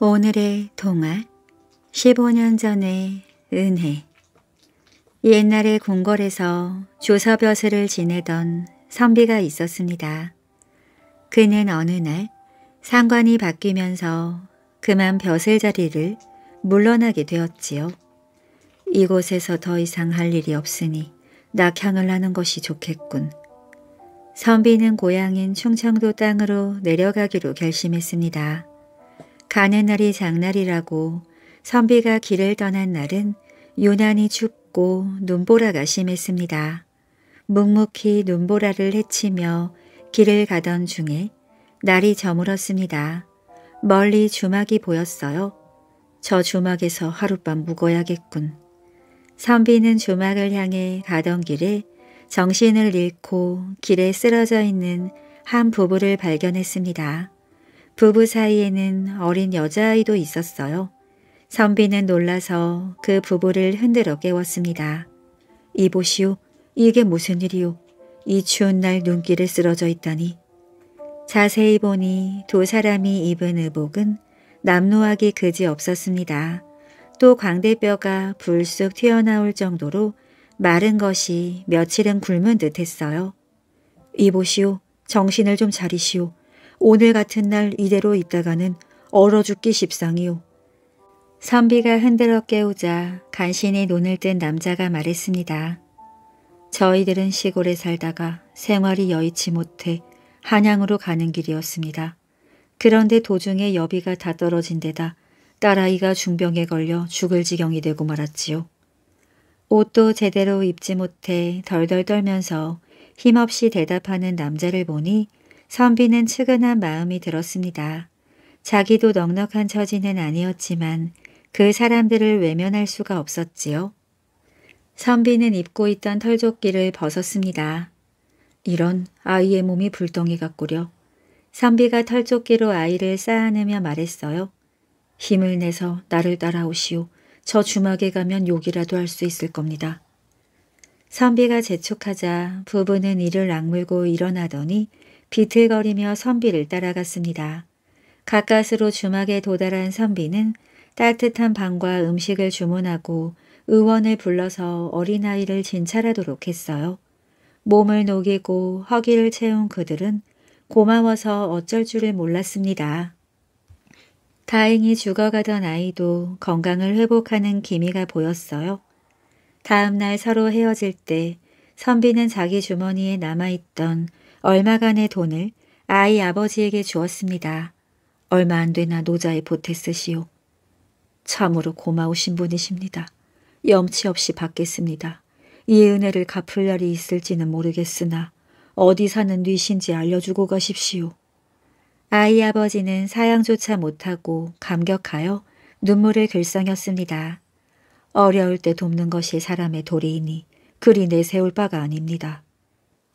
오늘의 동화 15년 전의 은혜 옛날에 궁궐에서 조서벼슬을 지내던 선비가 있었습니다. 그는 어느 날 상관이 바뀌면서 그만 벼슬 자리를 물러나게 되었지요. 이곳에서 더 이상 할 일이 없으니 낙향을 하는 것이 좋겠군. 선비는 고향인 충청도 땅으로 내려가기로 결심했습니다. 가는 날이 장날이라고 선비가 길을 떠난 날은 유난히 춥고 눈보라가 심했습니다. 묵묵히 눈보라를 헤치며 길을 가던 중에 날이 저물었습니다. 멀리 주막이 보였어요. 저 주막에서 하룻밤 묵어야겠군. 선비는 주막을 향해 가던 길에 정신을 잃고 길에 쓰러져 있는 한 부부를 발견했습니다. 부부 사이에는 어린 여자아이도 있었어요. 선비는 놀라서 그 부부를 흔들어 깨웠습니다. 이보시오, 이게 무슨 일이오? 이 추운 날 눈길에 쓰러져 있다니. 자세히 보니 두 사람이 입은 의복은 남노하기 그지없었습니다. 또 광대뼈가 불쑥 튀어나올 정도로 마른 것이 며칠은 굶은 듯했어요. 이보시오, 정신을 좀 차리시오. 오늘 같은 날 이대로 있다가는 얼어 죽기 십상이요. 선비가 흔들어 깨우자 간신히 눈을 뜬 남자가 말했습니다. 저희들은 시골에 살다가 생활이 여의치 못해 한양으로 가는 길이었습니다. 그런데 도중에 여비가 다 떨어진 데다 딸아이가 중병에 걸려 죽을 지경이 되고 말았지요. 옷도 제대로 입지 못해 덜덜 떨면서 힘없이 대답하는 남자를 보니 선비는 측은한 마음이 들었습니다. 자기도 넉넉한 처지는 아니었지만 그 사람들을 외면할 수가 없었지요. 선비는 입고 있던 털조끼를 벗었습니다. 이런 아이의 몸이 불덩이 같구려. 선비가 털조끼로 아이를 쌓아내며 말했어요. 힘을 내서 나를 따라오시오. 저 주막에 가면 욕이라도 할 수 있을 겁니다. 선비가 재촉하자 부부는 이를 악물고 일어나더니 비틀거리며 선비를 따라갔습니다. 가까스로 주막에 도달한 선비는 따뜻한 방과 음식을 주문하고 의원을 불러서 어린아이를 진찰하도록 했어요. 몸을 녹이고 허기를 채운 그들은 고마워서 어쩔 줄을 몰랐습니다. 다행히 죽어가던 아이도 건강을 회복하는 기미가 보였어요. 다음날 서로 헤어질 때 선비는 자기 주머니에 남아있던 얼마간의 돈을 아이 아버지에게 주었습니다. 얼마 안 되나 노자에 보태쓰시오 참으로 고마우신 분이십니다. 염치 없이 받겠습니다. 이 은혜를 갚을 날이 있을지는 모르겠으나 어디 사는 뉘신지 알려주고 가십시오. 아이 아버지는 사양조차 못하고 감격하여 눈물을 글썽였습니다. 어려울 때 돕는 것이 사람의 도리이니 그리 내세울 바가 아닙니다.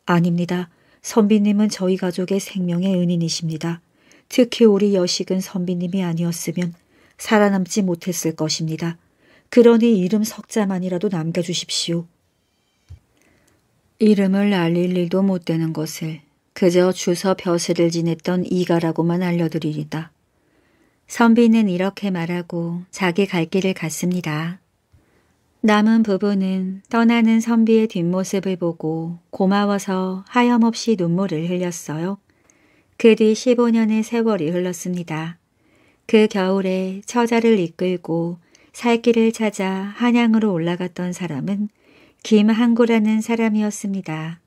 아닙니다. 선비님은 저희 가족의 생명의 은인이십니다. 특히 우리 여식은 선비님이 아니었으면 살아남지 못했을 것입니다. 그러니 이름 석자만이라도 남겨주십시오. 이름을 알릴 일도 못 되는 것을 그저 주서 벼슬을 지냈던 이가라고만 알려드리리다. 선비는 이렇게 말하고 자기 갈 길을 갔습니다. 남은 부부는 떠나는 선비의 뒷모습을 보고 고마워서 하염없이 눈물을 흘렸어요. 그 뒤 15년의 세월이 흘렀습니다. 그 겨울에 처자를 이끌고 살길을 찾아 한양으로 올라갔던 사람은 김항구라는 사람이었습니다.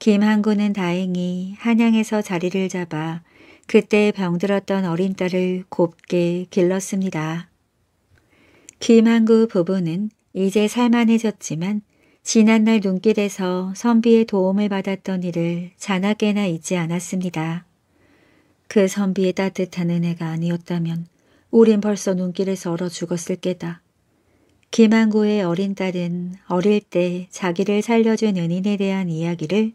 김항구는 다행히 한양에서 자리를 잡아 그때 병들었던 어린 딸을 곱게 길렀습니다. 김항구 부부는 이제 살만해졌지만 지난날 눈길에서 선비의 도움을 받았던 일을 자나깨나 잊지 않았습니다. 그 선비의 따뜻한 은혜가 아니었다면 우린 벌써 눈길에서 얼어 죽었을 게다. 김한구의 어린 딸은 어릴 때 자기를 살려준 은인에 대한 이야기를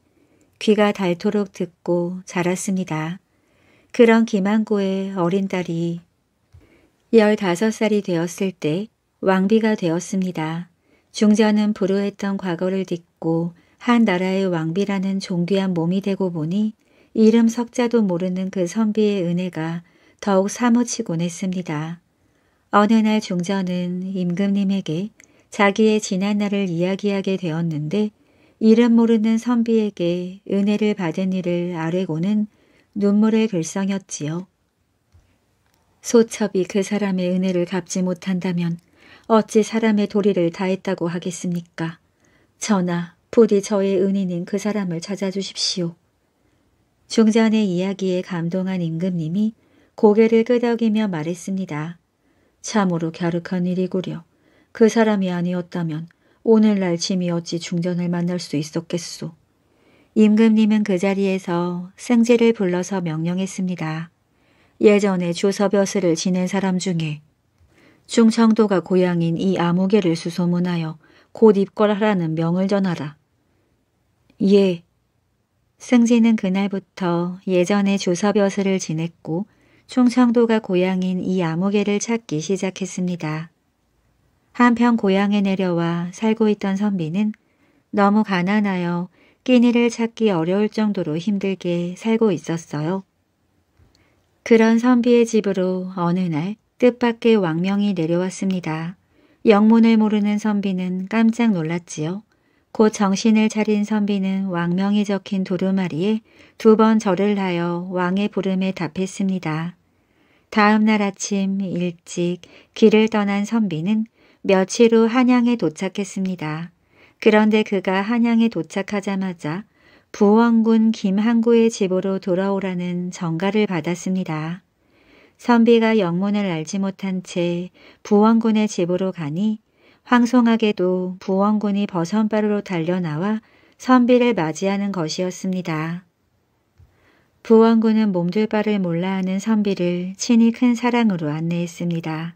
귀가 닳도록 듣고 자랐습니다. 그런 김한구의 어린 딸이 15살이 되었을 때 왕비가 되었습니다. 중전은 불우했던 과거를 딛고 한 나라의 왕비라는 존귀한 몸이 되고 보니 이름 석자도 모르는 그 선비의 은혜가 더욱 사무치곤 했습니다. 어느 날 중전은 임금님에게 자기의 지난 날을 이야기하게 되었는데 이름 모르는 선비에게 은혜를 받은 일을 아뢰고는 눈물을 글썽였지요. 소첩이 그 사람의 은혜를 갚지 못한다면 어찌 사람의 도리를 다했다고 하겠습니까? 전하, 부디 저의 은인인 그 사람을 찾아주십시오. 중전의 이야기에 감동한 임금님이 고개를 끄덕이며 말했습니다. 참으로 갸륵한 일이구려. 그 사람이 아니었다면 오늘날 짐이 어찌 중전을 만날 수 있었겠소. 임금님은 그 자리에서 승지를 불러서 명령했습니다. 예전에 주서벼슬을 지낸 사람 중에 충청도가 고향인 이 아무개를 수소문하여 곧 입궐하라는 명을 전하라. 예. 승진은 그날부터 예전에 조섭여수를 지냈고 충청도가 고향인 이 아무개를 찾기 시작했습니다. 한편 고향에 내려와 살고 있던 선비는 너무 가난하여 끼니를 찾기 어려울 정도로 힘들게 살고 있었어요. 그런 선비의 집으로 어느 날 뜻밖의 왕명이 내려왔습니다. 영문을 모르는 선비는 깜짝 놀랐지요. 곧 정신을 차린 선비는 왕명이 적힌 도루마리에 두 번 절을 하여 왕의 부름에 답했습니다. 다음 날 아침 일찍 길을 떠난 선비는 며칠 후 한양에 도착했습니다. 그런데 그가 한양에 도착하자마자 부원군 김항구의 집으로 돌아오라는 전가를 받았습니다. 선비가 영문을 알지 못한 채 부원군의 집으로 가니 황송하게도 부원군이 버선발로 달려나와 선비를 맞이하는 것이었습니다. 부원군은 몸둘바를 몰라하는 선비를 친히 큰 사랑으로 안내했습니다.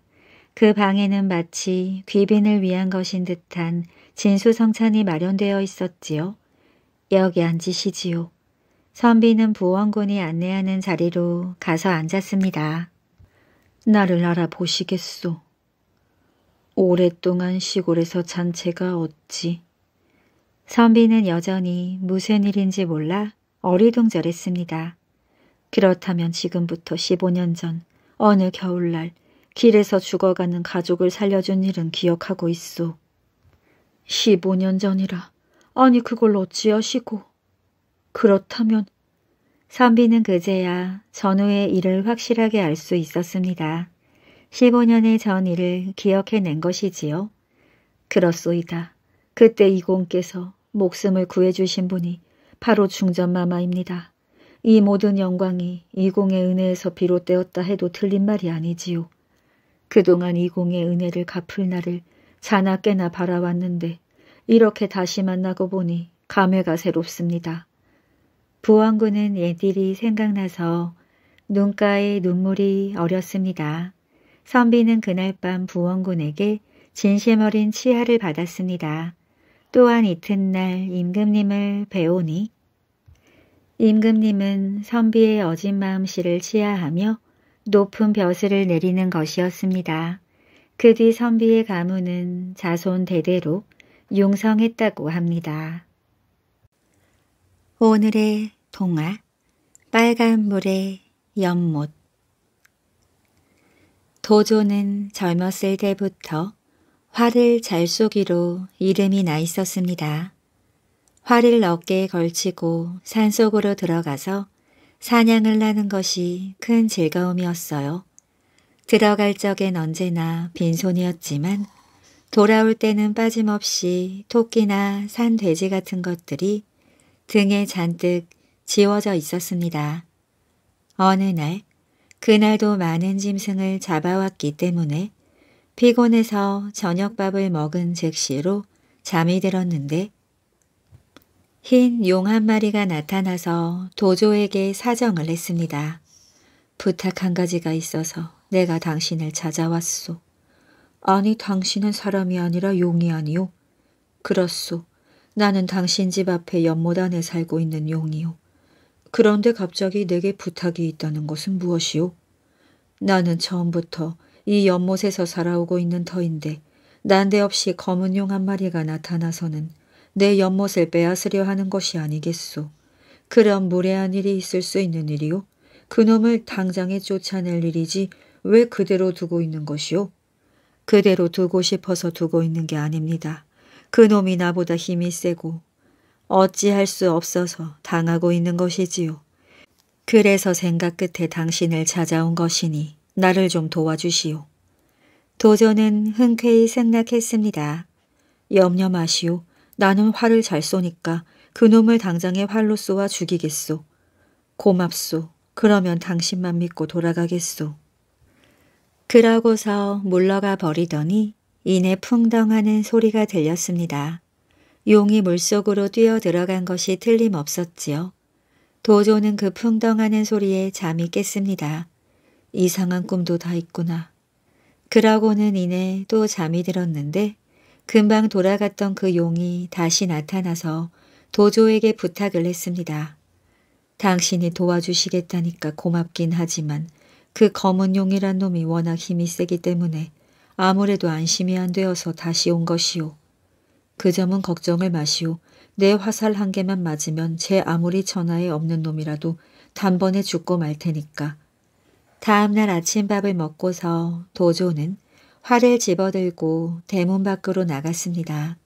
그 방에는 마치 귀빈을 위한 것인 듯한 진수성찬이 마련되어 있었지요. 여기 앉으시지요. 선비는 부원군이 안내하는 자리로 가서 앉았습니다. 나를 알아보시겠소. 오랫동안 시골에서 잔채가 어찌. 선비는 여전히 무슨 일인지 몰라 어리둥절했습니다. 그렇다면 지금부터 15년 전 어느 겨울날 길에서 죽어가는 가족을 살려준 일은 기억하고 있소. 15년 전이라. 아니 그걸 어찌하시고. 그렇다면 선비는 그제야 전우의 일을 확실하게 알 수 있었습니다. 15년의 전 일을 기억해낸 것이지요. 그렇소이다. 그때 이공께서 목숨을 구해주신 분이 바로 중전마마입니다. 이 모든 영광이 이공의 은혜에서 비롯되었다 해도 틀린 말이 아니지요. 그동안 이공의 은혜를 갚을 날을 자나 깨나 바라왔는데 이렇게 다시 만나고 보니 감회가 새롭습니다. 부원군은 옛일이 생각나서 눈가에 눈물이 어렸습니다. 선비는 그날 밤 부원군에게 진심 어린 치아를 받았습니다. 또한 이튿날 임금님을 배우니 임금님은 선비의 어진 마음씨를 치아하며 높은 벼슬을 내리는 것이었습니다. 그 뒤 선비의 가문은 자손 대대로 용성했다고 합니다. 오늘의 동화 빨간 물의 연못 도조는 젊었을 때부터 활을 잘 쏘기로 이름이 나 있었습니다. 활을 어깨에 걸치고 산속으로 들어가서 사냥을 하는 것이 큰 즐거움이었어요. 들어갈 적엔 언제나 빈손이었지만 돌아올 때는 빠짐없이 토끼나 산돼지 같은 것들이 등에 잔뜩 지워져 있었습니다. 어느 날, 그날도 많은 짐승을 잡아왔기 때문에 피곤해서 저녁밥을 먹은 즉시로 잠이 들었는데 흰 용 한 마리가 나타나서 도조에게 사정을 했습니다. 부탁 한 가지가 있어서 내가 당신을 찾아왔소. 아니 당신은 사람이 아니라 용이 아니오. 그렇소. 나는 당신 집 앞에 연못안에 살고 있는 용이오. 그런데 갑자기 내게 부탁이 있다는 것은 무엇이오? 나는 처음부터 이 연못에서 살아오고 있는 터인데 난데없이 검은 용 한 마리가 나타나서는 내 연못을 빼앗으려 하는 것이 아니겠소. 그런 무례한 일이 있을 수 있는 일이오 그놈을 당장에 쫓아낼 일이지 왜 그대로 두고 있는 것이오 그대로 두고 싶어서 두고 있는 게 아닙니다. 그놈이 나보다 힘이 세고 어찌할 수 없어서 당하고 있는 것이지요. 그래서 생각 끝에 당신을 찾아온 것이니 나를 좀 도와주시오. 도전은 흔쾌히 생낙했습니다 염려 마시오. 나는 활을 잘 쏘니까 그놈을 당장에 활로 쏘아 죽이겠소. 고맙소. 그러면 당신만 믿고 돌아가겠소. 그러고서 물러가 버리더니 이내 풍덩하는 소리가 들렸습니다. 용이 물속으로 뛰어 들어간 것이 틀림없었지요. 도조는 그 풍덩하는 소리에 잠이 깼습니다. 이상한 꿈도 다 있구나. 그러고는 이내 또 잠이 들었는데 금방 돌아갔던 그 용이 다시 나타나서 도조에게 부탁을 했습니다. 당신이 도와주시겠다니까 고맙긴 하지만 그 검은 용이란 놈이 워낙 힘이 세기 때문에 아무래도 안심이 안 되어서 다시 온 것이오. 그 점은 걱정을 마시오. 내 화살 한 개만 맞으면 제 아무리 천하에 없는 놈이라도 단번에 죽고 말 테니까. 다음날 아침밥을 먹고서 도조는 화를 집어들고 대문 밖으로 나갔습니다.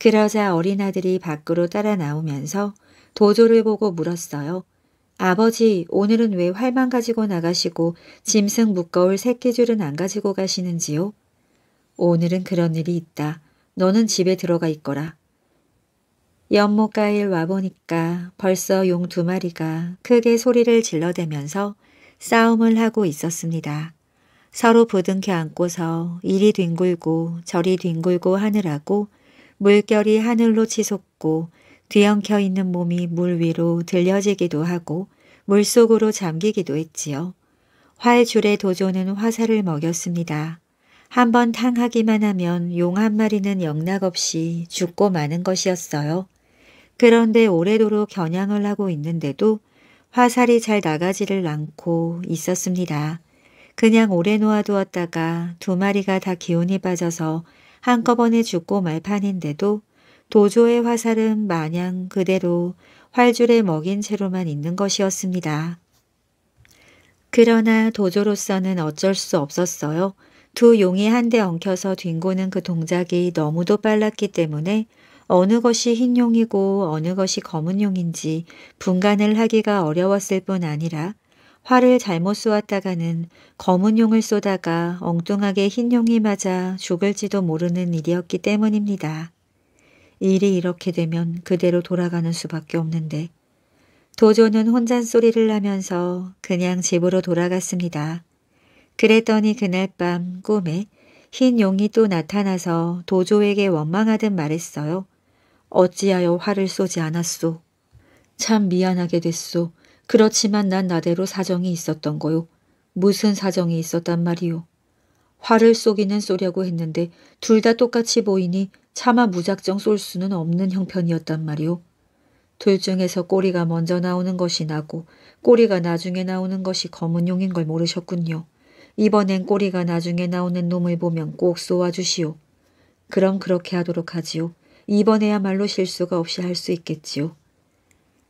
그러자 어린아들이 밖으로 따라 나오면서 도조를 보고 물었어요. 아버지, 오늘은 왜 활만 가지고 나가시고 짐승 무거울 새끼줄은 안 가지고 가시는지요? 오늘은 그런 일이 있다. 너는 집에 들어가 있거라. 연못가에 와보니까 벌써 용 두 마리가 크게 소리를 질러대면서 싸움을 하고 있었습니다. 서로 부둥켜 안고서 이리 뒹굴고 저리 뒹굴고 하느라고 물결이 하늘로 치솟고 뒤엉켜 있는 몸이 물 위로 들려지기도 하고 물속으로 잠기기도 했지요. 활줄에 도조는 화살을 먹였습니다. 한번 탕하기만 하면 용 한 마리는 영락없이 죽고 마는 것이었어요. 그런데 오래도록 겨냥을 하고 있는데도 화살이 잘 나가지를 않고 있었습니다. 그냥 오래 놓아두었다가 두 마리가 다 기운이 빠져서 한꺼번에 죽고 말 판인데도 도조의 화살은 마냥 그대로 활줄에 먹인 채로만 있는 것이었습니다. 그러나 도조로서는 어쩔 수 없었어요. 두 용이 한데 엉켜서 뒹구는 그 동작이 너무도 빨랐기 때문에 어느 것이 흰 용이고 어느 것이 검은 용인지 분간을 하기가 어려웠을 뿐 아니라 활을 잘못 쏘았다가는 검은 용을 쏘다가 엉뚱하게 흰 용이 맞아 죽을지도 모르는 일이었기 때문입니다. 일이 이렇게 되면 그대로 돌아가는 수밖에 없는데 도조는 혼잣소리를 하면서 그냥 집으로 돌아갔습니다. 그랬더니 그날 밤 꿈에 흰 용이 또 나타나서 도조에게 원망하듯 말했어요. 어찌하여 화를 쏘지 않았소. 참 미안하게 됐소. 그렇지만 난 나대로 사정이 있었던 거요. 무슨 사정이 있었단 말이오 화를 쏘기는 쏘려고 했는데 둘 다 똑같이 보이니 차마 무작정 쏠 수는 없는 형편이었단 말이오둘 중에서 꼬리가 먼저 나오는 것이 나고 꼬리가 나중에 나오는 것이 검은 용인 걸 모르셨군요. 이번엔 꼬리가 나중에 나오는 놈을 보면 꼭 쏘아주시오. 그럼 그렇게 하도록 하지요. 이번에야말로 실수가 없이 할 수 있겠지요.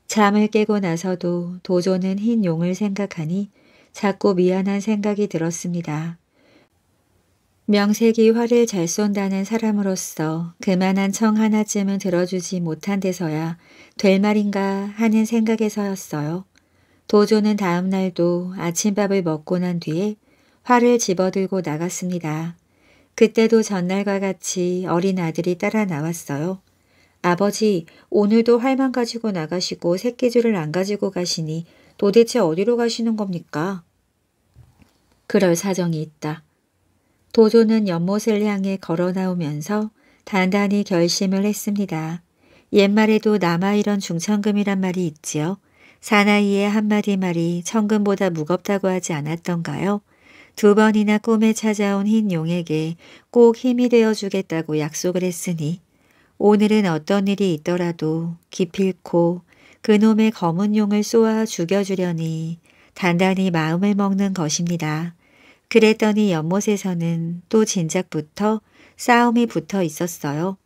잠을 깨고 나서도 도조는 흰 용을 생각하니 자꾸 미안한 생각이 들었습니다. 명색이 화를 잘 쏜다는 사람으로서 그만한 청 하나쯤은 들어주지 못한 데서야 될 말인가 하는 생각에서였어요. 도조는 다음 날도 아침밥을 먹고 난 뒤에 활을 집어들고 나갔습니다. 그때도 전날과 같이 어린 아들이 따라 나왔어요. 아버지, 오늘도 활만 가지고 나가시고 새끼줄을 안 가지고 가시니 도대체 어디로 가시는 겁니까? 그럴 사정이 있다. 도조는 연못을 향해 걸어 나오면서 단단히 결심을 했습니다. 옛말에도 남아 이런 중천금이란 말이 있지요. 사나이의 한마디 말이 천금보다 무겁다고 하지 않았던가요? 두 번이나 꿈에 찾아온 흰 용에게 꼭 힘이 되어주겠다고 약속을 했으니 오늘은 어떤 일이 있더라도 기필코 그놈의 검은 용을 쏘아 죽여주려니 단단히 마음을 먹는 것입니다. 그랬더니 연못에서는 또 진작부터 싸움이 붙어 있었어요.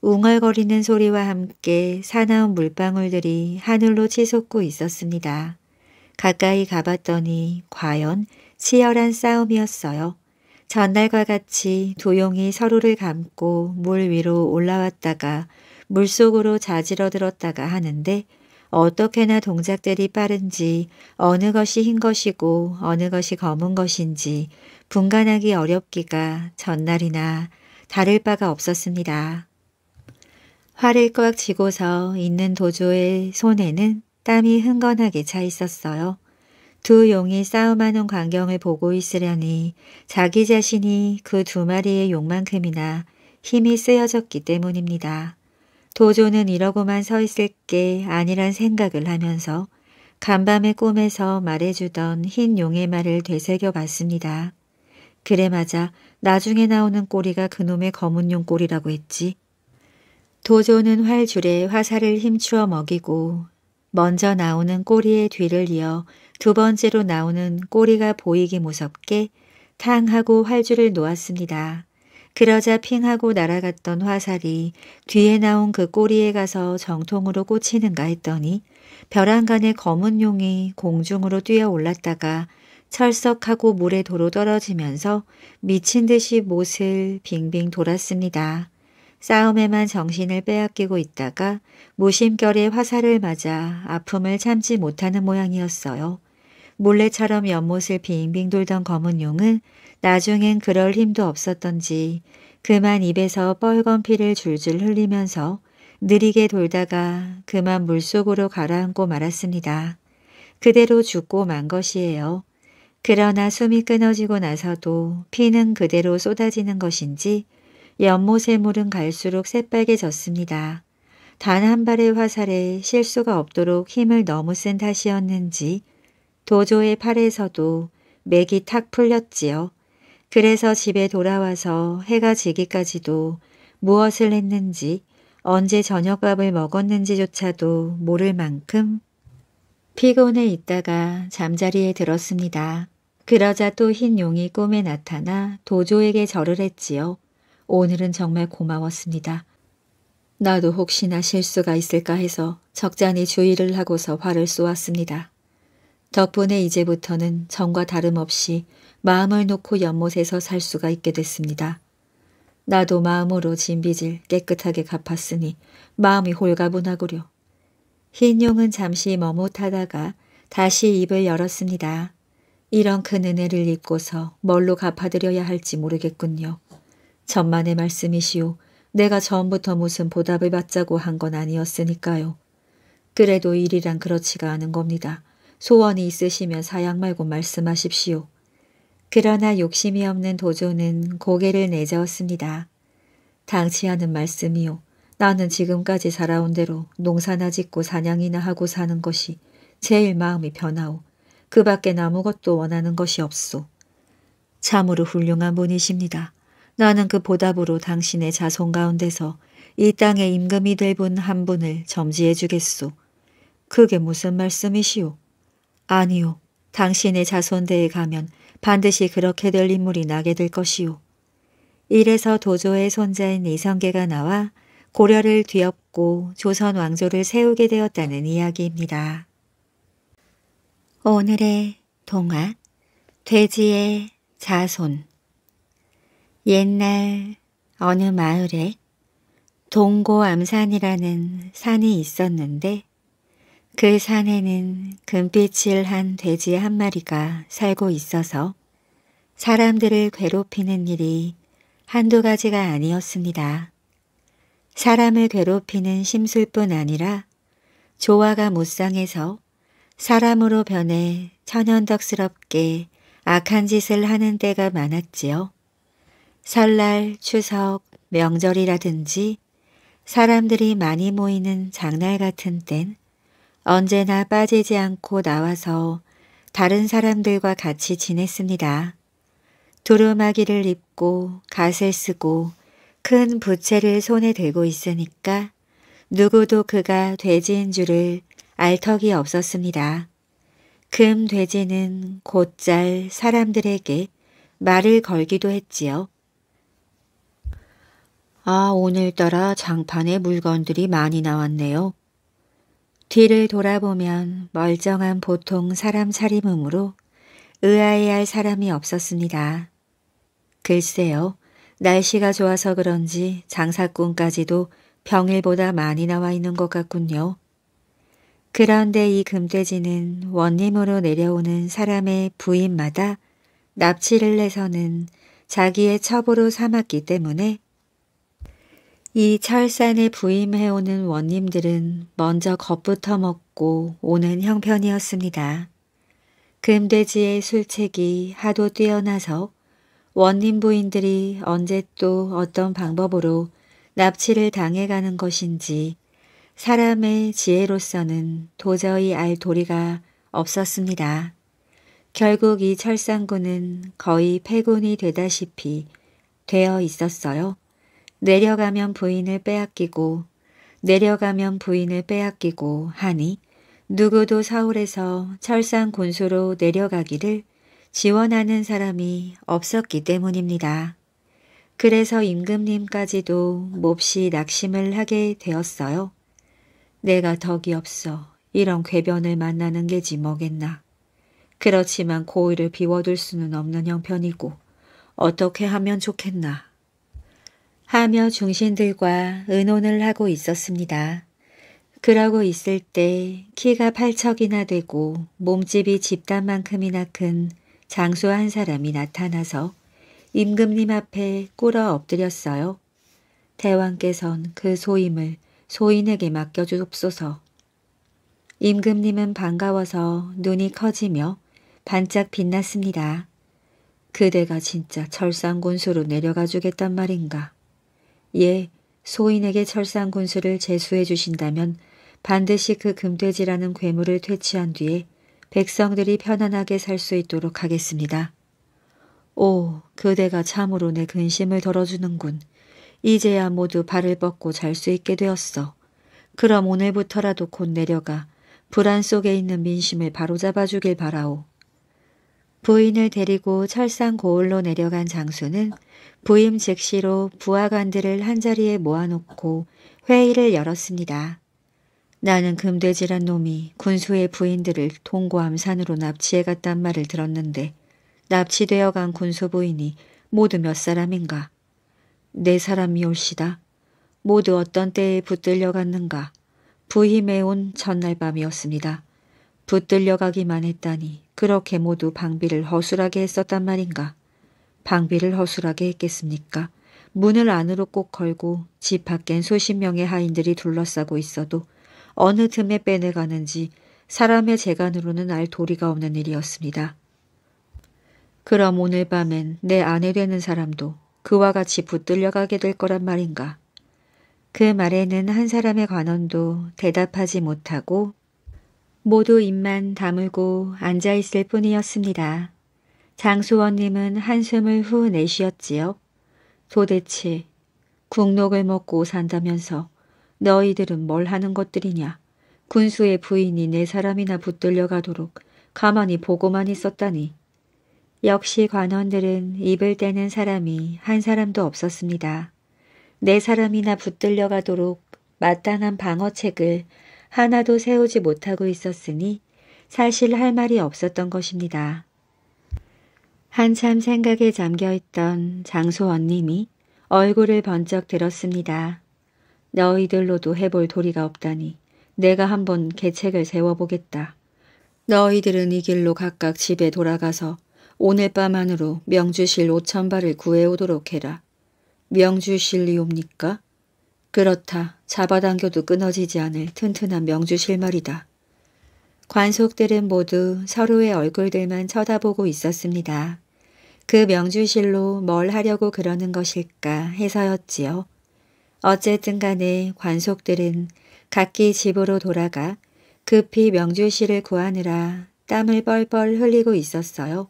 웅얼거리는 소리와 함께 사나운 물방울들이 하늘로 치솟고 있었습니다. 가까이 가봤더니 과연 치열한 싸움이었어요. 전날과 같이 도용이 서로를 감고 물 위로 올라왔다가 물속으로 자지러들었다가 하는데 어떻게나 동작들이 빠른지 어느 것이 흰 것이고 어느 것이 검은 것인지 분간하기 어렵기가 전날이나 다를 바가 없었습니다. 화를 꽉 쥐고서 있는 도조의 손에는 땀이 흥건하게 차 있었어요. 두 용이 싸움하는 광경을 보고 있으려니 자기 자신이 그 두 마리의 용만큼이나 힘이 쓰여졌기 때문입니다. 도조는 이러고만 서 있을 게 아니란 생각을 하면서 간밤의 꿈에서 말해주던 흰 용의 말을 되새겨 봤습니다. 그래 맞아 나중에 나오는 꼬리가 그놈의 검은 용 꼬리라고 했지. 도조는 활줄에 화살을 힘추어 먹이고 먼저 나오는 꼬리의 뒤를 이어 두 번째로 나오는 꼬리가 보이기 무섭게 탕하고 활주를 놓았습니다. 그러자 핑하고 날아갔던 화살이 뒤에 나온 그 꼬리에 가서 정통으로 꽂히는가 했더니 벼랑간에 검은 용이 공중으로 뛰어올랐다가 철석하고 물에 도로 떨어지면서 미친 듯이 못을 빙빙 돌았습니다. 싸움에만 정신을 빼앗기고 있다가 무심결에 화살을 맞아 아픔을 참지 못하는 모양이었어요. 몰래처럼 연못을 빙빙 돌던 검은 용은 나중엔 그럴 힘도 없었던지 그만 입에서 뻘건 피를 줄줄 흘리면서 느리게 돌다가 그만 물속으로 가라앉고 말았습니다. 그대로 죽고 만 것이에요. 그러나 숨이 끊어지고 나서도 피는 그대로 쏟아지는 것인지 연못의 물은 갈수록 새빨개졌습니다. 단 한 발의 화살에 실수가 없도록 힘을 너무 센 탓이었는지 도조의 팔에서도 맥이 탁 풀렸지요. 그래서 집에 돌아와서 해가 지기까지도 무엇을 했는지 언제 저녁밥을 먹었는지조차도 모를 만큼 피곤해 있다가 잠자리에 들었습니다. 그러자 또 흰 용이 꿈에 나타나 도조에게 절을 했지요. 오늘은 정말 고마웠습니다. 나도 혹시나 실수가 있을까 해서 적잖이 주의를 하고서 화를 쏘았습니다. 덕분에 이제부터는 전과 다름없이 마음을 놓고 연못에서 살 수가 있게 됐습니다. 나도 마음으로 진빚을 깨끗하게 갚았으니 마음이 홀가분하구려. 흰 용은 잠시 머뭇하다가 다시 입을 열었습니다. 이런 큰 은혜를 잊고서 뭘로 갚아드려야 할지 모르겠군요. 전만의 말씀이시오. 내가 처음부터 무슨 보답을 받자고 한 건 아니었으니까요. 그래도 일이란 그렇지가 않은 겁니다. 소원이 있으시면 사양 말고 말씀하십시오. 그러나 욕심이 없는 도조는 고개를 내저었습니다. 당치 않은 말씀이요. 나는 지금까지 살아온 대로 농사나 짓고 사냥이나 하고 사는 것이 제일 마음이 변하오. 그밖에 아무것도 원하는 것이 없소. 참으로 훌륭한 분이십니다. 나는 그 보답으로 당신의 자손 가운데서 이땅에 임금이 될 분 한 분을 점지해 주겠소. 그게 무슨 말씀이시오? 아니요. 당신의 자손대에 가면 반드시 그렇게 될 인물이 나게 될것이오 이래서 도조의 손자인 이성계가 나와 고려를 뒤엎고 조선 왕조를 세우게 되었다는 이야기입니다. 오늘의 동화 돼지의 자손 옛날 어느 마을에 동고암산이라는 산이 있었는데 그 산에는 금빛을 한 돼지 한 마리가 살고 있어서 사람들을 괴롭히는 일이 한두 가지가 아니었습니다. 사람을 괴롭히는 심술뿐 아니라 조화가 무쌍해서 사람으로 변해 천연덕스럽게 악한 짓을 하는 때가 많았지요. 설날, 추석, 명절이라든지 사람들이 많이 모이는 장날 같은 땐 언제나 빠지지 않고 나와서 다른 사람들과 같이 지냈습니다. 두루마기를 입고 갓을 쓰고 큰 부채를 손에 들고 있으니까 누구도 그가 돼지인 줄을 알턱이 없었습니다. 금 돼지는 곧잘 사람들에게 말을 걸기도 했지요. 아 오늘따라 장판에 물건들이 많이 나왔네요. 뒤를 돌아보면 멀쩡한 보통 사람 차림음으로 의아해할 사람이 없었습니다. 글쎄요. 날씨가 좋아서 그런지 장사꾼까지도 병일보다 많이 나와 있는 것 같군요. 그런데 이 금돼지는 원님으로 내려오는 사람의 부인마다 납치를 해서는 자기의 첩으로 삼았기 때문에 이 철산에 부임해오는 원님들은 먼저 겁부터 먹고 오는 형편이었습니다. 금돼지의 술책이 하도 뛰어나서 원님 부인들이 언제 또 어떤 방법으로 납치를 당해가는 것인지 사람의 지혜로서는 도저히 알 도리가 없었습니다. 결국 이 철산군은 거의 폐군이 되다시피 되어 있었어요. 내려가면 부인을 빼앗기고 내려가면 부인을 빼앗기고 하니 누구도 서울에서 철산 군수로 내려가기를 지원하는 사람이 없었기 때문입니다. 그래서 임금님까지도 몹시 낙심을 하게 되었어요. 내가 덕이 없어 이런 괴변을 만나는 게지 뭐겠나. 그렇지만 고의를 비워둘 수는 없는 형편이고 어떻게 하면 좋겠나 하며 중신들과 의논을 하고 있었습니다. 그러고 있을 때 키가 팔척이나 되고 몸집이 집단만큼이나 큰 장수 한 사람이 나타나서 임금님 앞에 꿇어 엎드렸어요. 대왕께선 그 소임을 소인에게 맡겨주옵소서. 임금님은 반가워서 눈이 커지며 반짝 빛났습니다. 그대가 진짜 철상군수로 내려가 주겠단 말인가. 예, 소인에게 철상 군수를 제수해 주신다면 반드시 그 금돼지라는 괴물을 퇴치한 뒤에 백성들이 편안하게 살 수 있도록 하겠습니다. 오, 그대가 참으로 내 근심을 덜어주는군. 이제야 모두 발을 뻗고 잘 수 있게 되었어. 그럼 오늘부터라도 곧 내려가 불안 속에 있는 민심을 바로잡아주길 바라오. 부인을 데리고 철상 고을로 내려간 장수는 부임 즉시로 부하관들을 한자리에 모아놓고 회의를 열었습니다. 나는 금돼지란 놈이 군수의 부인들을 동고암산으로 납치해 갔단 말을 들었는데 납치되어 간 군수 부인이 모두 몇 사람인가? 네 사람이올시다. 모두 어떤 때에 붙들려 갔는가? 부임에 온 전날 밤이었습니다. 붙들려 가기만 했다니 그렇게 모두 방비를 허술하게 했었단 말인가? 방비를 허술하게 했겠습니까? 문을 안으로 꼭 걸고 집 밖엔 수십 명의 하인들이 둘러싸고 있어도 어느 틈에 빼내가는지 사람의 재간으로는 알 도리가 없는 일이었습니다. 그럼 오늘 밤엔 내 아내 되는 사람도 그와 같이 붙들려가게 될 거란 말인가. 그 말에는 한 사람의 관원도 대답하지 못하고 모두 입만 다물고 앉아있을 뿐이었습니다. 장수원님은 한숨을 후 내쉬었지요. 도대체 국록을 먹고 산다면서 너희들은 뭘 하는 것들이냐. 군수의 부인이 네 사람이나 붙들려 가도록 가만히 보고만 있었다니. 역시 관원들은 입을 떼는 사람이 한 사람도 없었습니다. 네 사람이나 붙들려 가도록 마땅한 방어책을 하나도 세우지 못하고 있었으니 사실 할 말이 없었던 것입니다. 한참 생각에 잠겨있던 장소원님이 얼굴을 번쩍 들었습니다. 너희들로도 해볼 도리가 없다니 내가 한번 계책을 세워보겠다. 너희들은 이 길로 각각 집에 돌아가서 오늘 밤 안으로 명주실 오천발을 구해오도록 해라. 명주실리옵니까? 그렇다. 잡아당겨도 끊어지지 않을 튼튼한 명주실 말이다. 관속들은 모두 서로의 얼굴들만 쳐다보고 있었습니다. 그 명주실로 뭘 하려고 그러는 것일까 해서였지요. 어쨌든 간에 관속들은 각기 집으로 돌아가 급히 명주실을 구하느라 땀을 뻘뻘 흘리고 있었어요.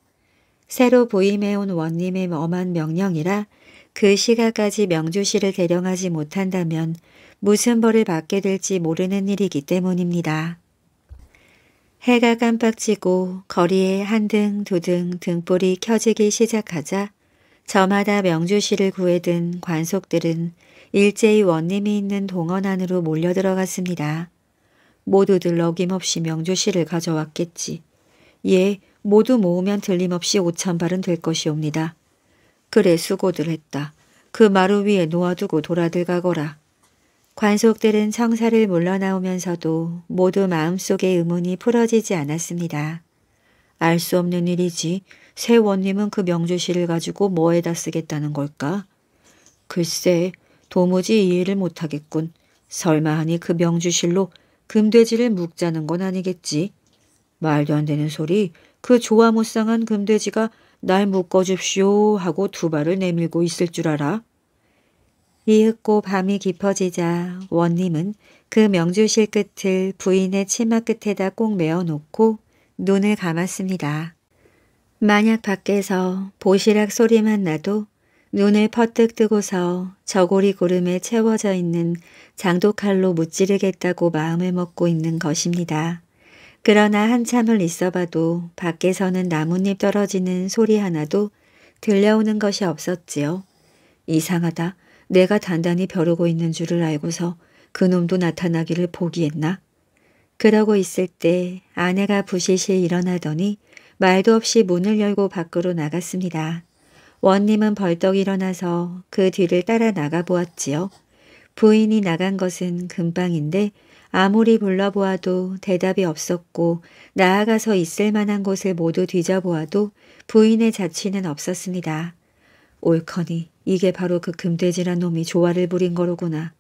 새로 부임해온 원님의 엄한 명령이라 그 시가까지 명주실을 대령하지 못한다면 무슨 벌을 받게 될지 모르는 일이기 때문입니다. 해가 깜빡지고 거리에 한 등 두 등 등불이 켜지기 시작하자 저마다 명주실을 구해든 관속들은 일제히 원님이 있는 동원 안으로 몰려들어갔습니다. 모두들 어김없이 명주실을 가져왔겠지. 예, 모두 모으면 들림없이 오천발은 될 것이옵니다. 그래 수고들 했다. 그 마루 위에 놓아두고 돌아들 가거라. 관속들은 청사를 물러나오면서도 모두 마음속의 의문이 풀어지지 않았습니다. 알 수 없는 일이지 새 원님은 그 명주시를 가지고 뭐에다 쓰겠다는 걸까? 글쎄 도무지 이해를 못하겠군. 설마 하니 그 명주실로 금돼지를 묵자는 건 아니겠지. 말도 안 되는 소리 그 조화 무쌍한 금돼지가 날 묶어줍시오 하고 두 발을 내밀고 있을 줄 알아. 이윽고 밤이 깊어지자 원님은 그 명주실 끝을 부인의 치마 끝에다 꼭 메어놓고 눈을 감았습니다. 만약 밖에서 보시락 소리만 나도 눈을 퍼뜩 뜨고서 저고리 구름에 채워져 있는 장독칼로 무찌르겠다고 마음을 먹고 있는 것입니다. 그러나 한참을 있어봐도 밖에서는 나뭇잎 떨어지는 소리 하나도 들려오는 것이 없었지요. 이상하다. 내가 단단히 벼르고 있는 줄을 알고서 그놈도 나타나기를 포기했나? 그러고 있을 때 아내가 부시시 일어나더니 말도 없이 문을 열고 밖으로 나갔습니다. 원님은 벌떡 일어나서 그 뒤를 따라 나가보았지요. 부인이 나간 것은 금방인데 아무리 불러보아도 대답이 없었고 나아가서 있을 만한 곳을 모두 뒤져보아도 부인의 자취는 없었습니다. 옳거니 이게 바로 그 금돼지란 놈이 조화를 부린 거로구나.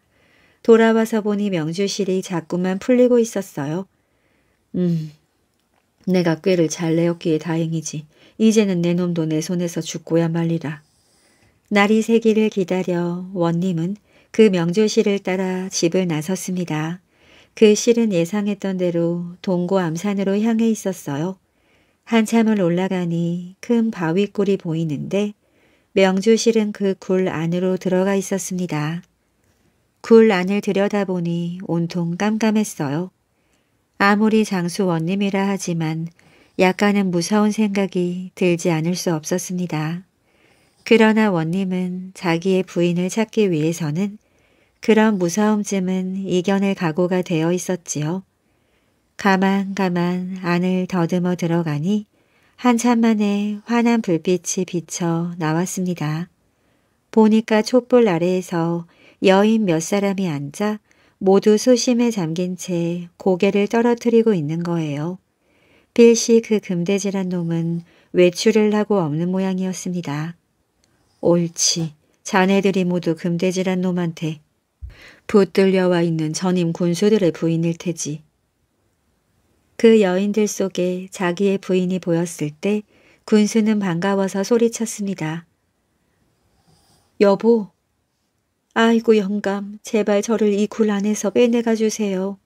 돌아와서 보니 명주실이 자꾸만 풀리고 있었어요. 음, 내가 꾀를 잘 내었기에 다행이지. 이제는 내 놈도 내 손에서 죽고야 말리라. 날이 새기를 기다려 원님은 그 명조실을 따라 집을 나섰습니다. 그 실은 예상했던 대로 동고 암산으로 향해 있었어요. 한참을 올라가니 큰 바위골이 보이는데 명주실은 그 굴 안으로 들어가 있었습니다. 굴 안을 들여다보니 온통 깜깜했어요. 아무리 장수원님이라 하지만 약간은 무서운 생각이 들지 않을 수 없었습니다. 그러나 원님은 자기의 부인을 찾기 위해서는 그런 무서움쯤은 이겨낼 각오가 되어 있었지요. 가만가만 안을 더듬어 들어가니 한참 만에 환한 불빛이 비쳐 나왔습니다. 보니까 촛불 아래에서 여인 몇 사람이 앉아 모두 수심에 잠긴 채 고개를 떨어뜨리고 있는 거예요. 필시 그 금대질한 놈은 외출을 하고 없는 모양이었습니다. 옳지. 자네들이 모두 금대질한 놈한테 붙들려와 있는 전임 군수들의 부인일 테지. 그 여인들 속에 자기의 부인이 보였을 때 군수는 반가워서 소리쳤습니다. 여보, 아이고 영감, 제발 저를 이 굴 안에서 빼내가 주세요.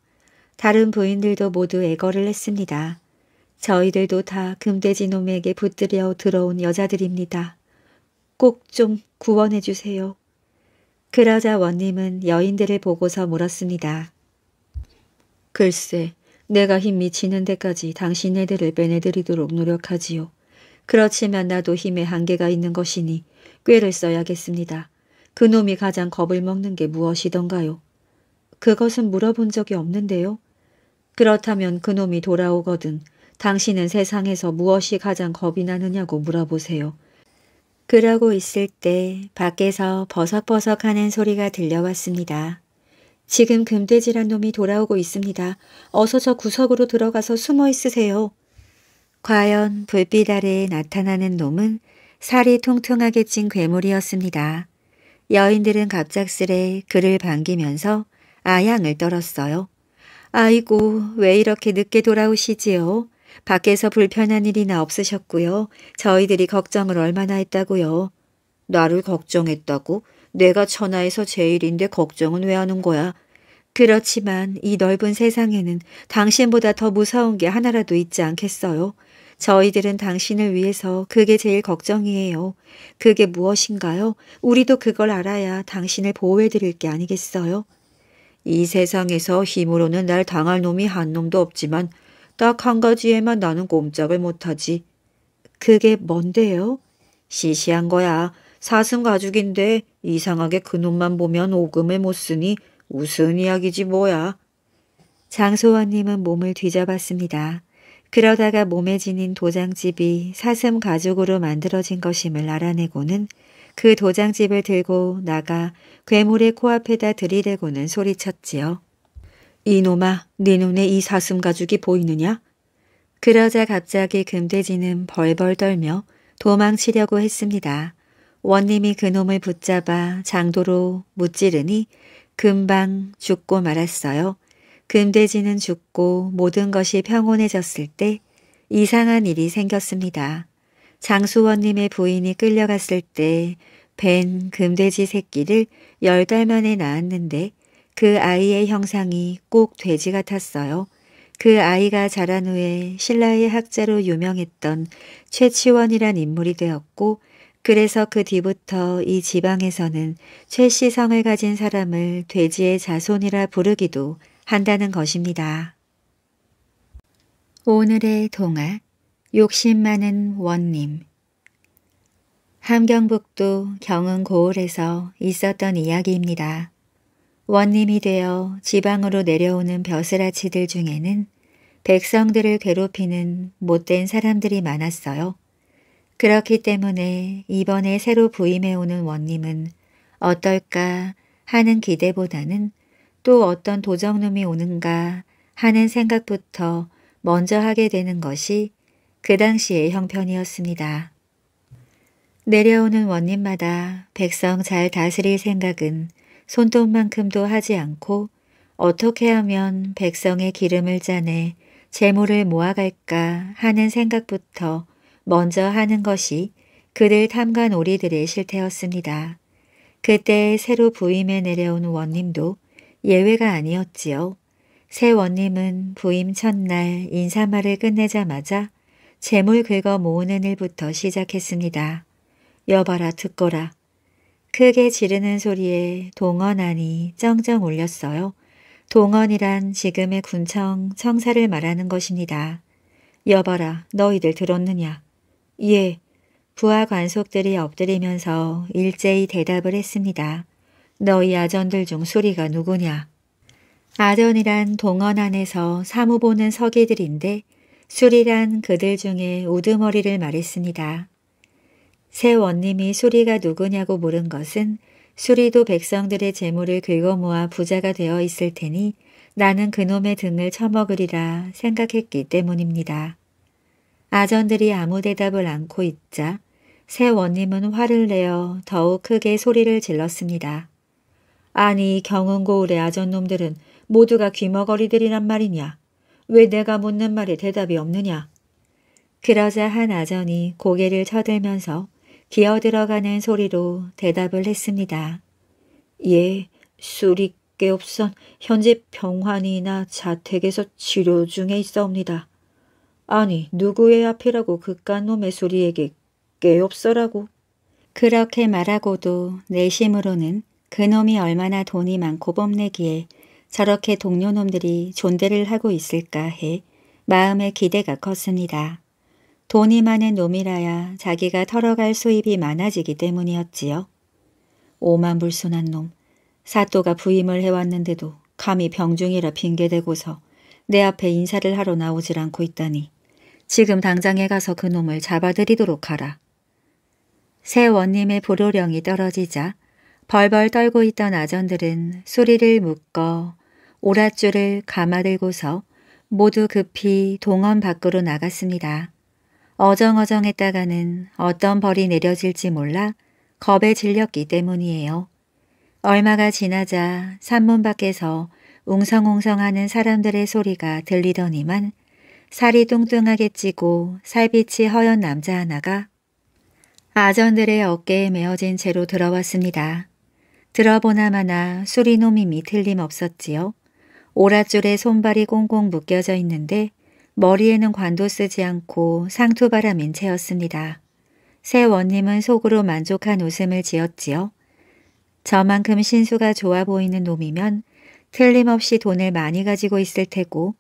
다른 부인들도 모두 애걸을 했습니다. 저희들도 다 금돼지놈에게 붙들여 들어온 여자들입니다. 꼭 좀 구원해 주세요. 그러자 원님은 여인들을 보고서 물었습니다. 글쎄, 내가 힘이 지는 데까지 당신 애들을 빼내드리도록 노력하지요. 그렇지만 나도 힘의 한계가 있는 것이니 꾀를 써야겠습니다. 그놈이 가장 겁을 먹는 게 무엇이던가요? 그것은 물어본 적이 없는데요. 그렇다면 그놈이 돌아오거든 당신은 세상에서 무엇이 가장 겁이 나느냐고 물어보세요. 그러고 있을 때 밖에서 버석버석하는 소리가 들려왔습니다. 지금 금돼지란 놈이 돌아오고 있습니다. 어서 저 구석으로 들어가서 숨어 있으세요. 과연 불빛 아래에 나타나는 놈은 살이 통통하게 찐 괴물이었습니다. 여인들은 갑작스레 그를 반기면서 아양을 떨었어요. 아이고 왜 이렇게 늦게 돌아오시지요? 밖에서 불편한 일이나 없으셨고요. 저희들이 걱정을 얼마나 했다고요. 나를 걱정했다고? 내가 천하에서 제일인데 걱정은 왜 하는 거야? 그렇지만 이 넓은 세상에는 당신보다 더 무서운 게 하나라도 있지 않겠어요? 저희들은 당신을 위해서 그게 제일 걱정이에요. 그게 무엇인가요? 우리도 그걸 알아야 당신을 보호해드릴 게 아니겠어요? 이 세상에서 힘으로는 날 당할 놈이 한 놈도 없지만 딱 한 가지에만 나는 꼼짝을 못하지. 그게 뭔데요? 시시한 거야. 사슴 가죽인데 이상하게 그놈만 보면 오금을 못 쓰니 무슨 이야기지 뭐야. 장소원님은 몸을 뒤져봤습니다. 그러다가 몸에 지닌 도장집이 사슴 가죽으로 만들어진 것임을 알아내고는 그 도장집을 들고 나가 괴물의 코앞에다 들이대고는 소리쳤지요. 이놈아, 네 눈에 이 사슴 가죽이 보이느냐? 그러자 갑자기 금돼지는 벌벌 떨며 도망치려고 했습니다. 원님이 그놈을 붙잡아 장도로 무찌르니 금방 죽고 말았어요. 금돼지는 죽고 모든 것이 평온해졌을 때 이상한 일이 생겼습니다. 장수원님의 부인이 끌려갔을 때 벤 금돼지 새끼를 열 달 만에 낳았는데 그 아이의 형상이 꼭 돼지 같았어요. 그 아이가 자란 후에 신라의 학자로 유명했던 최치원이란 인물이 되었고 그래서 그 뒤부터 이 지방에서는 최씨 성을 가진 사람을 돼지의 자손이라 부르기도 한다는 것입니다. 오늘의 동화 욕심 많은 원님 함경북도 경흥고을에서 있었던 이야기입니다. 원님이 되어 지방으로 내려오는 벼슬아치들 중에는 백성들을 괴롭히는 못된 사람들이 많았어요. 그렇기 때문에 이번에 새로 부임해오는 원님은 어떨까 하는 기대보다는 또 어떤 도적놈이 오는가 하는 생각부터 먼저 하게 되는 것이 그 당시의 형편이었습니다. 내려오는 원님마다 백성 잘 다스릴 생각은 손톱만큼도 하지 않고 어떻게 하면 백성의 기름을 짜내 재물을 모아갈까 하는 생각부터 먼저 하는 것이 그를 탐관 오리들의 실태였습니다. 그때 새로 부임해 내려온 원님도 예외가 아니었지요. 새 원님은 부임 첫날 인사말을 끝내자마자 재물 긁어 모으는 일부터 시작했습니다. 여봐라 듣거라. 크게 지르는 소리에 동원안니 쩡쩡 울렸어요. 동원이란 지금의 군청 청사를 말하는 것입니다. 여봐라 너희들 들었느냐. 예, 부하 관속들이 엎드리면서 일제히 대답을 했습니다. 너희 아전들 중소리가 누구냐? 아전이란 동원 안에서 사무 보는 서기들인데 수리란 그들 중에 우두머리를 말했습니다. 새 원님이 수리가 누구냐고 물은 것은 수리도 백성들의 재물을 긁어모아 부자가 되어 있을 테니 나는 그놈의 등을 쳐먹으리라 생각했기 때문입니다. 아전들이 아무 대답을 않고 있자 새 원님은 화를 내어 더욱 크게 소리를 질렀습니다. 아니 경은고을의 아전놈들은 모두가 귀머거리들이란 말이냐. 왜 내가 묻는 말에 대답이 없느냐. 그러자 한 아전이 고개를 쳐들면서 기어들어가는 소리로 대답을 했습니다. 예, 수리께없선 현재 병환이나 자택에서 치료 중에 있사옵니다 아니 누구의 앞이라고 그깟 놈의 소리에게 깨없어라고. 그렇게 말하고도 내심으로는 그놈이 얼마나 돈이 많고 뽐내기에 저렇게 동료놈들이 존대를 하고 있을까 해 마음의 기대가 컸습니다. 돈이 많은 놈이라야 자기가 털어갈 수입이 많아지기 때문이었지요. 오만불손한 놈, 사또가 부임을 해왔는데도 감히 병중이라 핑계대고서 내 앞에 인사를 하러 나오질 않고 있다니 지금 당장에 가서 그놈을 잡아들이도록 하라. 새 원님의 불호령이 떨어지자 벌벌 떨고 있던 아전들은 소리를 묶어 오랏줄을 감아들고서 모두 급히 동원 밖으로 나갔습니다. 어정어정했다가는 어떤 벌이 내려질지 몰라 겁에 질렸기 때문이에요. 얼마가 지나자 산문 밖에서 웅성웅성하는 사람들의 소리가 들리더니만 살이 뚱뚱하게 찌고 살빛이 허연 남자 하나가 아전들의 어깨에 메어진 채로 들어왔습니다. 들어보나마나 수리놈임이 틀림없었지요. 오랏줄에 손발이 꽁꽁 묶여져 있는데 머리에는 관도 쓰지 않고 상투바람인 채였습니다. 새 원님은 속으로 만족한 웃음을 지었지요. 저만큼 신수가 좋아 보이는 놈이면 틀림없이 돈을 많이 가지고 있을 테고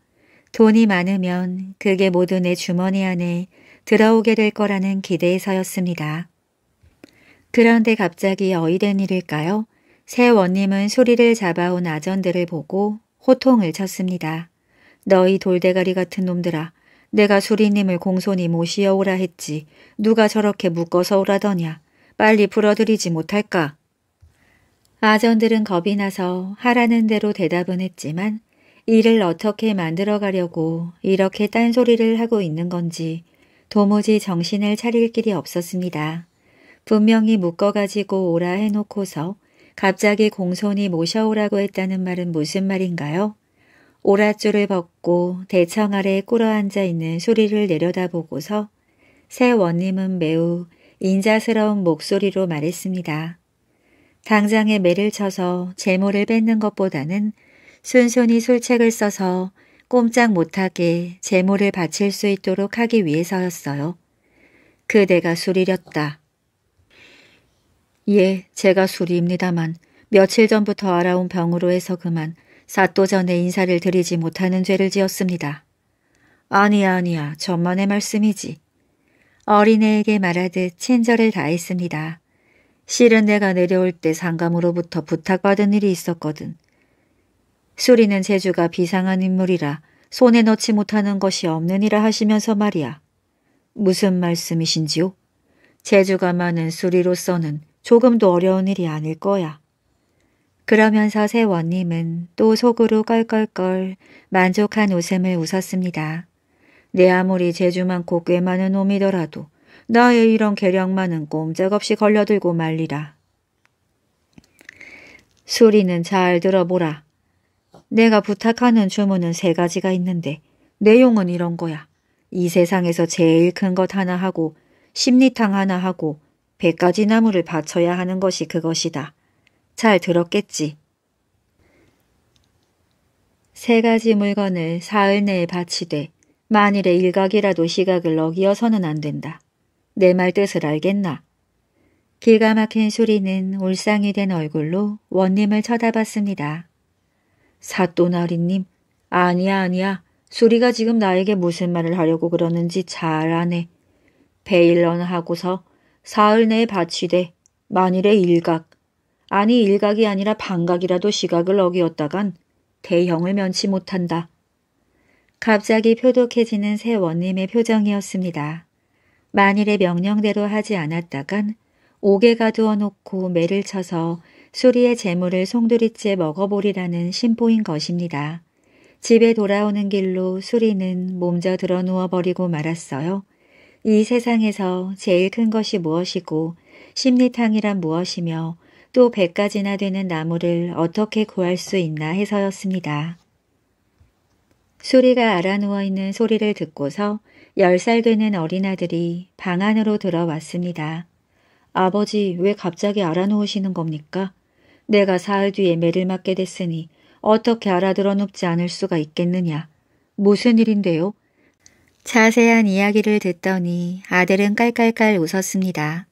돈이 많으면 그게 모두 내 주머니 안에 들어오게 될 거라는 기대에서였습니다. 그런데 갑자기 어이된 일일까요? 새 원님은 소리를 잡아온 아전들을 보고 호통을 쳤습니다. 너희 돌대가리 같은 놈들아 내가 수리님을 공손히 모시어 오라 했지 누가 저렇게 묶어서 오라더냐 빨리 불어들리지 못할까? 아전들은 겁이 나서 하라는 대로 대답은 했지만 일을 어떻게 만들어가려고 이렇게 딴소리를 하고 있는 건지 도무지 정신을 차릴 길이 없었습니다. 분명히 묶어가지고 오라 해놓고서 갑자기 공손히 모셔오라고 했다는 말은 무슨 말인가요? 오라줄을 벗고 대청 아래 에 꿇어앉아 있는 소리를 내려다보고서 새 원님은 매우 인자스러운 목소리로 말했습니다. 당장에 매를 쳐서 재물을 뺏는 것보다는 순순히 술책을 써서 꼼짝 못하게 재물을 바칠 수 있도록 하기 위해서였어요. 그대가 술이렸다. 예, 제가 술이입니다만 며칠 전부터 알아온 병으로 해서 그만 사또 전에 인사를 드리지 못하는 죄를 지었습니다. 아니야 아니야 전만의 말씀이지. 어린애에게 말하듯 친절을 다했습니다. 실은 내가 내려올 때 상감으로부터 부탁받은 일이 있었거든. 수리는 재주가 비상한 인물이라 손에 넣지 못하는 것이 없느니라 하시면서 말이야. 무슨 말씀이신지요? 재주가 많은 수리로서는 조금도 어려운 일이 아닐 거야. 그러면서 세원님은 또 속으로 껄껄껄 만족한 웃음을 웃었습니다. 내 아무리 재주 많고 꽤 많은 놈이더라도 나의 이런 계량만은 꼼짝없이 걸려들고 말리라. 수리는 잘 들어보라. 내가 부탁하는 주문은 세 가지가 있는데 내용은 이런 거야. 이 세상에서 제일 큰 것 하나 하고 십리탕 하나 하고 백 가지 나무를 바쳐야 하는 것이 그것이다. 잘 들었겠지? 세 가지 물건을 사흘 내에 바치되 만일에 일각이라도 시각을 어기어서는 안 된다. 내 말 뜻을 알겠나? 기가 막힌 수리는 울상이 된 얼굴로 원님을 쳐다봤습니다. 사또나리님, 아니야, 아니야. 수리가 지금 나에게 무슨 말을 하려고 그러는지 잘 아네. 베일런 하고서 사흘 내에 바치되 만일의 일각, 아니 일각이 아니라 반각이라도 시각을 어기었다간 대형을 면치 못한다. 갑자기 표독해지는 새 원님의 표정이었습니다. 만일의 명령대로 하지 않았다간 옥에 가두어 놓고 매를 쳐서 수리의 재물을 송두리째 먹어보리라는 심보인 것입니다. 집에 돌아오는 길로 수리는 몸져 드러 누워버리고 말았어요. 이 세상에서 제일 큰 것이 무엇이고 심리탕이란 무엇이며 또 100가지나 되는 나무를 어떻게 구할 수 있나 해서였습니다. 수리가 알아 누워있는 소리를 듣고서 10살 되는 어린아들이 방 안으로 들어왔습니다. 아버지 왜 갑자기 알아 누우시는 겁니까? 내가 사흘 뒤에 매를 맞게 됐으니 어떻게 알아들어 눕지 않을 수가 있겠느냐. 무슨 일인데요? 자세한 이야기를 듣더니 아들은 깔깔깔 웃었습니다.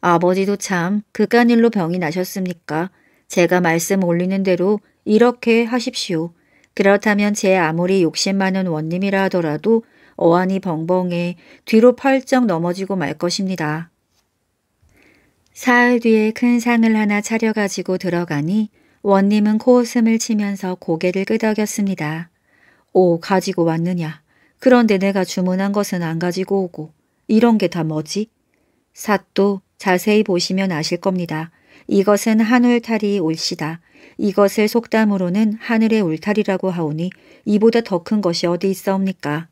아버지도 참 그깟 일로 병이 나셨습니까? 제가 말씀 올리는 대로 이렇게 하십시오. 그렇다면 제 아무리 욕심 많은 원님이라 하더라도 어안이 벙벙해 뒤로 펄쩍 넘어지고 말 것입니다. 사흘 뒤에 큰 상을 하나 차려가지고 들어가니 원님은 코웃음을 치면서 고개를 끄덕였습니다. 오, 가지고 왔느냐. 그런데 내가 주문한 것은 안 가지고 오고. 이런 게 다 뭐지? 삿도 자세히 보시면 아실 겁니다. 이것은 한울탈이 올시다. 이것을 속담으로는 하늘의 울타리라고 하오니 이보다 더 큰 것이 어디 있사옵니까?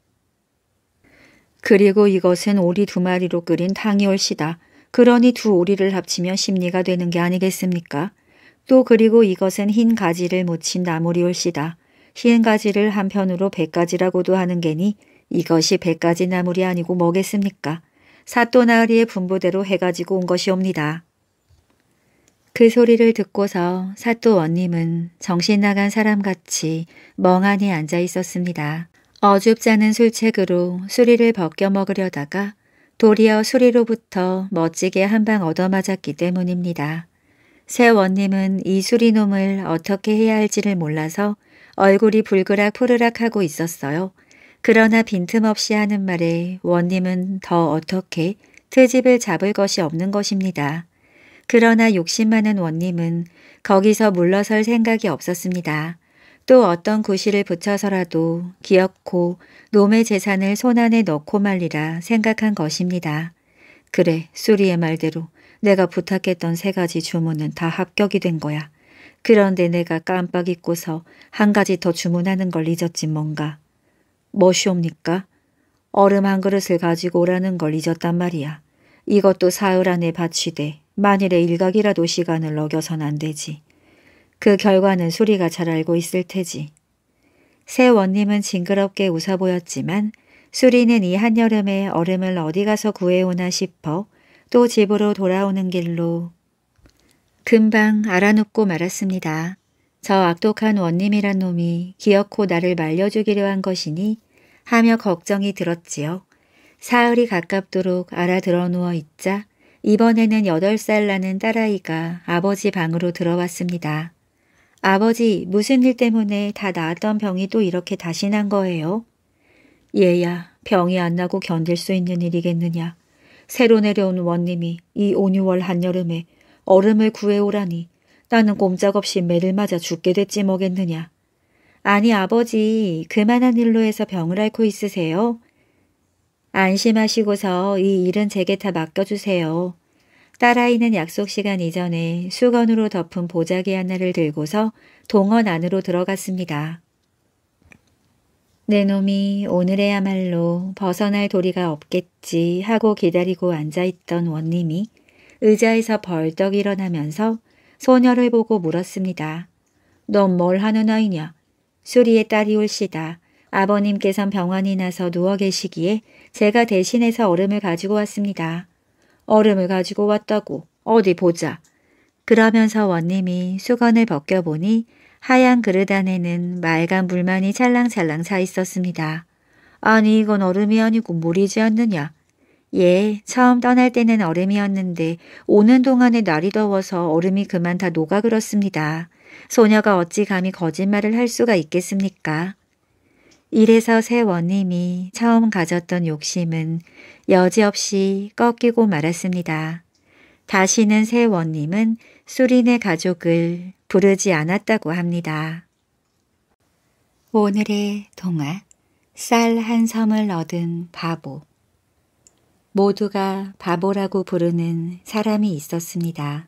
그리고 이것은 오리 두 마리로 끓인 탕이 올시다. 그러니 두 오리를 합치면 십리가 되는 게 아니겠습니까? 또 그리고 이것은 흰 가지를 묻힌 나물이올시다. 흰 가지를 한편으로 백가지라고도 하는 게니 이것이 백가지 나물이 아니고 뭐겠습니까? 사또나리의 으 분부대로 해가지고 온 것이옵니다. 그 소리를 듣고서 사또 원님은 정신나간 사람같이 멍하니 앉아 있었습니다. 어줍잖은 술책으로 수리를 벗겨 먹으려다가 도리어 수리로부터 멋지게 한 방 얻어맞았기 때문입니다. 새 원님은 이 수리놈을 어떻게 해야 할지를 몰라서 얼굴이 불그락 푸르락하고 있었어요. 그러나 빈틈없이 하는 말에 원님은 더 어떻게 트집을 잡을 것이 없는 것입니다. 그러나 욕심 많은 원님은 거기서 물러설 생각이 없었습니다. 또 어떤 구실을 붙여서라도 기어코 놈의 재산을 손안에 넣고 말리라 생각한 것입니다. 그래 수리의 말대로 내가 부탁했던 세 가지 주문은 다 합격이 된 거야. 그런데 내가 깜빡 잊고서 한 가지 더 주문하는 걸 잊었지 뭔가. 뭐시옵니까? 얼음 한 그릇을 가지고 오라는 걸 잊었단 말이야. 이것도 사흘 안에 바치되 만일에 일각이라도 시간을 어겨선 안 되지. 그 결과는 수리가 잘 알고 있을 테지. 새 원님은 징그럽게 웃어 보였지만 수리는 이 한여름에 얼음을 어디 가서 구해오나 싶어 또 집으로 돌아오는 길로 금방 알아눕고 말았습니다. 저 악독한 원님이란 놈이 기어코 나를 말려주기로한 것이니 하며 걱정이 들었지요. 사흘이 가깝도록 알아들어 누워 있자 이번에는 여덟 살 나는 딸아이가 아버지 방으로 들어왔습니다. 아버지, 무슨 일 때문에 다 나았던 병이 또 이렇게 다시 난 거예요? 얘야, 병이 안 나고 견딜 수 있는 일이겠느냐. 새로 내려온 원님이 이 온유월 한여름에 얼음을 구해오라니 나는 꼼짝없이 매를 맞아 죽게 됐지 뭐겠느냐. 아니 아버지, 그만한 일로 해서 병을 앓고 있으세요? 안심하시고서 이 일은 제게 다 맡겨주세요. 딸아이는 약속 시간 이전에 수건으로 덮은 보자기 하나를 들고서 동원 안으로 들어갔습니다. 내 놈이 오늘에야말로 벗어날 도리가 없겠지 하고 기다리고 앉아있던 원님이 의자에서 벌떡 일어나면서 소녀를 보고 물었습니다. 넌 뭘 하는 아이냐? 수리의 딸이 올시다. 아버님께선 병원이 나서 누워 계시기에 제가 대신해서 얼음을 가지고 왔습니다. 얼음을 가지고 왔다고. 어디 보자. 그러면서 원님이 수건을 벗겨보니 하얀 그릇 안에는 맑은 물만이 찰랑찰랑 차 있었습니다. 아니 이건 얼음이 아니고 물이지 않느냐. 예, 처음 떠날 때는 얼음이었는데 오는 동안에 날이 더워서 얼음이 그만 다 녹아 그렇습니다. 소녀가 어찌 감히 거짓말을 할 수가 있겠습니까? 이래서 새 원님이 처음 가졌던 욕심은 여지없이 꺾이고 말았습니다. 다시는 새 원님은 수린의 가족을 부르지 않았다고 합니다. 오늘의 동화 쌀 한 섬을 얻은 바보 모두가 바보라고 부르는 사람이 있었습니다.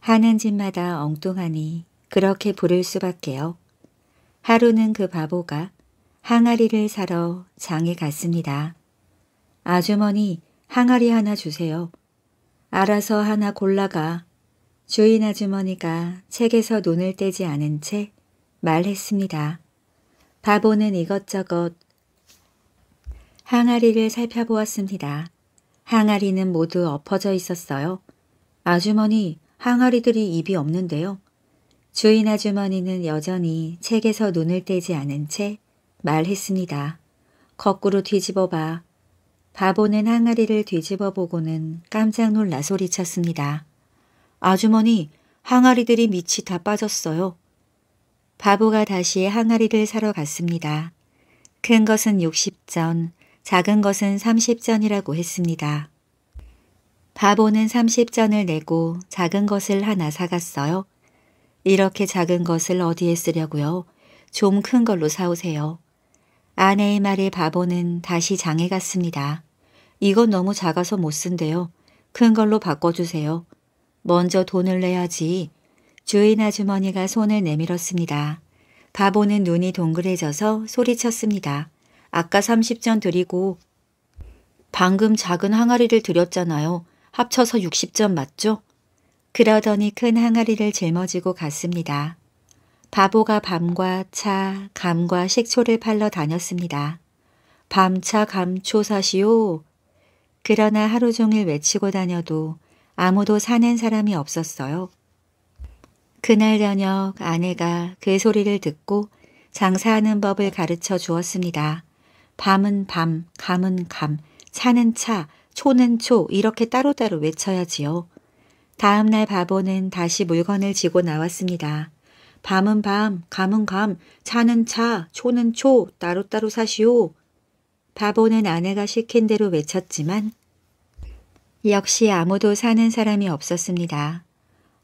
하는 짓마다 엉뚱하니 그렇게 부를 수밖에요. 하루는 그 바보가 항아리를 사러 장에 갔습니다. 아주머니 항아리 하나 주세요. 알아서 하나 골라가 주인 아주머니가 책에서 눈을 떼지 않은 채 말했습니다. 바보는 이것저것 항아리를 살펴보았습니다. 항아리는 모두 엎어져 있었어요. 아주머니, 항아리들이 입이 없는데요. 주인 아주머니는 여전히 책에서 눈을 떼지 않은 채 말했습니다. 거꾸로 뒤집어 봐. 바보는 항아리를 뒤집어 보고는 깜짝 놀라 소리쳤습니다. 아주머니, 항아리들이 밑이 다 빠졌어요. 바보가 다시 항아리를 사러 갔습니다. 큰 것은 60전, 작은 것은 30전이라고 했습니다. 바보는 30전을 내고 작은 것을 하나 사갔어요. 이렇게 작은 것을 어디에 쓰려고요? 좀 큰 걸로 사오세요. 아내의 말에 바보는 다시 장에 갔습니다. 이건 너무 작아서 못 쓴대요. 큰 걸로 바꿔주세요. 먼저 돈을 내야지. 주인 아주머니가 손을 내밀었습니다. 바보는 눈이 동그래져서 소리쳤습니다. 아까 30전 드리고 방금 작은 항아리를 드렸잖아요. 합쳐서 60점 맞죠? 그러더니 큰 항아리를 짊어지고 갔습니다. 바보가 밤과 차, 감과 식초를 팔러 다녔습니다. 밤차 감초 사시오. 그러나 하루 종일 외치고 다녀도 아무도 사는 사람이 없었어요. 그날 저녁 아내가 그 소리를 듣고 장사하는 법을 가르쳐 주었습니다. 밤은 밤, 감은 감, 차는 차, 초는 초 이렇게 따로따로 외쳐야지요. 다음날 바보는 다시 물건을 지고 나왔습니다. 밤은 밤, 감은 감, 차는 차, 초는 초, 따로따로 사시오. 바보는 아내가 시킨 대로 외쳤지만 역시 아무도 사는 사람이 없었습니다.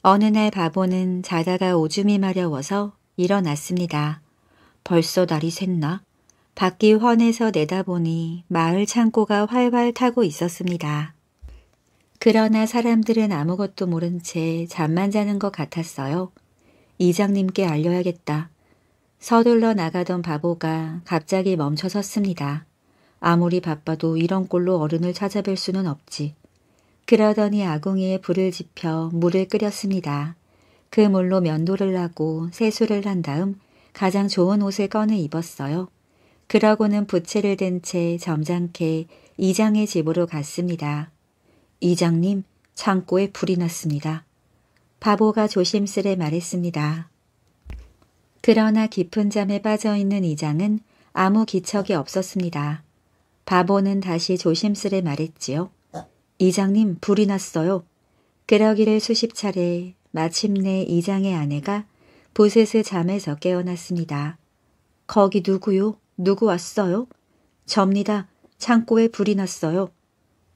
어느 날 바보는 자다가 오줌이 마려워서 일어났습니다. 벌써 날이 샜나? 밖이 훤해서 내다보니 마을 창고가 활활 타고 있었습니다. 그러나 사람들은 아무것도 모른 채 잠만 자는 것 같았어요. 이장님께 알려야겠다. 서둘러 나가던 바보가 갑자기 멈춰 섰습니다. 아무리 바빠도 이런 꼴로 어른을 찾아뵐 수는 없지. 그러더니 아궁이에 불을 지펴 물을 끓였습니다. 그 물로 면도를 하고 세수를 한 다음 가장 좋은 옷을 꺼내 입었어요. 그러고는 부채를 든 채 점잖게 이장의 집으로 갔습니다. 이장님, 창고에 불이 났습니다. 바보가 조심스레 말했습니다. 그러나 깊은 잠에 빠져있는 이장은 아무 기척이 없었습니다. 바보는 다시 조심스레 말했지요. 이장님 불이 났어요. 그러기를 수십 차례 마침내 이장의 아내가 보셋의 잠에서 깨어났습니다. 거기 누구요? 누구 왔어요? 접니다. 창고에 불이 났어요.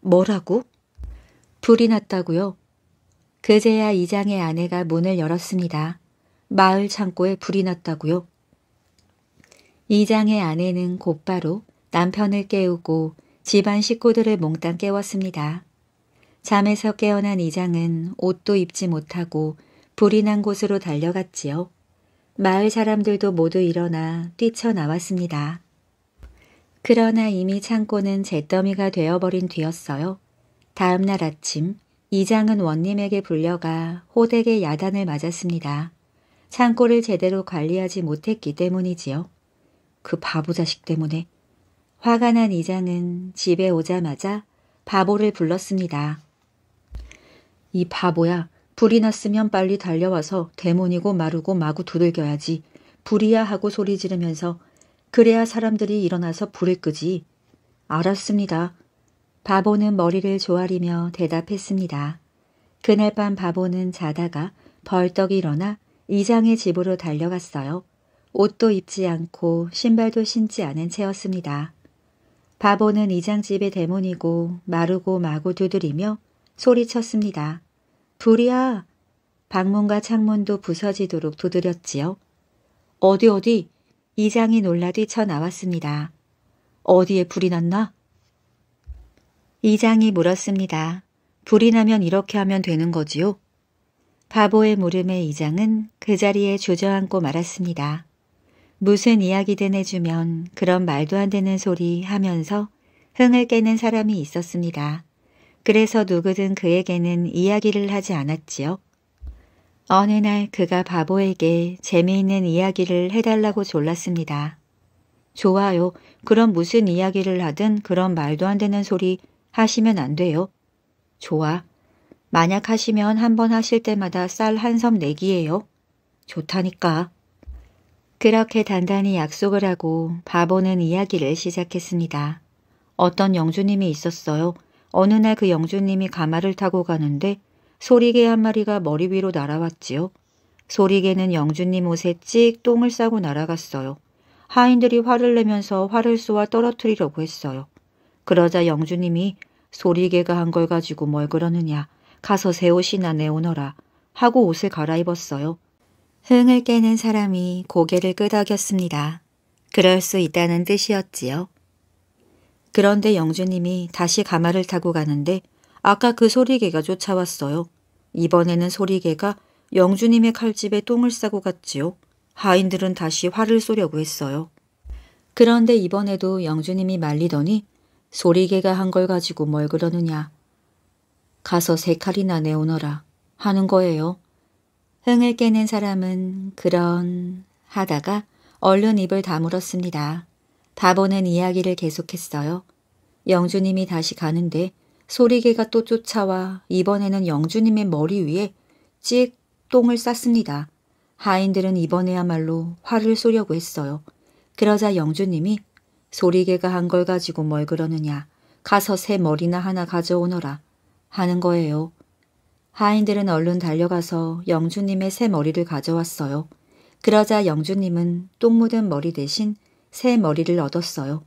뭐라고? 불이 났다고요? 그제야 이장의 아내가 문을 열었습니다. 마을 창고에 불이 났다고요. 이장의 아내는 곧바로 남편을 깨우고 집안 식구들을 몽땅 깨웠습니다. 잠에서 깨어난 이장은 옷도 입지 못하고 불이 난 곳으로 달려갔지요. 마을 사람들도 모두 일어나 뛰쳐나왔습니다. 그러나 이미 창고는 잿더미가 되어버린 뒤였어요. 다음날 아침 이장은 원님에게 불려가 호되게 야단을 맞았습니다. 창고를 제대로 관리하지 못했기 때문이지요. 그 바보 자식 때문에. 화가 난 이장은 집에 오자마자 바보를 불렀습니다. 이 바보야, 불이 났으면 빨리 달려와서 대문이고 마르고 마구 두들겨야지. 불이야 하고 소리 지르면서 그래야 사람들이 일어나서 불을 끄지. 알았습니다. 바보는 머리를 조아리며 대답했습니다. 그날 밤 바보는 자다가 벌떡 일어나 이장의 집으로 달려갔어요. 옷도 입지 않고 신발도 신지 않은 채였습니다. 바보는 이장 집의 대문이고 마르고 마구 두드리며 소리쳤습니다. 불이야! 방문과 창문도 부서지도록 두드렸지요. 어디 어디! 이장이 놀라 뛰쳐나왔습니다. 어디에 불이 났나? 이장이 물었습니다. 불이 나면 이렇게 하면 되는 거지요? 바보의 물음에 이장은 그 자리에 주저앉고 말았습니다. 무슨 이야기든 해주면 그런 말도 안 되는 소리 하면서 흥을 깨는 사람이 있었습니다. 그래서 누구든 그에게는 이야기를 하지 않았지요. 어느 날 그가 바보에게 재미있는 이야기를 해달라고 졸랐습니다. 좋아요. 그럼 무슨 이야기를 하든 그런 말도 안 되는 소리 하시면 안 돼요. 좋아. 만약 하시면 한 번 하실 때마다 쌀 한 섬 내기예요. 좋다니까. 그렇게 단단히 약속을 하고 바보는 이야기를 시작했습니다. 어떤 영주님이 있었어요. 어느 날 그 영주님이 가마를 타고 가는데 소리개 한 마리가 머리 위로 날아왔지요. 소리개는 영주님 옷에 찍 똥을 싸고 날아갔어요. 하인들이 화를 내면서 화를 쏘아 떨어뜨리려고 했어요. 그러자 영주님이 소리개가 한 걸 가지고 뭘 그러느냐. 가서 새 옷이나 내오너라. 하고 옷을 갈아입었어요. 흥을 깨는 사람이 고개를 끄덕였습니다. 그럴 수 있다는 뜻이었지요. 그런데 영주님이 다시 가마를 타고 가는데 아까 그 소리개가 쫓아왔어요. 이번에는 소리개가 영주님의 칼집에 똥을 싸고 갔지요. 하인들은 다시 화를 쏘려고 했어요. 그런데 이번에도 영주님이 말리더니 소리개가 한 걸 가지고 뭘 그러느냐. 가서 세 칼이나 내오너라 하는 거예요. 흥을 깨는 사람은 그런 하다가 얼른 입을 다물었습니다. 바보는 이야기를 계속했어요. 영주님이 다시 가는데 소리개가 또 쫓아와 이번에는 영주님의 머리 위에 찍 똥을 쌌습니다. 하인들은 이번에야말로 화를 쏘려고 했어요. 그러자 영주님이 소리개가 한 걸 가지고 뭘 그러느냐. 가서 새 머리나 하나 가져오너라. 하는 거예요. 하인들은 얼른 달려가서 영주님의 새 머리를 가져왔어요. 그러자 영주님은 똥 묻은 머리 대신 새 머리를 얻었어요.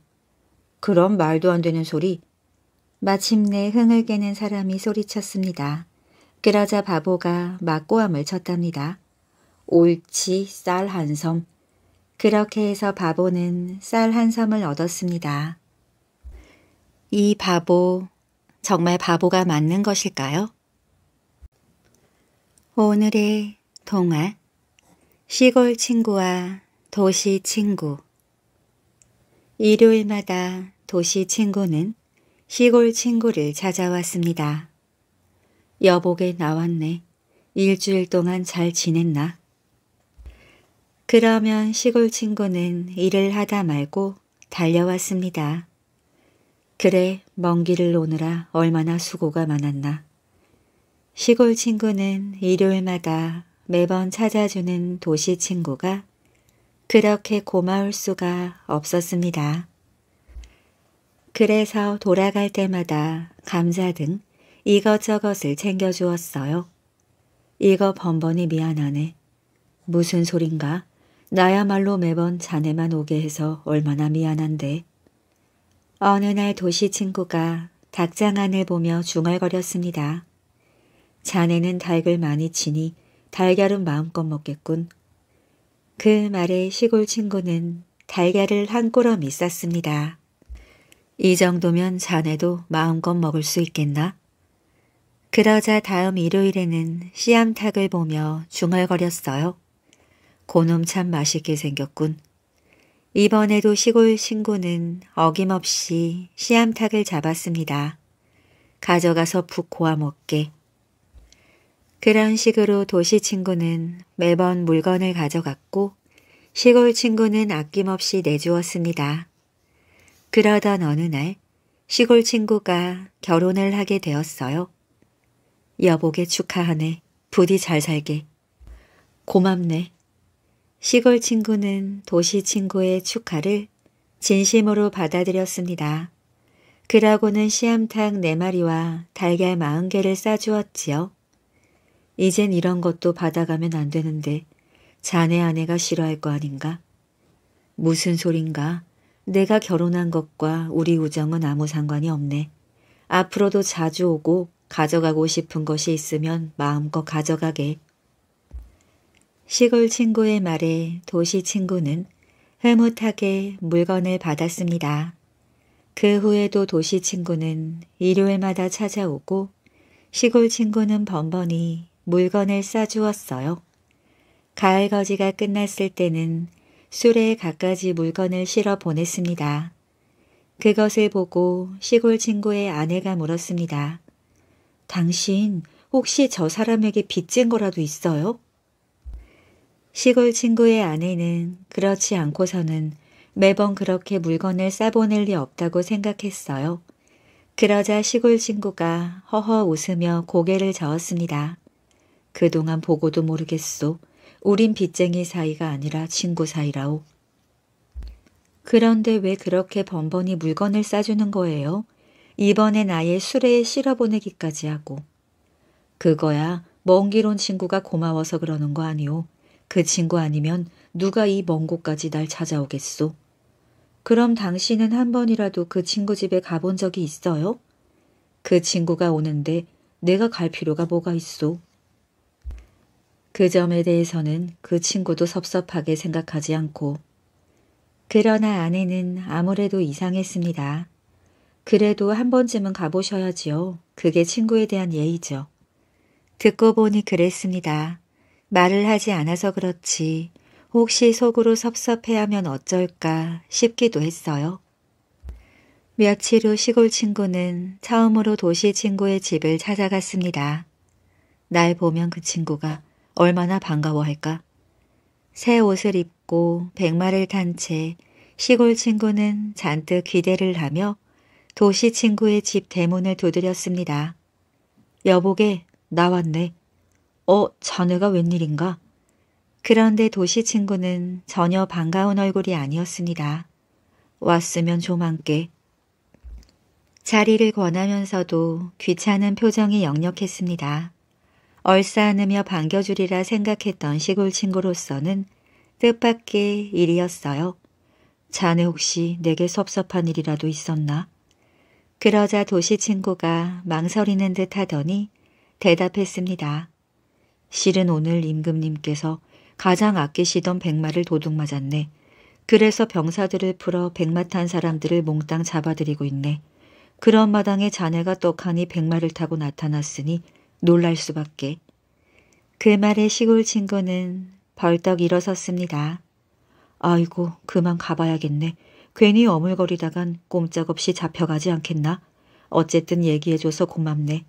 그럼 말도 안 되는 소리. 마침내 흥을 깨는 사람이 소리쳤습니다. 그러자 바보가 막고함을 쳤답니다. 옳지 쌀 한 섬, 그렇게 해서 바보는 쌀 한 섬을 얻었습니다. 이 바보, 정말 바보가 맞는 것일까요? 오늘의 동화 시골 친구와 도시 친구 일요일마다 도시 친구는 시골 친구를 찾아왔습니다. 여보게 나왔네. 일주일 동안 잘 지냈나? 그러면 시골 친구는 일을 하다 말고 달려왔습니다. 그래 먼 길을 오느라 얼마나 수고가 많았나. 시골 친구는 일요일마다 매번 찾아주는 도시 친구가 그렇게 고마울 수가 없었습니다. 그래서 돌아갈 때마다 감사 등 이것저것을 챙겨주었어요. 이거 번번이 미안하네. 무슨 소린가? 나야말로 매번 자네만 오게 해서 얼마나 미안한데. 어느 날 도시 친구가 닭장 안을 보며 중얼거렸습니다. 자네는 닭을 많이 치니 달걀은 마음껏 먹겠군. 그 말에 시골 친구는 달걀을 한 꼬럼이 쌌습니다. 이 정도면 자네도 마음껏 먹을 수 있겠나? 그러자 다음 일요일에는 씨암탉을 보며 중얼거렸어요. 고놈 참 맛있게 생겼군. 이번에도 시골 친구는 어김없이 씨암탉을 잡았습니다. 가져가서 푹 고아 먹게. 그런 식으로 도시 친구는 매번 물건을 가져갔고 시골 친구는 아낌없이 내주었습니다. 그러던 어느 날 시골 친구가 결혼을 하게 되었어요. 여보게 축하하네. 부디 잘 살게. 고맙네. 시골 친구는 도시 친구의 축하를 진심으로 받아들였습니다. 그러고는 시암탕 네마리와 달걀 40개를 싸주었지요. 이젠 이런 것도 받아가면 안 되는데 자네 아내가 싫어할 거 아닌가? 무슨 소린가? 내가 결혼한 것과 우리 우정은 아무 상관이 없네. 앞으로도 자주 오고 가져가고 싶은 것이 있으면 마음껏 가져가게. 시골 친구의 말에 도시 친구는 흐뭇하게 물건을 받았습니다. 그 후에도 도시 친구는 일요일마다 찾아오고 시골 친구는 번번이 물건을 싸주었어요. 가을 거지가 끝났을 때는 술에 갖가지 물건을 실어 보냈습니다. 그것을 보고 시골 친구의 아내가 물었습니다. 당신 혹시 저 사람에게 빚진 거라도 있어요? 시골 친구의 아내는 그렇지 않고서는 매번 그렇게 물건을 싸보낼 리 없다고 생각했어요. 그러자 시골 친구가 허허 웃으며 고개를 저었습니다. 그동안 보고도 모르겠소. 우린 빚쟁이 사이가 아니라 친구 사이라오. 그런데 왜 그렇게 번번이 물건을 싸주는 거예요? 이번엔 아예 수레에 실어보내기까지 하고. 그거야 먼 길 온 친구가 고마워서 그러는 거 아니오. 그 친구 아니면 누가 이 먼 곳까지 날 찾아오겠소? 그럼 당신은 한 번이라도 그 친구 집에 가본 적이 있어요? 그 친구가 오는데 내가 갈 필요가 뭐가 있소? 그 점에 대해서는 그 친구도 섭섭하게 생각하지 않고 그러나 아내는 아무래도 이상했습니다. 그래도 한 번쯤은 가보셔야지요. 그게 친구에 대한 예의죠. 듣고 보니 그랬습니다. 말을 하지 않아서 그렇지 혹시 속으로 섭섭해하면 어쩔까 싶기도 했어요. 며칠 후 시골 친구는 처음으로 도시 친구의 집을 찾아갔습니다. 날 보면 그 친구가 얼마나 반가워할까. 새 옷을 입고 백마를 탄 채 시골 친구는 잔뜩 기대를 하며 도시 친구의 집 대문을 두드렸습니다. 여보게 나왔네. 어, 자네가 웬일인가? 그런데 도시 친구는 전혀 반가운 얼굴이 아니었습니다. 왔으면 조만께. 자리를 권하면서도 귀찮은 표정이 역력했습니다. 얼싸안으며 반겨주리라 생각했던 시골 친구로서는 뜻밖의 일이었어요. 자네 혹시 내게 섭섭한 일이라도 있었나? 그러자 도시 친구가 망설이는 듯 하더니 대답했습니다. 실은 오늘 임금님께서 가장 아끼시던 백마를 도둑맞았네. 그래서 병사들을 풀어 백마 탄 사람들을 몽땅 잡아들이고 있네. 그런 마당에 자네가 떡하니 백마를 타고 나타났으니 놀랄 수밖에. 그 말에 시골 친구는 벌떡 일어섰습니다. 아이고 그만 가봐야겠네. 괜히 어물거리다간 꼼짝없이 잡혀가지 않겠나? 어쨌든 얘기해줘서 고맙네.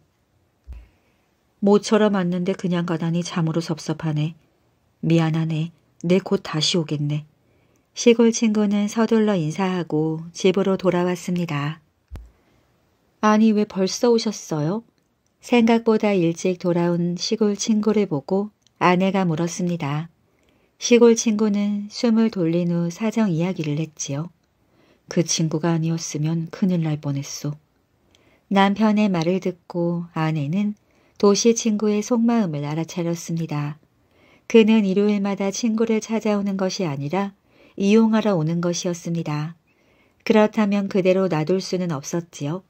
모처럼 왔는데 그냥 가다니 잠으로 섭섭하네. 미안하네. 내 곧 다시 오겠네. 시골 친구는 서둘러 인사하고 집으로 돌아왔습니다. 아니 왜 벌써 오셨어요? 생각보다 일찍 돌아온 시골 친구를 보고 아내가 물었습니다. 시골 친구는 숨을 돌린 후 사정 이야기를 했지요. 그 친구가 아니었으면 큰일 날 뻔했소. 남편의 말을 듣고 아내는 도시 친구의 속마음을 알아차렸습니다. 그는 일요일마다 친구를 찾아오는 것이 아니라 이용하러 오는 것이었습니다. 그렇다면 그대로 놔둘 수는 없었지요.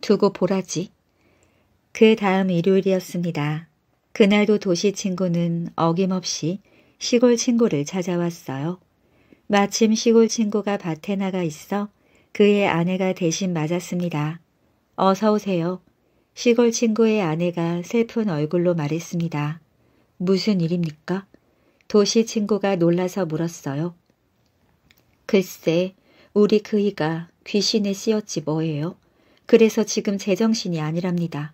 두고 보라지. 그 다음 일요일이었습니다. 그날도 도시 친구는 어김없이 시골 친구를 찾아왔어요. 마침 시골 친구가 밭에 나가 있어 그의 아내가 대신 맞았습니다. 어서 오세요. 시골 친구의 아내가 슬픈 얼굴로 말했습니다. 무슨 일입니까? 도시 친구가 놀라서 물었어요. 글쎄, 우리 그이가 귀신에 씌었지 뭐예요. 그래서 지금 제정신이 아니랍니다.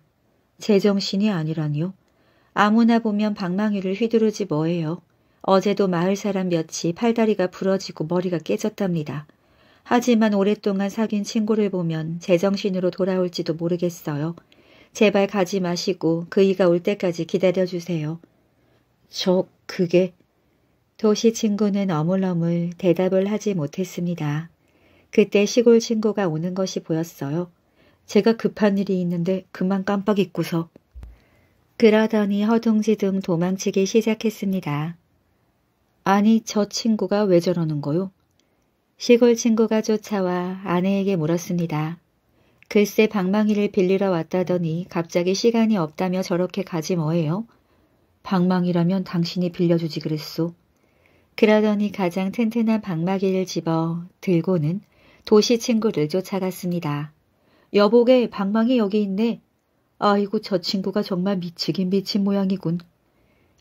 제정신이 아니라니요? 아무나 보면 방망이를 휘두르지 뭐예요. 어제도 마을 사람 몇이 팔다리가 부러지고 머리가 깨졌답니다. 하지만 오랫동안 사귄 친구를 보면 제정신으로 돌아올지도 모르겠어요. 제발 가지 마시고 그이가 올 때까지 기다려주세요. 저 그게... 도시 친구는 어물어물 대답을 하지 못했습니다. 그때 시골 친구가 오는 것이 보였어요. 제가 급한 일이 있는데 그만 깜빡 잊고서. 그러더니 허둥지둥 도망치기 시작했습니다. 아니 저 친구가 왜 저러는 거요? 시골 친구가 쫓아와 아내에게 물었습니다. 글쎄 방망이를 빌리러 왔다더니 갑자기 시간이 없다며 저렇게 가지 뭐예요? 방망이라면 당신이 빌려주지 그랬소. 그러더니 가장 튼튼한 방망이를 집어 들고는 도시 친구를 쫓아갔습니다. 여보게 방망이 여기 있네. 아이고 저 친구가 정말 미치긴 미친 모양이군.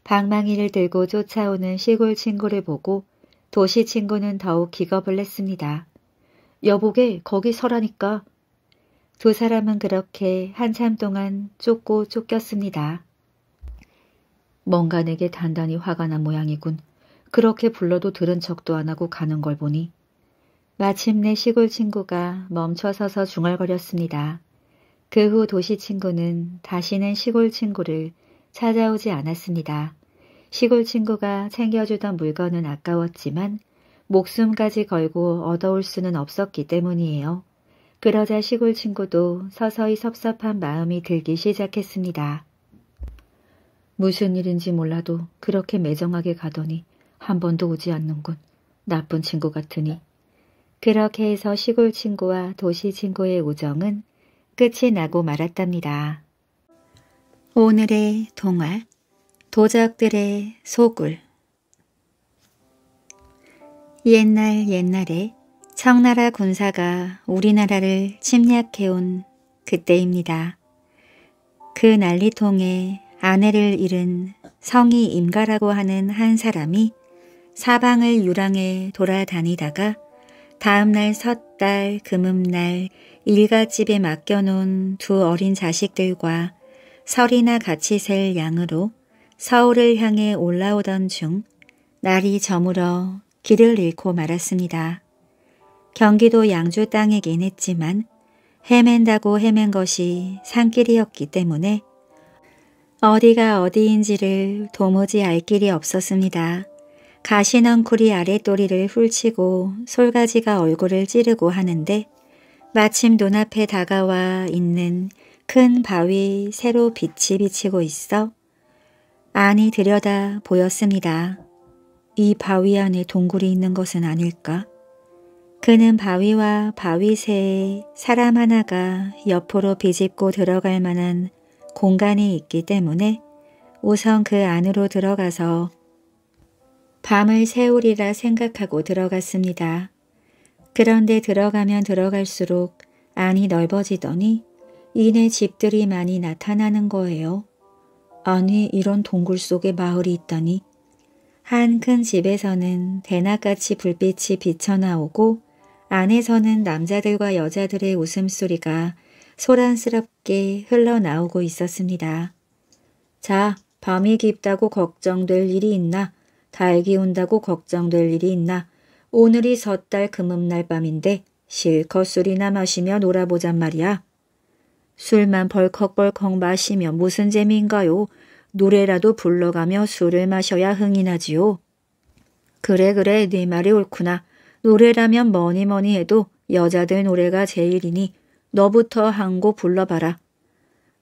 방망이를 들고 쫓아오는 시골 친구를 보고 도시 친구는 더욱 기겁을 했습니다. 여보게 거기 서라니까 두 사람은 그렇게 한참 동안 쫓고 쫓겼습니다. 뭔가 내게 단단히 화가 난 모양이군. 그렇게 불러도 들은 척도 안 하고 가는 걸 보니 마침내 시골 친구가 멈춰서서 중얼거렸습니다. 그 후 도시 친구는 다시는 시골 친구를 찾아오지 않았습니다. 시골 친구가 챙겨주던 물건은 아까웠지만 목숨까지 걸고 얻어올 수는 없었기 때문이에요. 그러자 시골 친구도 서서히 섭섭한 마음이 들기 시작했습니다. 무슨 일인지 몰라도 그렇게 매정하게 가더니 한 번도 오지 않는군. 나쁜 친구 같으니. 그렇게 해서 시골 친구와 도시 친구의 우정은 끝이 나고 말았답니다. 오늘의 동화 도적들의 속을 옛날 옛날에 청나라 군사가 우리나라를 침략해온 그때입니다. 그 난리통에 아내를 잃은 성이 임가라고 하는 한 사람이 사방을 유랑해 돌아다니다가 다음날 섣달 금음날 일가집에 맡겨놓은 두 어린 자식들과 설이나 같이 셀 양으로 서울을 향해 올라오던 중 날이 저물어 길을 잃고 말았습니다. 경기도 양주 땅이긴 했지만 헤맨다고 헤맨 것이 산길이었기 때문에 어디가 어디인지를 도무지 알 길이 없었습니다. 가시넝쿨이 아랫도리를 훌치고 솔가지가 얼굴을 찌르고 하는데 마침 눈앞에 다가와 있는 큰 바위 새로 빛이 비치고 있어 안이 들여다 보였습니다. 이 바위 안에 동굴이 있는 것은 아닐까? 그는 바위와 바위 새에 사람 하나가 옆으로 비집고 들어갈 만한 공간이 있기 때문에 우선 그 안으로 들어가서 밤을 새우리라 생각하고 들어갔습니다. 그런데 들어가면 들어갈수록 안이 넓어지더니 이내 집들이 많이 나타나는 거예요. 아니 이런 동굴 속에 마을이 있다니. 한 큰 집에서는 대낮같이 불빛이 비쳐나오고 안에서는 남자들과 여자들의 웃음소리가 소란스럽게 흘러나오고 있었습니다. 자, 밤이 깊다고 걱정될 일이 있나? 달기 온다고 걱정될 일이 있나? 오늘이 섣달 금음날 밤인데 실컷 술이나 마시며 놀아보잔 말이야. 술만 벌컥벌컥 마시면 무슨 재미인가요? 노래라도 불러가며 술을 마셔야 흥이 나지요. 그래 그래 네 말이 옳구나. 노래라면 뭐니 뭐니 해도 여자들 노래가 제일이니 너부터 한 곡 불러봐라.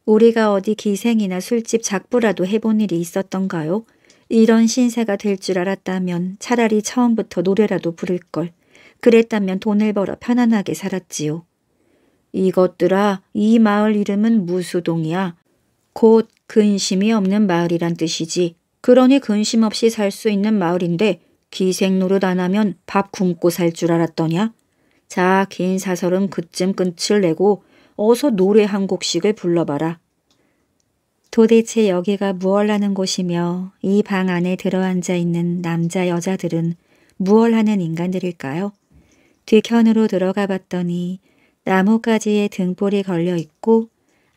우리가 어디 기생이나 술집 작부라도 해본 일이 있었던가요? 이런 신세가 될 줄 알았다면 차라리 처음부터 노래라도 부를걸. 그랬다면 돈을 벌어 편안하게 살았지요. 이것들아, 이 마을 이름은 무수동이야. 곧 근심이 없는 마을이란 뜻이지. 그러니 근심 없이 살 수 있는 마을인데 기생 노릇 안 하면 밥 굶고 살 줄 알았더냐? 자, 긴 사설은 그쯤 끝을 내고 어서 노래 한 곡씩을 불러봐라. 도대체 여기가 무얼하는 곳이며 이 방 안에 들어앉아 있는 남자 여자들은 무얼하는 인간들일까요? 뒤편으로 들어가 봤더니 나뭇가지에 등볼이 걸려 있고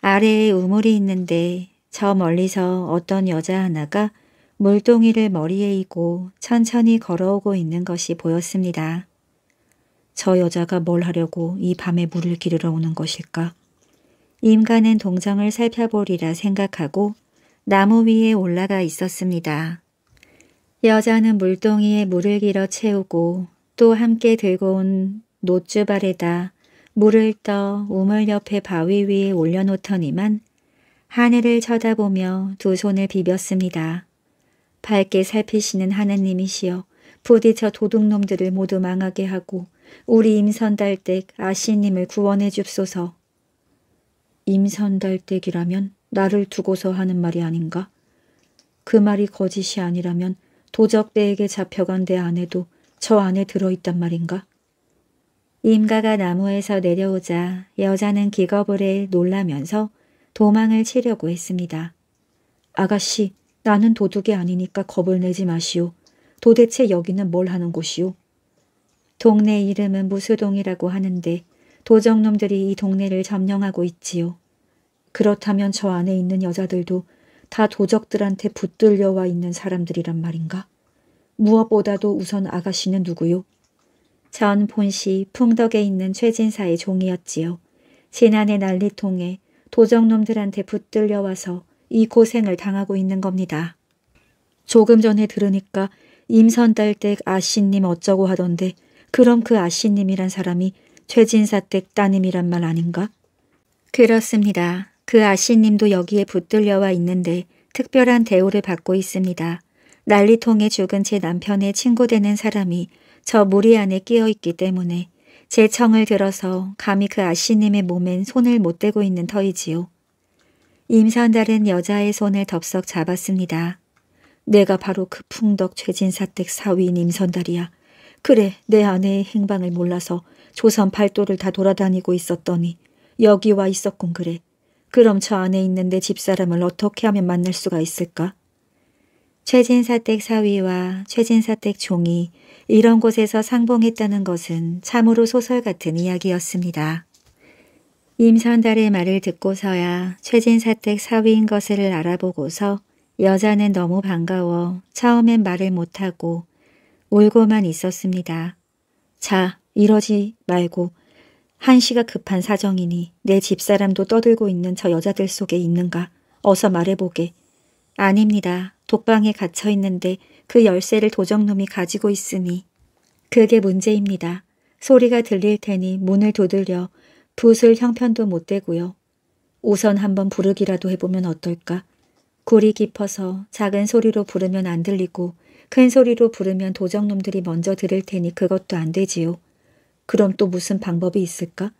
아래에 우물이 있는데 저 멀리서 어떤 여자 하나가 물동이를 머리에 이고 천천히 걸어오고 있는 것이 보였습니다. 저 여자가 뭘 하려고 이 밤에 물을 기르러 오는 것일까? 임가는 동정을 살펴보리라 생각하고 나무 위에 올라가 있었습니다. 여자는 물동이에 물을 길어 채우고 또 함께 들고 온노쭈발에다 물을 떠 우물 옆에 바위 위에 올려놓더니만 하늘을 쳐다보며 두 손을 비볐습니다. 밝게 살피시는 하느님이시여 부디저 도둑놈들을 모두 망하게 하고 우리 임선달댁 아씨님을 구원해 줍소서. 임선달댁이라면 나를 두고서 하는 말이 아닌가? 그 말이 거짓이 아니라면 도적대에게 잡혀간 내 아내도 저 안에 들어있단 말인가? 임가가 나무에서 내려오자 여자는 기겁을 해 놀라면서 도망을 치려고 했습니다. 아가씨, 나는 도둑이 아니니까 겁을 내지 마시오. 도대체 여기는 뭘 하는 곳이오? 동네 이름은 무수동이라고 하는데 도적놈들이 이 동네를 점령하고 있지요. 그렇다면 저 안에 있는 여자들도 다 도적들한테 붙들려와 있는 사람들이란 말인가? 무엇보다도 우선 아가씨는 누구요? 전 본시 풍덕에 있는 최진사의 종이었지요. 지난해 난리통에 도적놈들한테 붙들려와서 이 고생을 당하고 있는 겁니다. 조금 전에 들으니까 임선달 댁 아씨님 어쩌고 하던데 그럼 그 아씨님이란 사람이 최진사 댁 따님이란 말 아닌가? 그렇습니다. 그 아씨님도 여기에 붙들려와 있는데 특별한 대우를 받고 있습니다. 난리통에 죽은 제 남편의 친구 되는 사람이 저 무리 안에 끼어있기 때문에 제 청을 들어서 감히 그 아씨님의 몸엔 손을 못 대고 있는 터이지요. 임선달은 여자의 손을 덥석 잡았습니다. 내가 바로 그 풍덕 최진사댁 사위인 임선달이야. 그래 내 아내의 행방을 몰라서 조선 팔도를 다 돌아다니고 있었더니 여기 와 있었군 그래. 그럼 저 안에 있는 내 집사람을 어떻게 하면 만날 수가 있을까? 최진사댁 사위와 최진사댁 종이 이런 곳에서 상봉했다는 것은 참으로 소설 같은 이야기였습니다. 임선달의 말을 듣고서야 최진사택 사위인 것을 알아보고서 여자는 너무 반가워 처음엔 말을 못하고 울고만 있었습니다. 자 이러지 말고 한시가 급한 사정이니 내 집사람도 떠들고 있는 저 여자들 속에 있는가 어서 말해보게. 아닙니다. 독방에 갇혀 있는데 그 열쇠를 도적놈이 가지고 있으니 그게 문제입니다. 소리가 들릴 테니 문을 두들려 붓을 형편도 못 대고요. 우선 한번 부르기라도 해보면 어떨까. 굴이 깊어서 작은 소리로 부르면 안 들리고 큰 소리로 부르면 도적놈들이 먼저 들을 테니 그것도 안 되지요. 그럼 또 무슨 방법이 있을까?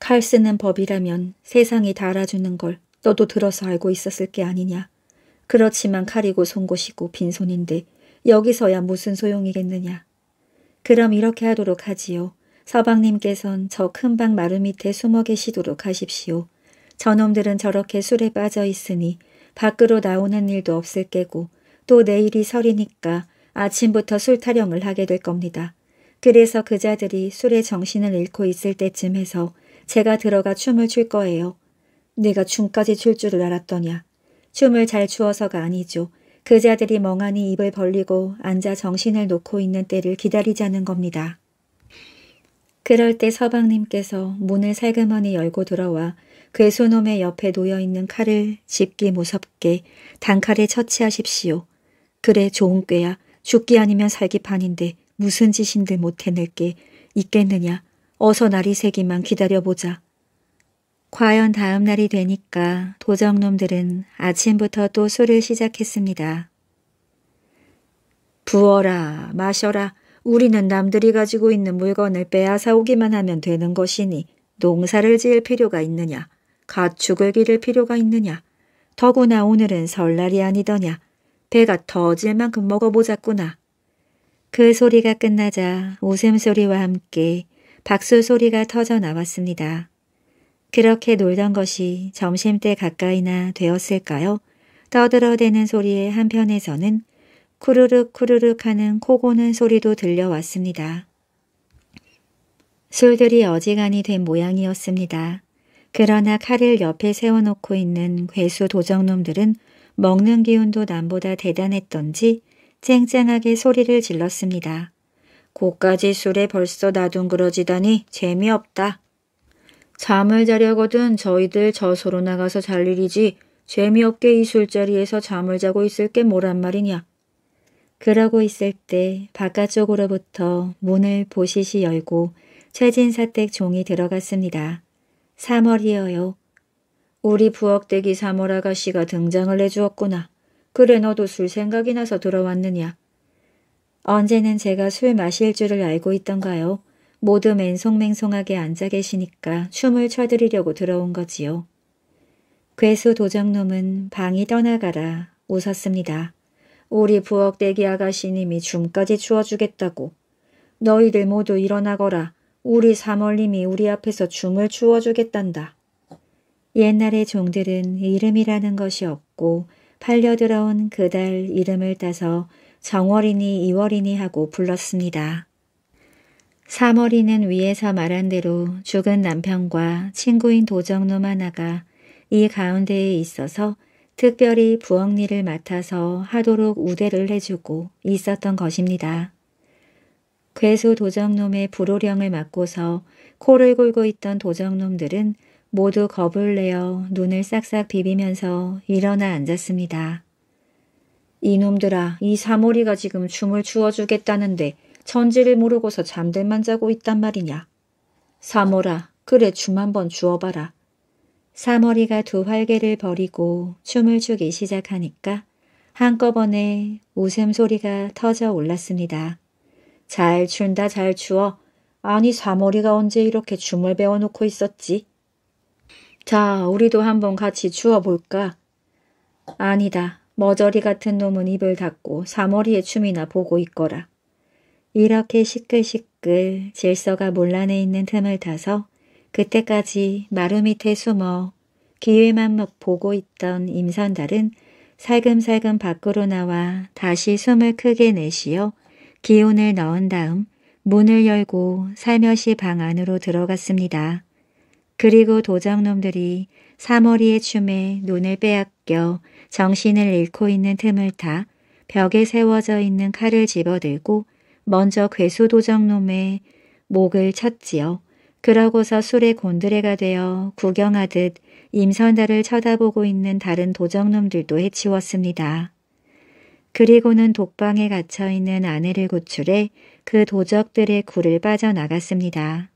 칼 쓰는 법이라면 세상이 다 알아주는 걸 너도 들어서 알고 있었을 게 아니냐. 그렇지만 칼이고 송곳이고 빈손인데 여기서야 무슨 소용이겠느냐. 그럼 이렇게 하도록 하지요. 서방님께선 저 큰 방 마루 밑에 숨어 계시도록 하십시오. 저놈들은 저렇게 술에 빠져 있으니 밖으로 나오는 일도 없을 게고 또 내일이 설이니까 아침부터 술 타령을 하게 될 겁니다. 그래서 그자들이 술에 정신을 잃고 있을 때쯤 해서 제가 들어가 춤을 출 거예요. 네가 춤까지 출 줄을 알았더냐. 춤을 잘 추어서가 아니죠. 그자들이 멍하니 입을 벌리고 앉아 정신을 놓고 있는 때를 기다리자는 겁니다. 그럴 때 서방님께서 문을 살그머니 열고 들어와 괴소놈의 옆에 놓여있는 칼을 집기 무섭게 단칼에 처치하십시오. 그래 좋은 꾀야 죽기 아니면 살기 판인데 무슨 짓인들 못해낼 게 있겠느냐. 어서 날이 새기만 기다려보자. 과연 다음 날이 되니까 도적놈들은 아침부터 또 술을 시작했습니다. 부어라 마셔라 우리는 남들이 가지고 있는 물건을 빼앗아 오기만 하면 되는 것이니 농사를 지을 필요가 있느냐, 가축을 기를 필요가 있느냐, 더구나 오늘은 설날이 아니더냐, 배가 터질 만큼 먹어보자꾸나. 그 소리가 끝나자 웃음소리와 함께 박수 소리가 터져 나왔습니다. 그렇게 놀던 것이 점심때 가까이나 되었을까요? 떠들어대는 소리의 한편에서는 쿠르륵 쿠르륵 하는 코고는 소리도 들려왔습니다. 술들이 어지간히 된 모양이었습니다. 그러나 칼을 옆에 세워놓고 있는 괴수 도적놈들은 먹는 기운도 남보다 대단했던지 쨍쨍하게 소리를 질렀습니다. 고까지 술에 벌써 나둥그러지다니 재미없다. 잠을 자려거든 저희들 저소로 나가서 잘 일이지 재미없게 이 술자리에서 잠을 자고 있을 게 뭐란 말이냐. 그러고 있을 때 바깥쪽으로부터 문을 보시시 열고 최진사댁 종이 들어갔습니다. 3월이어요 우리 부엌대기 3월 아가씨가 등장을 해주었구나. 그래 너도 술 생각이 나서 들어왔느냐. 언제는 제가 술 마실 줄을 알고 있던가요. 모두 맹송맹송하게 앉아 계시니까 춤을 춰드리려고 들어온 거지요. 괴수 도적놈은 방이 떠나가라 웃었습니다. 우리 부엌대기 아가씨님이 줌까지 주워주겠다고. 너희들 모두 일어나거라. 우리 사월님이 우리 앞에서 줌을 주워주겠단다. 옛날의 종들은 이름이라는 것이 없고 팔려 들어온 그달 이름을 따서 정월이니 이월이니 하고 불렀습니다. 3월이는 위에서 말한 대로 죽은 남편과 친구인 도정놈 하나가 이 가운데에 있어서 특별히 부엌일을 맡아서 하도록 우대를 해주고 있었던 것입니다. 괴수 도적놈의 불호령을 맞고서 코를 골고 있던 도적놈들은 모두 겁을 내어 눈을 싹싹 비비면서 일어나 앉았습니다. 이놈들아, 이 사모리가 지금 춤을 추어주겠다는데 천지를 모르고서 잠들만 자고 있단 말이냐. 사모라, 그래 춤 한번 주어봐라. 사머리가 두 활개를 버리고 춤을 추기 시작하니까 한꺼번에 웃음소리가 터져 올랐습니다. 잘 춘다 잘 추어. 아니 사머리가 언제 이렇게 춤을 배워놓고 있었지? 자, 우리도 한번 같이 추어볼까? 아니다. 머저리 같은 놈은 입을 닫고 사머리의 춤이나 보고 있거라. 이렇게 시끌시끌 질서가 몰란에 있는 틈을 타서 그때까지 마루 밑에 숨어 기회만 막 보고 있던 임선달은 살금살금 밖으로 나와 다시 숨을 크게 내쉬어 기운을 넣은 다음 문을 열고 살며시 방 안으로 들어갔습니다. 그리고 도장놈들이 사머리의 춤에 눈을 빼앗겨 정신을 잃고 있는 틈을 타 벽에 세워져 있는 칼을 집어들고 먼저 괴수 도장놈의 목을 쳤지요. 그러고서 술에 곤드레가 되어 구경하듯 임선달을 쳐다보고 있는 다른 도적놈들도 해치웠습니다. 그리고는 독방에 갇혀있는 아내를 구출해 그 도적들의 굴을 빠져나갔습니다.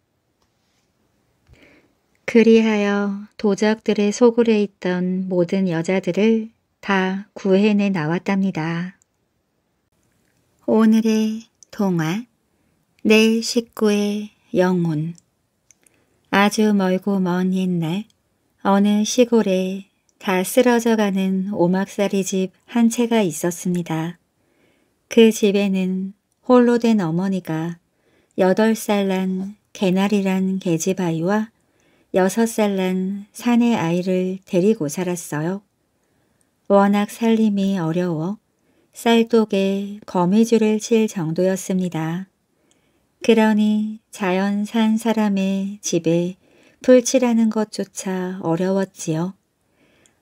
그리하여 도적들의 소굴에 있던 모든 여자들을 다 구해내 나왔답니다. 오늘의 동화 내 식구의 영혼 아주 멀고 먼 옛날 어느 시골에 다 쓰러져가는 오막살이 집 한 채가 있었습니다. 그 집에는 홀로 된 어머니가 여덟 살난 개나리란 개집아이와 여섯 살난 산의 아이를 데리고 살았어요. 워낙 살림이 어려워 쌀독에 거미줄을 칠 정도였습니다. 그러니 자연 산 사람의 집에 풀칠하는 것조차 어려웠지요.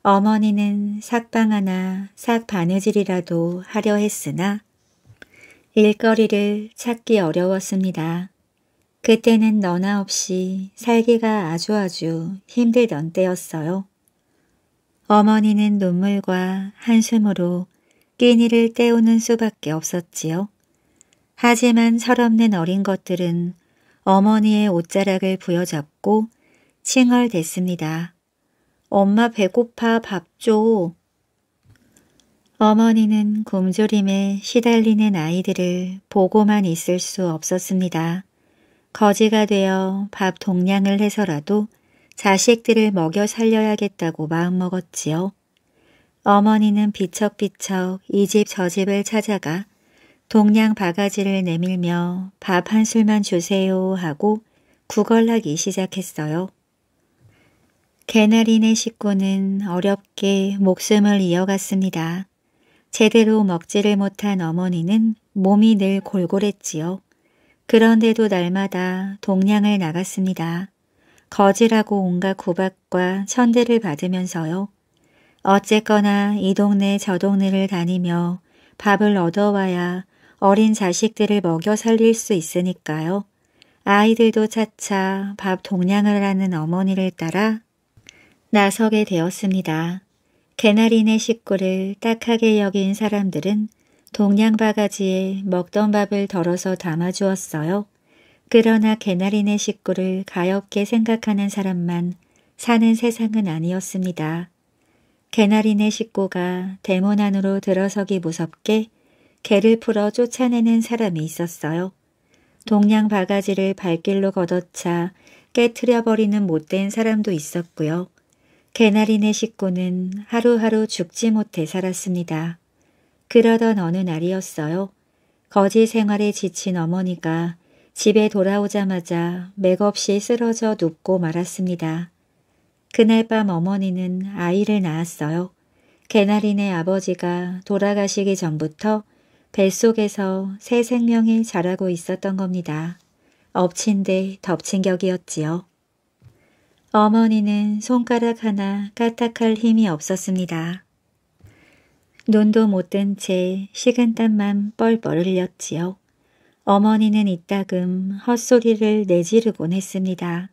어머니는 삭방 하나 삭 바느질이라도 하려 했으나 일거리를 찾기 어려웠습니다. 그때는 너나 없이 살기가 아주 아주 힘들던 때였어요. 어머니는 눈물과 한숨으로 끼니를 때우는 수밖에 없었지요. 하지만 철없는 어린 것들은 어머니의 옷자락을 부여잡고 칭얼댔습니다. 엄마 배고파 밥 줘. 어머니는 굶주림에 시달리는 아이들을 보고만 있을 수 없었습니다. 거지가 되어 밥 동량을 해서라도 자식들을 먹여 살려야겠다고 마음먹었지요. 어머니는 비척비척 이 집 저 집을 찾아가 동냥 바가지를 내밀며 밥 한 술만 주세요 하고 구걸하기 시작했어요. 개나리네 식구는 어렵게 목숨을 이어갔습니다. 제대로 먹지를 못한 어머니는 몸이 늘 골골했지요. 그런데도 날마다 동냥을 나갔습니다. 거지라고 온갖 구박과 천대를 받으면서요. 어쨌거나 이 동네 저 동네를 다니며 밥을 얻어와야 어린 자식들을 먹여 살릴 수 있으니까요. 아이들도 차차 밥 동량을 하는 어머니를 따라 나서게 되었습니다. 개나리네 식구를 딱하게 여긴 사람들은 동양 바가지에 먹던 밥을 덜어서 담아주었어요. 그러나 개나리네 식구를 가엽게 생각하는 사람만 사는 세상은 아니었습니다. 개나리네 식구가 대문 안으로 들어서기 무섭게 개를 풀어 쫓아내는 사람이 있었어요. 동양 바가지를 발길로 걷어차 깨트려버리는 못된 사람도 있었고요. 개나리네 식구는 하루하루 죽지 못해 살았습니다. 그러던 어느 날이었어요. 거지 생활에 지친 어머니가 집에 돌아오자마자 맥없이 쓰러져 눕고 말았습니다. 그날 밤 어머니는 아이를 낳았어요. 개나리네 아버지가 돌아가시기 전부터 뱃속에서 새 생명이 자라고 있었던 겁니다. 엎친 데 덮친 격이었지요. 어머니는 손가락 하나 까딱할 힘이 없었습니다. 눈도 못 뜬 채 식은 땀만 뻘뻘 흘렸지요. 어머니는 이따금 헛소리를 내지르곤 했습니다.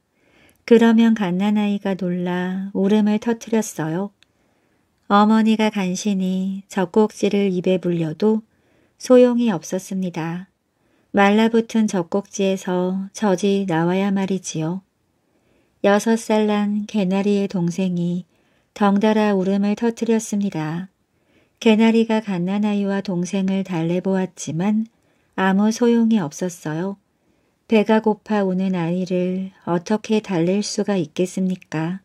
그러면 갓난아이가 놀라 울음을 터뜨렸어요. 어머니가 간신히 젖꼭지를 입에 물려도 소용이 없었습니다. 말라붙은 젖꼭지에서 젖이 나와야 말이지요. 여섯 살 난 개나리의 동생이 덩달아 울음을 터뜨렸습니다. 개나리가 갓난아이와 동생을 달래보았지만 아무 소용이 없었어요. 배가 고파 우는 아이를 어떻게 달랠 수가 있겠습니까?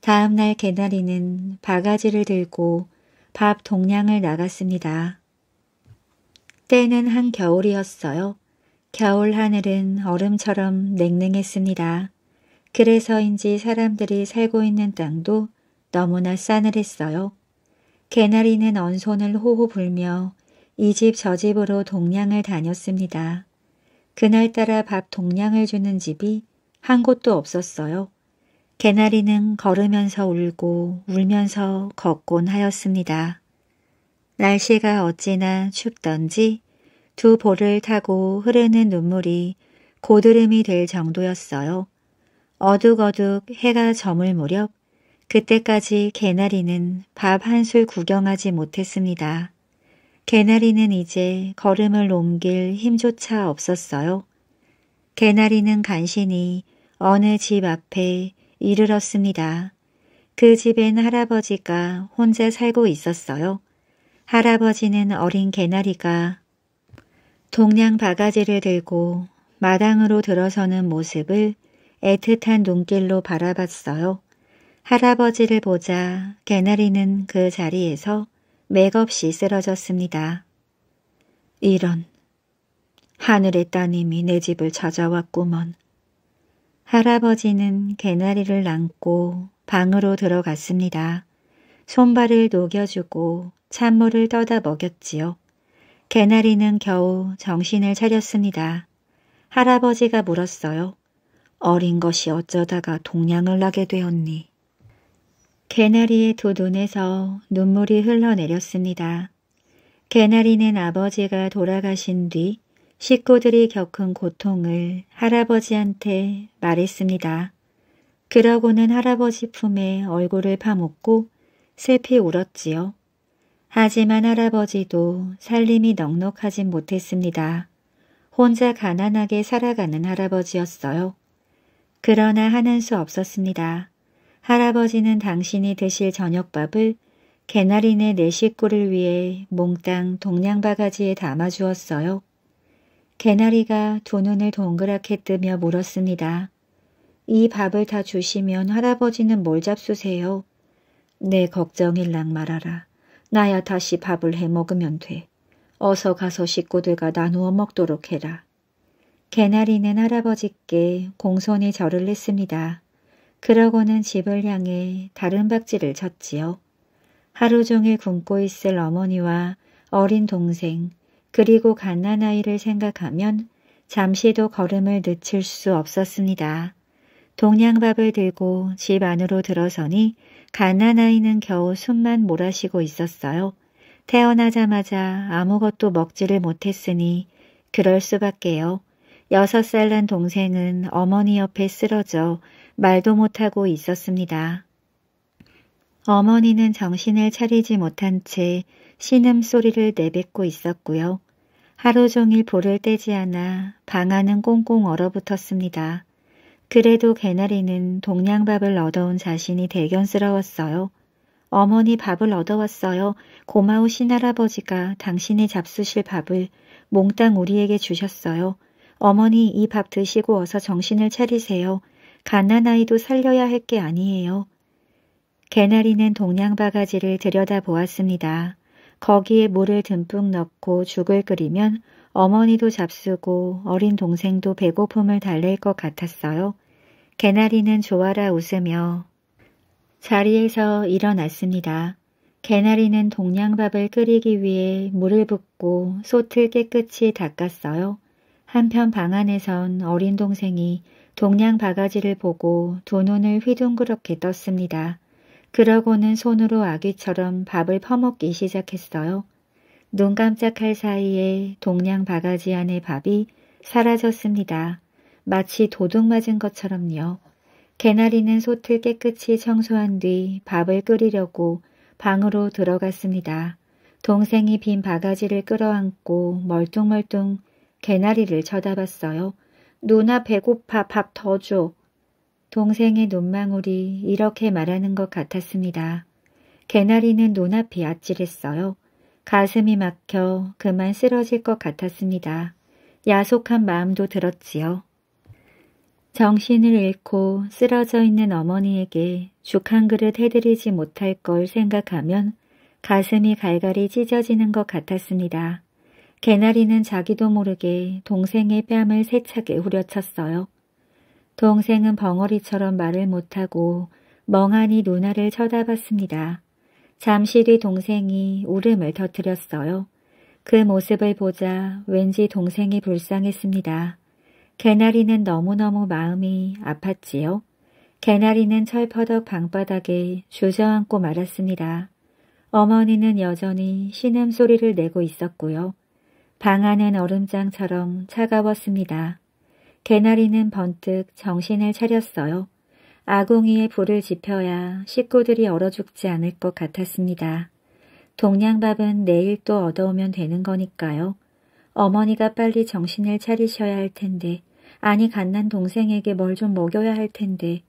다음날 개나리는 바가지를 들고 밥 동량을 나갔습니다. 그때는 한겨울이었어요. 겨울 하늘은 얼음처럼 냉랭했습니다. 그래서인지 사람들이 살고 있는 땅도 너무나 싸늘했어요. 개나리는 언손을 호호 불며 이 집 저 집으로 동냥을 다녔습니다. 그날따라 밥 동냥을 주는 집이 한 곳도 없었어요. 개나리는 걸으면서 울고 울면서 걷곤 하였습니다. 날씨가 어찌나 춥던지 두 볼을 타고 흐르는 눈물이 고드름이 될 정도였어요. 어둑어둑 해가 저물 무렵 그때까지 개나리는 밥 한 술 구경하지 못했습니다. 개나리는 이제 걸음을 옮길 힘조차 없었어요. 개나리는 간신히 어느 집 앞에 이르렀습니다. 그 집엔 할아버지가 혼자 살고 있었어요. 할아버지는 어린 개나리가 동냥 바가지를 들고 마당으로 들어서는 모습을 애틋한 눈길로 바라봤어요. 할아버지를 보자 개나리는 그 자리에서 맥없이 쓰러졌습니다. 이런 하늘의 따님이 내 집을 찾아왔구먼. 할아버지는 개나리를 안고 방으로 들어갔습니다. 손발을 녹여주고 찬물을 떠다 먹였지요. 개나리는 겨우 정신을 차렸습니다. 할아버지가 물었어요. 어린 것이 어쩌다가 동냥을 나게 되었니? 개나리의 두 눈에서 눈물이 흘러내렸습니다. 개나리는 아버지가 돌아가신 뒤 식구들이 겪은 고통을 할아버지한테 말했습니다. 그러고는 할아버지 품에 얼굴을 파묻고 슬피 울었지요. 하지만 할아버지도 살림이 넉넉하진 못했습니다. 혼자 가난하게 살아가는 할아버지였어요. 그러나 하는 수 없었습니다. 할아버지는 당신이 드실 저녁밥을 개나리네 내 식구를 위해 몽땅 동양바가지에 담아주었어요. 개나리가 두 눈을 동그랗게 뜨며 물었습니다. 이 밥을 다 주시면 할아버지는 뭘 잡수세요? 내 걱정일랑 말아라. 나야 다시 밥을 해 먹으면 돼. 어서 가서 식구들과 나누어 먹도록 해라. 개나리는 할아버지께 공손히 절을 했습니다. 그러고는 집을 향해 다른 박지를 쳤지요. 하루 종일 굶고 있을 어머니와 어린 동생 그리고 갓난아이를 생각하면 잠시도 걸음을 늦출 수 없었습니다. 동양밥을 들고 집 안으로 들어서니 가난아이는 겨우 숨만 몰아쉬고 있었어요. 태어나자마자 아무것도 먹지를 못했으니 그럴 수밖에요. 여섯 살 난 동생은 어머니 옆에 쓰러져 말도 못하고 있었습니다. 어머니는 정신을 차리지 못한 채 신음소리를 내뱉고 있었고요. 하루 종일 볼을 떼지 않아 방 안은 꽁꽁 얼어붙었습니다. 그래도 개나리는 동양밥을 얻어온 자신이 대견스러웠어요. 어머니 밥을 얻어왔어요. 고마우신 할아버지가 당신이 잡수실 밥을 몽땅 우리에게 주셨어요. 어머니 이 밥 드시고 어서 정신을 차리세요. 가난아이도 살려야 할 게 아니에요. 개나리는 동양 바가지를 들여다보았습니다. 거기에 물을 듬뿍 넣고 죽을 끓이면 어머니도 잡수고 어린 동생도 배고픔을 달랠 것 같았어요. 개나리는 좋아라 웃으며 자리에서 일어났습니다. 개나리는 동양밥을 끓이기 위해 물을 붓고 솥을 깨끗이 닦았어요. 한편 방 안에선 어린 동생이 동양 바가지를 보고 두 눈을 휘둥그렇게 떴습니다. 그러고는 손으로 아기처럼 밥을 퍼먹기 시작했어요. 눈 깜짝할 사이에 동냥 바가지 안의 밥이 사라졌습니다. 마치 도둑 맞은 것처럼요. 개나리는 솥을 깨끗이 청소한 뒤 밥을 끓이려고 방으로 들어갔습니다. 동생이 빈 바가지를 끌어안고 멀뚱멀뚱 개나리를 쳐다봤어요. 누나 배고파 밥 더 줘. 동생의 눈망울이 이렇게 말하는 것 같았습니다. 개나리는 눈앞이 아찔했어요. 가슴이 막혀 그만 쓰러질 것 같았습니다. 야속한 마음도 들었지요. 정신을 잃고 쓰러져 있는 어머니에게 죽 한 그릇 해드리지 못할 걸 생각하면 가슴이 갈갈이 찢어지는 것 같았습니다. 개나리는 자기도 모르게 동생의 뺨을 세차게 후려쳤어요. 동생은 벙어리처럼 말을 못하고 멍하니 누나를 쳐다봤습니다. 잠시 뒤 동생이 울음을 터뜨렸어요. 그 모습을 보자 왠지 동생이 불쌍했습니다. 개나리는 너무너무 마음이 아팠지요. 개나리는 철퍼덕 방바닥에 주저앉고 말았습니다. 어머니는 여전히 신음소리를 내고 있었고요. 방 안은 얼음장처럼 차가웠습니다. 개나리는 번뜩 정신을 차렸어요. 아궁이에 불을 지펴야 식구들이 얼어 죽지 않을 것 같았습니다. 동양밥은 내일 또 얻어오면 되는 거니까요. 어머니가 빨리 정신을 차리셔야 할 텐데 아니 갓난 동생에게 뭘 좀 먹여야 할 텐데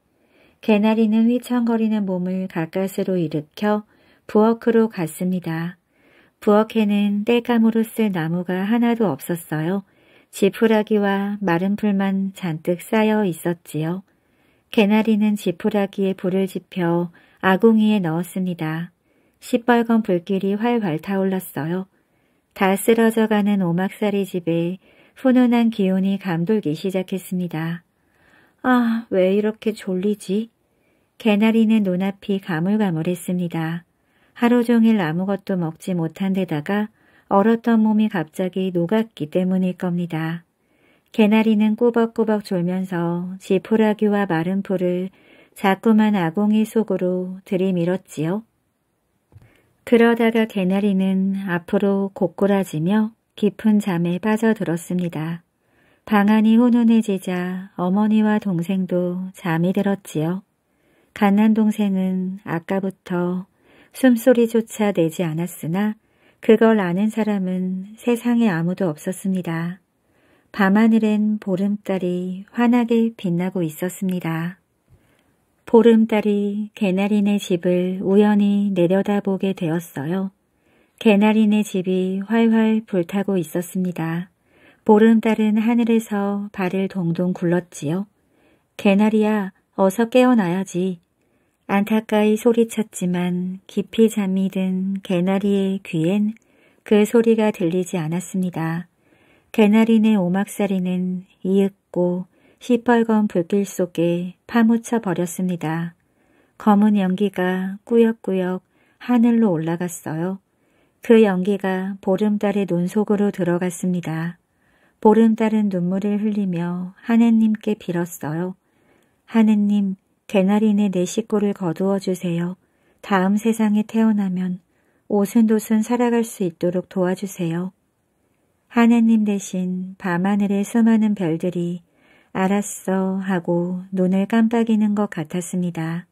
개나리는 휘청거리는 몸을 가까스로 일으켜 부엌으로 갔습니다. 부엌에는 땔감으로 쓸 나무가 하나도 없었어요. 지푸라기와 마른 풀만 잔뜩 쌓여 있었지요. 개나리는 지푸라기에 불을 지펴 아궁이에 넣었습니다. 시뻘건 불길이 활활 타올랐어요. 다 쓰러져가는 오막살이 집에 훈훈한 기운이 감돌기 시작했습니다. 아, 왜 이렇게 졸리지? 개나리는 눈앞이 가물가물했습니다. 하루 종일 아무것도 먹지 못한 데다가 얼었던 몸이 갑자기 녹았기 때문일 겁니다. 개나리는 꼬벅꼬벅 졸면서 지푸라기와 마른 풀을 자꾸만 아궁이 속으로 들이밀었지요. 그러다가 개나리는 앞으로 고꾸라지며 깊은 잠에 빠져들었습니다. 방안이 훈훈해지자 어머니와 동생도 잠이 들었지요. 갓난 동생은 아까부터 숨소리조차 내지 않았으나 그걸 아는 사람은 세상에 아무도 없었습니다. 밤하늘엔 보름달이 환하게 빛나고 있었습니다. 보름달이 개나리네 집을 우연히 내려다보게 되었어요. 개나리네 집이 활활 불타고 있었습니다. 보름달은 하늘에서 발을 동동 굴렀지요. 개나리야 어서 깨어나야지. 안타까이 소리쳤지만 깊이 잠이 든 개나리의 귀엔 그 소리가 들리지 않았습니다. 개나리네 오막살이는 이윽고 시뻘건 불길 속에 파묻혀 버렸습니다. 검은 연기가 꾸역꾸역 하늘로 올라갔어요. 그 연기가 보름달의 논속으로 들어갔습니다. 보름달은 눈물을 흘리며 하느님께 빌었어요. 하느님, 개나리네 내 식구를 거두어 주세요. 다음 세상에 태어나면 오순도순 살아갈 수 있도록 도와주세요. 하나님 대신 밤하늘에 수많은 별들이 알았어 하고 눈을 깜빡이는 것 같았습니다.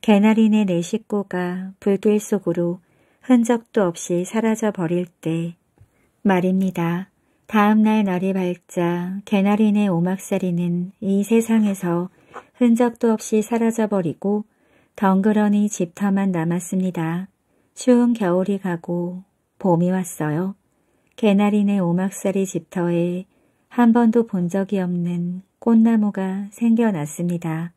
개나린의 내 식구가 불길 속으로 흔적도 없이 사라져 버릴 때 말입니다. 다음날 날이 밝자 개나린의 오막살이는 이 세상에서 흔적도 없이 사라져버리고 덩그러니 집터만 남았습니다. 추운 겨울이 가고 봄이 왔어요. 개나리네 오막살이 집터에 한 번도 본 적이 없는 꽃나무가 생겨났습니다.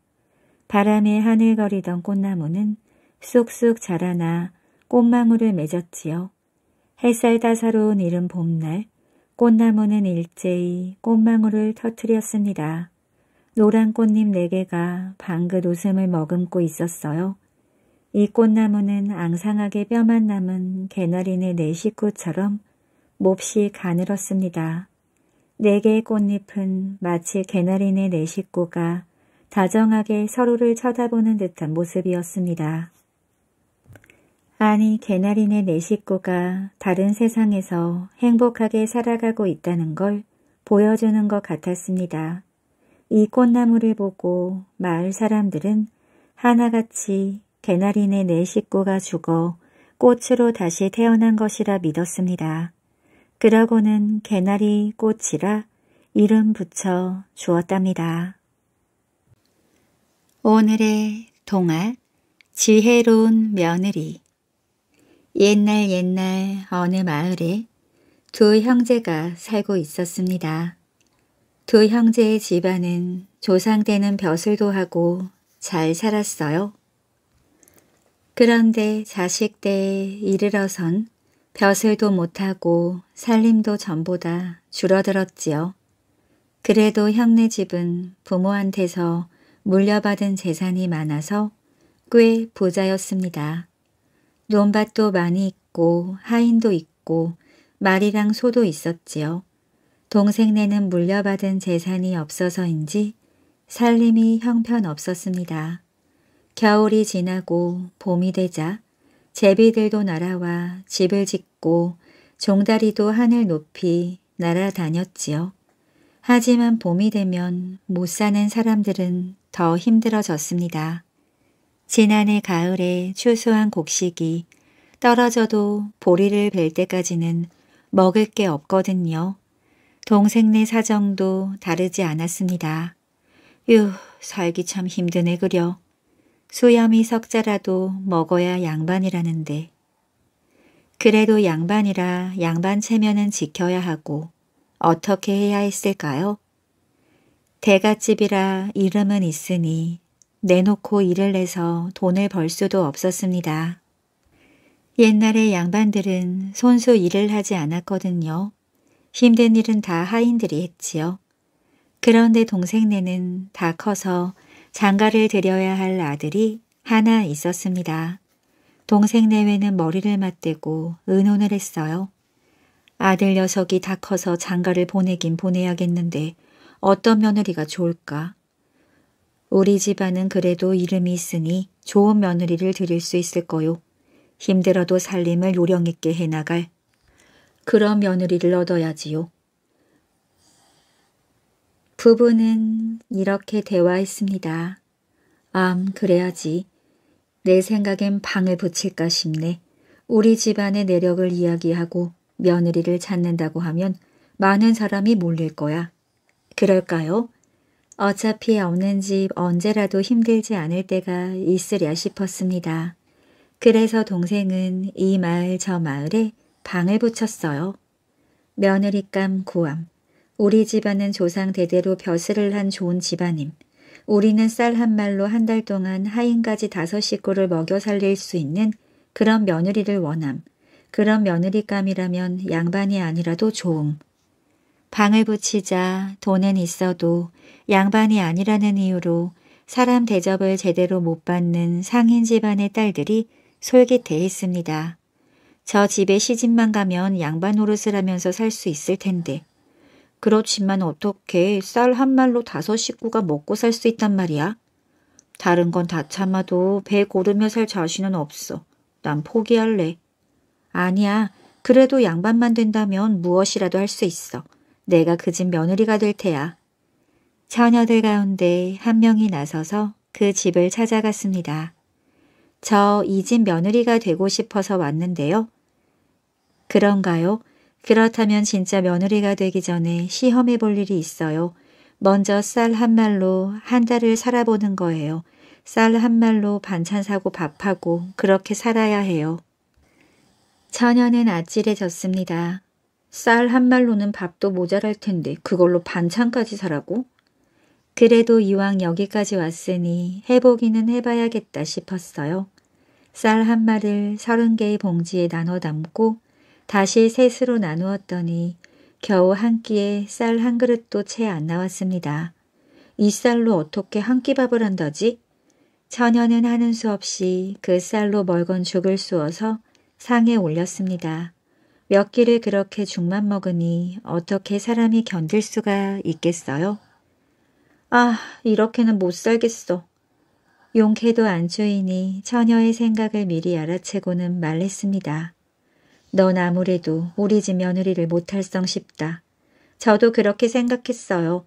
바람에 하늘거리던 꽃나무는 쑥쑥 자라나 꽃망울을 맺었지요. 햇살 따사로운 이른 봄날 꽃나무는 일제히 꽃망울을 터트렸습니다. 노란 꽃잎 네개가 방긋 웃음을 머금고 있었어요. 이 꽃나무는 앙상하게 뼈만 남은 개나리네 네 식구처럼 몹시 가늘었습니다. 네 개의 꽃잎은 마치 개나리네 네 식구가 다정하게 서로를 쳐다보는 듯한 모습이었습니다. 아니 개나리네 네 식구가 다른 세상에서 행복하게 살아가고 있다는 걸 보여주는 것 같았습니다. 이 꽃나무를 보고 마을 사람들은 하나같이 개나리네 네 식구가 죽어 꽃으로 다시 태어난 것이라 믿었습니다. 그러고는 개나리 꽃이라 이름 붙여 주었답니다. 오늘의 동화 지혜로운 며느리 옛날 옛날 어느 마을에 두 형제가 살고 있었습니다. 두 형제의 집안은 조상되는 벼슬도 하고 잘 살았어요. 그런데 자식 때에 이르러선 벼슬도 못하고 살림도 전보다 줄어들었지요. 그래도 형네 집은 부모한테서 물려받은 재산이 많아서 꽤 부자였습니다. 논밭도 많이 있고 하인도 있고 말이랑 소도 있었지요. 동생네는 물려받은 재산이 없어서인지 살림이 형편없었습니다. 겨울이 지나고 봄이 되자 제비들도 날아와 집을 짓고 종다리도 하늘 높이 날아다녔지요. 하지만 봄이 되면 못 사는 사람들은 더 힘들어졌습니다. 지난해 가을에 추수한 곡식이 떨어져도 보리를 벨 때까지는 먹을 게 없거든요. 동생네 사정도 다르지 않았습니다. 유 살기 참 힘드네 그려. 수염이 석자라도 먹어야 양반이라는데 그래도 양반이라 양반 체면은 지켜야 하고 어떻게 해야 했을까요? 대갓집이라 이름은 있으니 내놓고 일을 내서 돈을 벌 수도 없었습니다. 옛날에 양반들은 손수 일을 하지 않았거든요. 힘든 일은 다 하인들이 했지요. 그런데 동생네는 다 커서 장가를 들여야 할 아들이 하나 있었습니다. 동생 내외는 머리를 맞대고 의논을 했어요. 아들 녀석이 다 커서 장가를 보내긴 보내야겠는데 어떤 며느리가 좋을까? 우리 집안은 그래도 이름이 있으니 좋은 며느리를 드릴 수 있을 거요. 힘들어도 살림을 요령 있게 해나갈 그런 며느리를 얻어야지요. 부부는 이렇게 대화했습니다. 암, 그래야지. 내 생각엔 방을 붙일까 싶네. 우리 집안의 내력을 이야기하고 며느리를 찾는다고 하면 많은 사람이 몰릴 거야. 그럴까요? 어차피 없는 집 언제라도 힘들지 않을 때가 있으랴 싶었습니다. 그래서 동생은 이 마을 저 마을에 방을 붙였어요. 며느리감 고함, 우리 집안은 조상 대대로 벼슬을 한 좋은 집안임. 우리는 쌀 한 말로 한 달 동안 하인까지 다섯 식구를 먹여 살릴 수 있는 그런 며느리를 원함. 그런 며느리감이라면 양반이 아니라도 좋음. 방을 붙이자 돈은 있어도 양반이 아니라는 이유로 사람 대접을 제대로 못 받는 상인 집안의 딸들이 솔깃해 있습니다. 저 집에 시집만 가면 양반 노릇을 하면서 살 수 있을 텐데 그렇지만 어떻게 쌀 한 말로 다섯 식구가 먹고 살 수 있단 말이야. 다른 건 다 참아도 배 고르며 살 자신은 없어. 난 포기할래. 아니야. 그래도 양반만 된다면 무엇이라도 할 수 있어. 내가 그 집 며느리가 될 테야. 처녀들 가운데 한 명이 나서서 그 집을 찾아갔습니다. 저 이 집 며느리가 되고 싶어서 왔는데요. 그런가요? 그렇다면 진짜 며느리가 되기 전에 시험해 볼 일이 있어요. 먼저 쌀 한 말로 한 달을 살아보는 거예요. 쌀 한 말로 반찬 사고 밥하고 그렇게 살아야 해요. 처녀는 아찔해졌습니다. 쌀 한 말로는 밥도 모자랄 텐데 그걸로 반찬까지 사라고? 그래도 이왕 여기까지 왔으니 해보기는 해봐야겠다 싶었어요. 쌀한 마를 리 서른 개의 봉지에 나눠 담고 다시 셋으로 나누었더니 겨우 한 끼에 쌀 한 그릇도 채 안 나왔습니다. 이 쌀로 어떻게 한 끼 밥을 한다지? 처녀는 하는 수 없이 그 쌀로 멀건 죽을 쑤어서 상에 올렸습니다. 몇 끼를 그렇게 죽만 먹으니 어떻게 사람이 견딜 수가 있겠어요? 아, 이렇게는 못 살겠어. 용케도 안주이니 처녀의 생각을 미리 알아채고는 말했습니다. 넌 아무래도 우리 집 며느리를 못할 성 싶다. 저도 그렇게 생각했어요.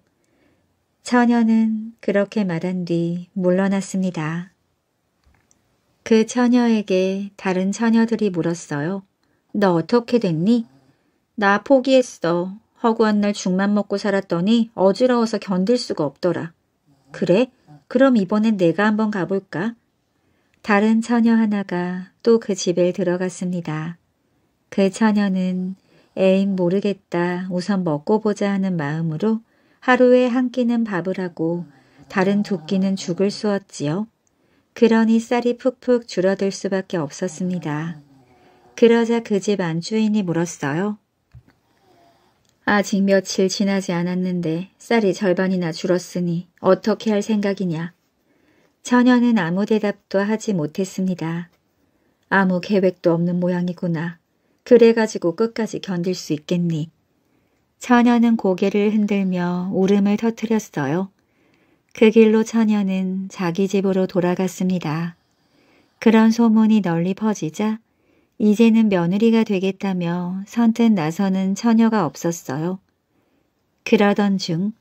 처녀는 그렇게 말한 뒤 물러났습니다. 그 처녀에게 다른 처녀들이 물었어요. 너 어떻게 됐니? 나 포기했어. 허구한 날 죽만 먹고 살았더니 어지러워서 견딜 수가 없더라. 그래? 그럼 이번엔 내가 한번 가볼까? 다른 처녀 하나가 또 그 집에 들어갔습니다. 그 처녀는 에인 모르겠다 우선 먹고 보자 하는 마음으로 하루에 한 끼는 밥을 하고 다른 두 끼는 죽을 수었지요 그러니 쌀이 푹푹 줄어들 수밖에 없었습니다. 그러자 그 집 안주인이 물었어요. 아직 며칠 지나지 않았는데 쌀이 절반이나 줄었으니 어떻게 할 생각이냐. 처녀는 아무 대답도 하지 못했습니다. 아무 계획도 없는 모양이구나. 그래가지고 끝까지 견딜 수 있겠니? 처녀는 고개를 흔들며 울음을 터뜨렸어요. 그 길로 처녀는 자기 집으로 돌아갔습니다. 그런 소문이 널리 퍼지자 이제는 며느리가 되겠다며 선뜻 나서는 처녀가 없었어요. 그러던 중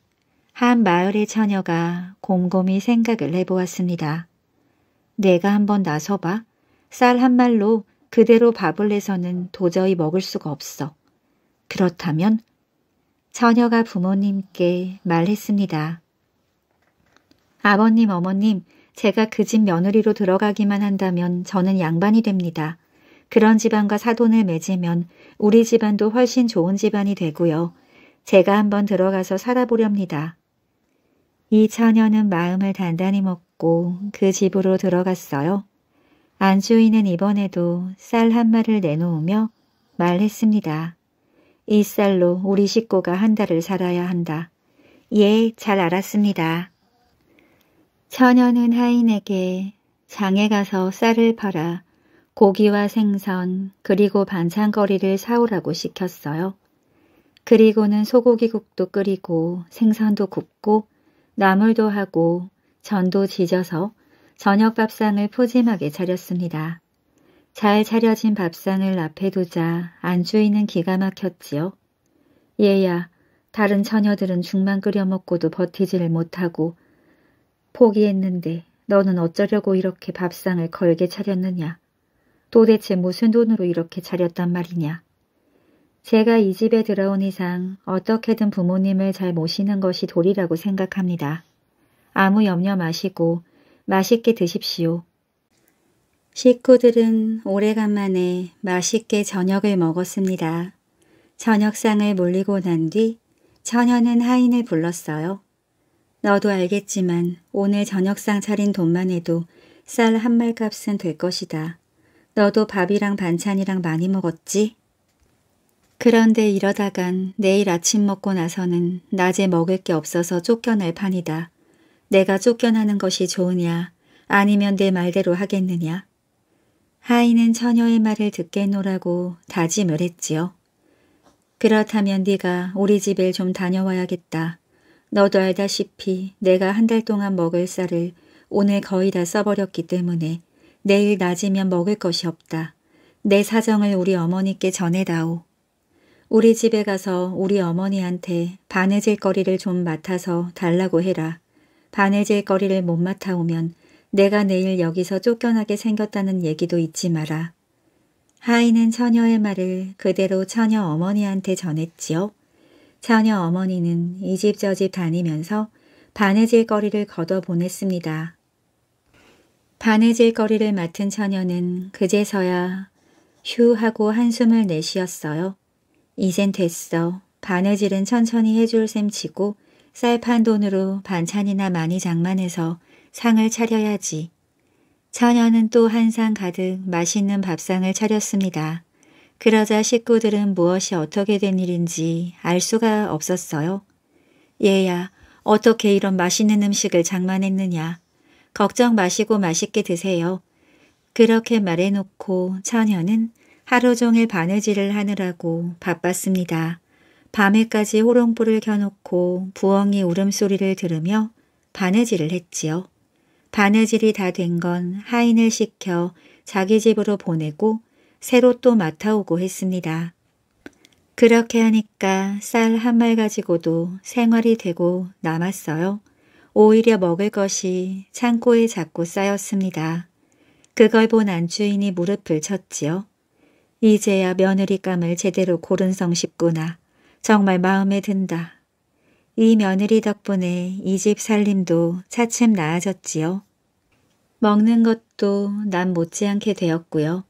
한 마을의 처녀가 곰곰이 생각을 해보았습니다. 내가 한번 나서봐. 쌀 한 말로 그대로 밥을 내서는 도저히 먹을 수가 없어. 그렇다면 처녀가 부모님께 말했습니다. 아버님, 어머님, 제가 그 집 며느리로 들어가기만 한다면 저는 양반이 됩니다. 그런 집안과 사돈을 맺으면 우리 집안도 훨씬 좋은 집안이 되고요. 제가 한번 들어가서 살아보렵니다. 이 처녀는 마음을 단단히 먹고 그 집으로 들어갔어요. 안수인은 이번에도 쌀 한 마리를 내놓으며 말했습니다. 이 쌀로 우리 식구가 한 달을 살아야 한다. 예, 잘 알았습니다. 처녀는 하인에게 장에 가서 쌀을 팔아 고기와 생선 그리고 반찬거리를 사오라고 시켰어요. 그리고는 소고기국도 끓이고 생선도 굽고 나물도 하고 전도 짖어서 저녁 밥상을 포짐하게 차렸습니다. 잘 차려진 밥상을 앞에 두자 안주인은 기가 막혔지요. 얘야, 다른 처녀들은 죽만 끓여 먹고도 버티지를 못하고 포기했는데 너는 어쩌려고 이렇게 밥상을 걸게 차렸느냐. 도대체 무슨 돈으로 이렇게 차렸단 말이냐. 제가 이 집에 들어온 이상 어떻게든 부모님을 잘 모시는 것이 도리라고 생각합니다. 아무 염려 마시고 맛있게 드십시오. 식구들은 오래간만에 맛있게 저녁을 먹었습니다. 저녁상을 몰리고 난뒤 처녀는 하인을 불렀어요. 너도 알겠지만 오늘 저녁상 차린 돈만 해도 쌀 한 말값은 될 것이다. 너도 밥이랑 반찬이랑 많이 먹었지? 그런데 이러다간 내일 아침 먹고 나서는 낮에 먹을 게 없어서 쫓겨날 판이다. 내가 쫓겨나는 것이 좋으냐 아니면 내 말대로 하겠느냐. 하인은 처녀의 말을 듣겠노라고 다짐을 했지요. 그렇다면 네가 우리 집을좀 다녀와야겠다. 너도 알다시피 내가 한 달 동안 먹을 쌀을 오늘 거의 다 써버렸기 때문에 내일 낮이면 먹을 것이 없다. 내 사정을 우리 어머니께 전해다오. 우리 집에 가서 우리 어머니한테 바느질 거리를 좀 맡아서 달라고 해라. 바느질 거리를 못 맡아오면 내가 내일 여기서 쫓겨나게 생겼다는 얘기도 잊지 마라. 하이는 처녀의 말을 그대로 처녀 어머니한테 전했지요. 처녀 어머니는 이 집 저 집 다니면서 바느질 거리를 걷어보냈습니다. 바느질 거리를 맡은 처녀는 그제서야 휴 하고 한숨을 내쉬었어요. 이젠 됐어. 바느질은 천천히 해줄 셈 치고 쌀판 돈으로 반찬이나 많이 장만해서 상을 차려야지. 처녀는 또 한 상 가득 맛있는 밥상을 차렸습니다. 그러자 식구들은 무엇이 어떻게 된 일인지 알 수가 없었어요. 얘야, 어떻게 이런 맛있는 음식을 장만했느냐. 걱정 마시고 맛있게 드세요. 그렇게 말해놓고 처녀는 하루 종일 바느질을 하느라고 바빴습니다. 밤에까지 호롱불을 켜놓고 부엉이 울음소리를 들으며 바느질을 했지요. 바느질이 다 된 건 하인을 시켜 자기 집으로 보내고 새로 또 맡아오고 했습니다. 그렇게 하니까 쌀 한 말 가지고도 생활이 되고 남았어요. 오히려 먹을 것이 창고에 자꾸 쌓였습니다. 그걸 본 안주인이 무릎을 쳤지요. 이제야 며느리감을 제대로 고른 성싶구나. 정말 마음에 든다. 이 며느리 덕분에 이 집 살림도 차츰 나아졌지요. 먹는 것도 난 못지않게 되었고요.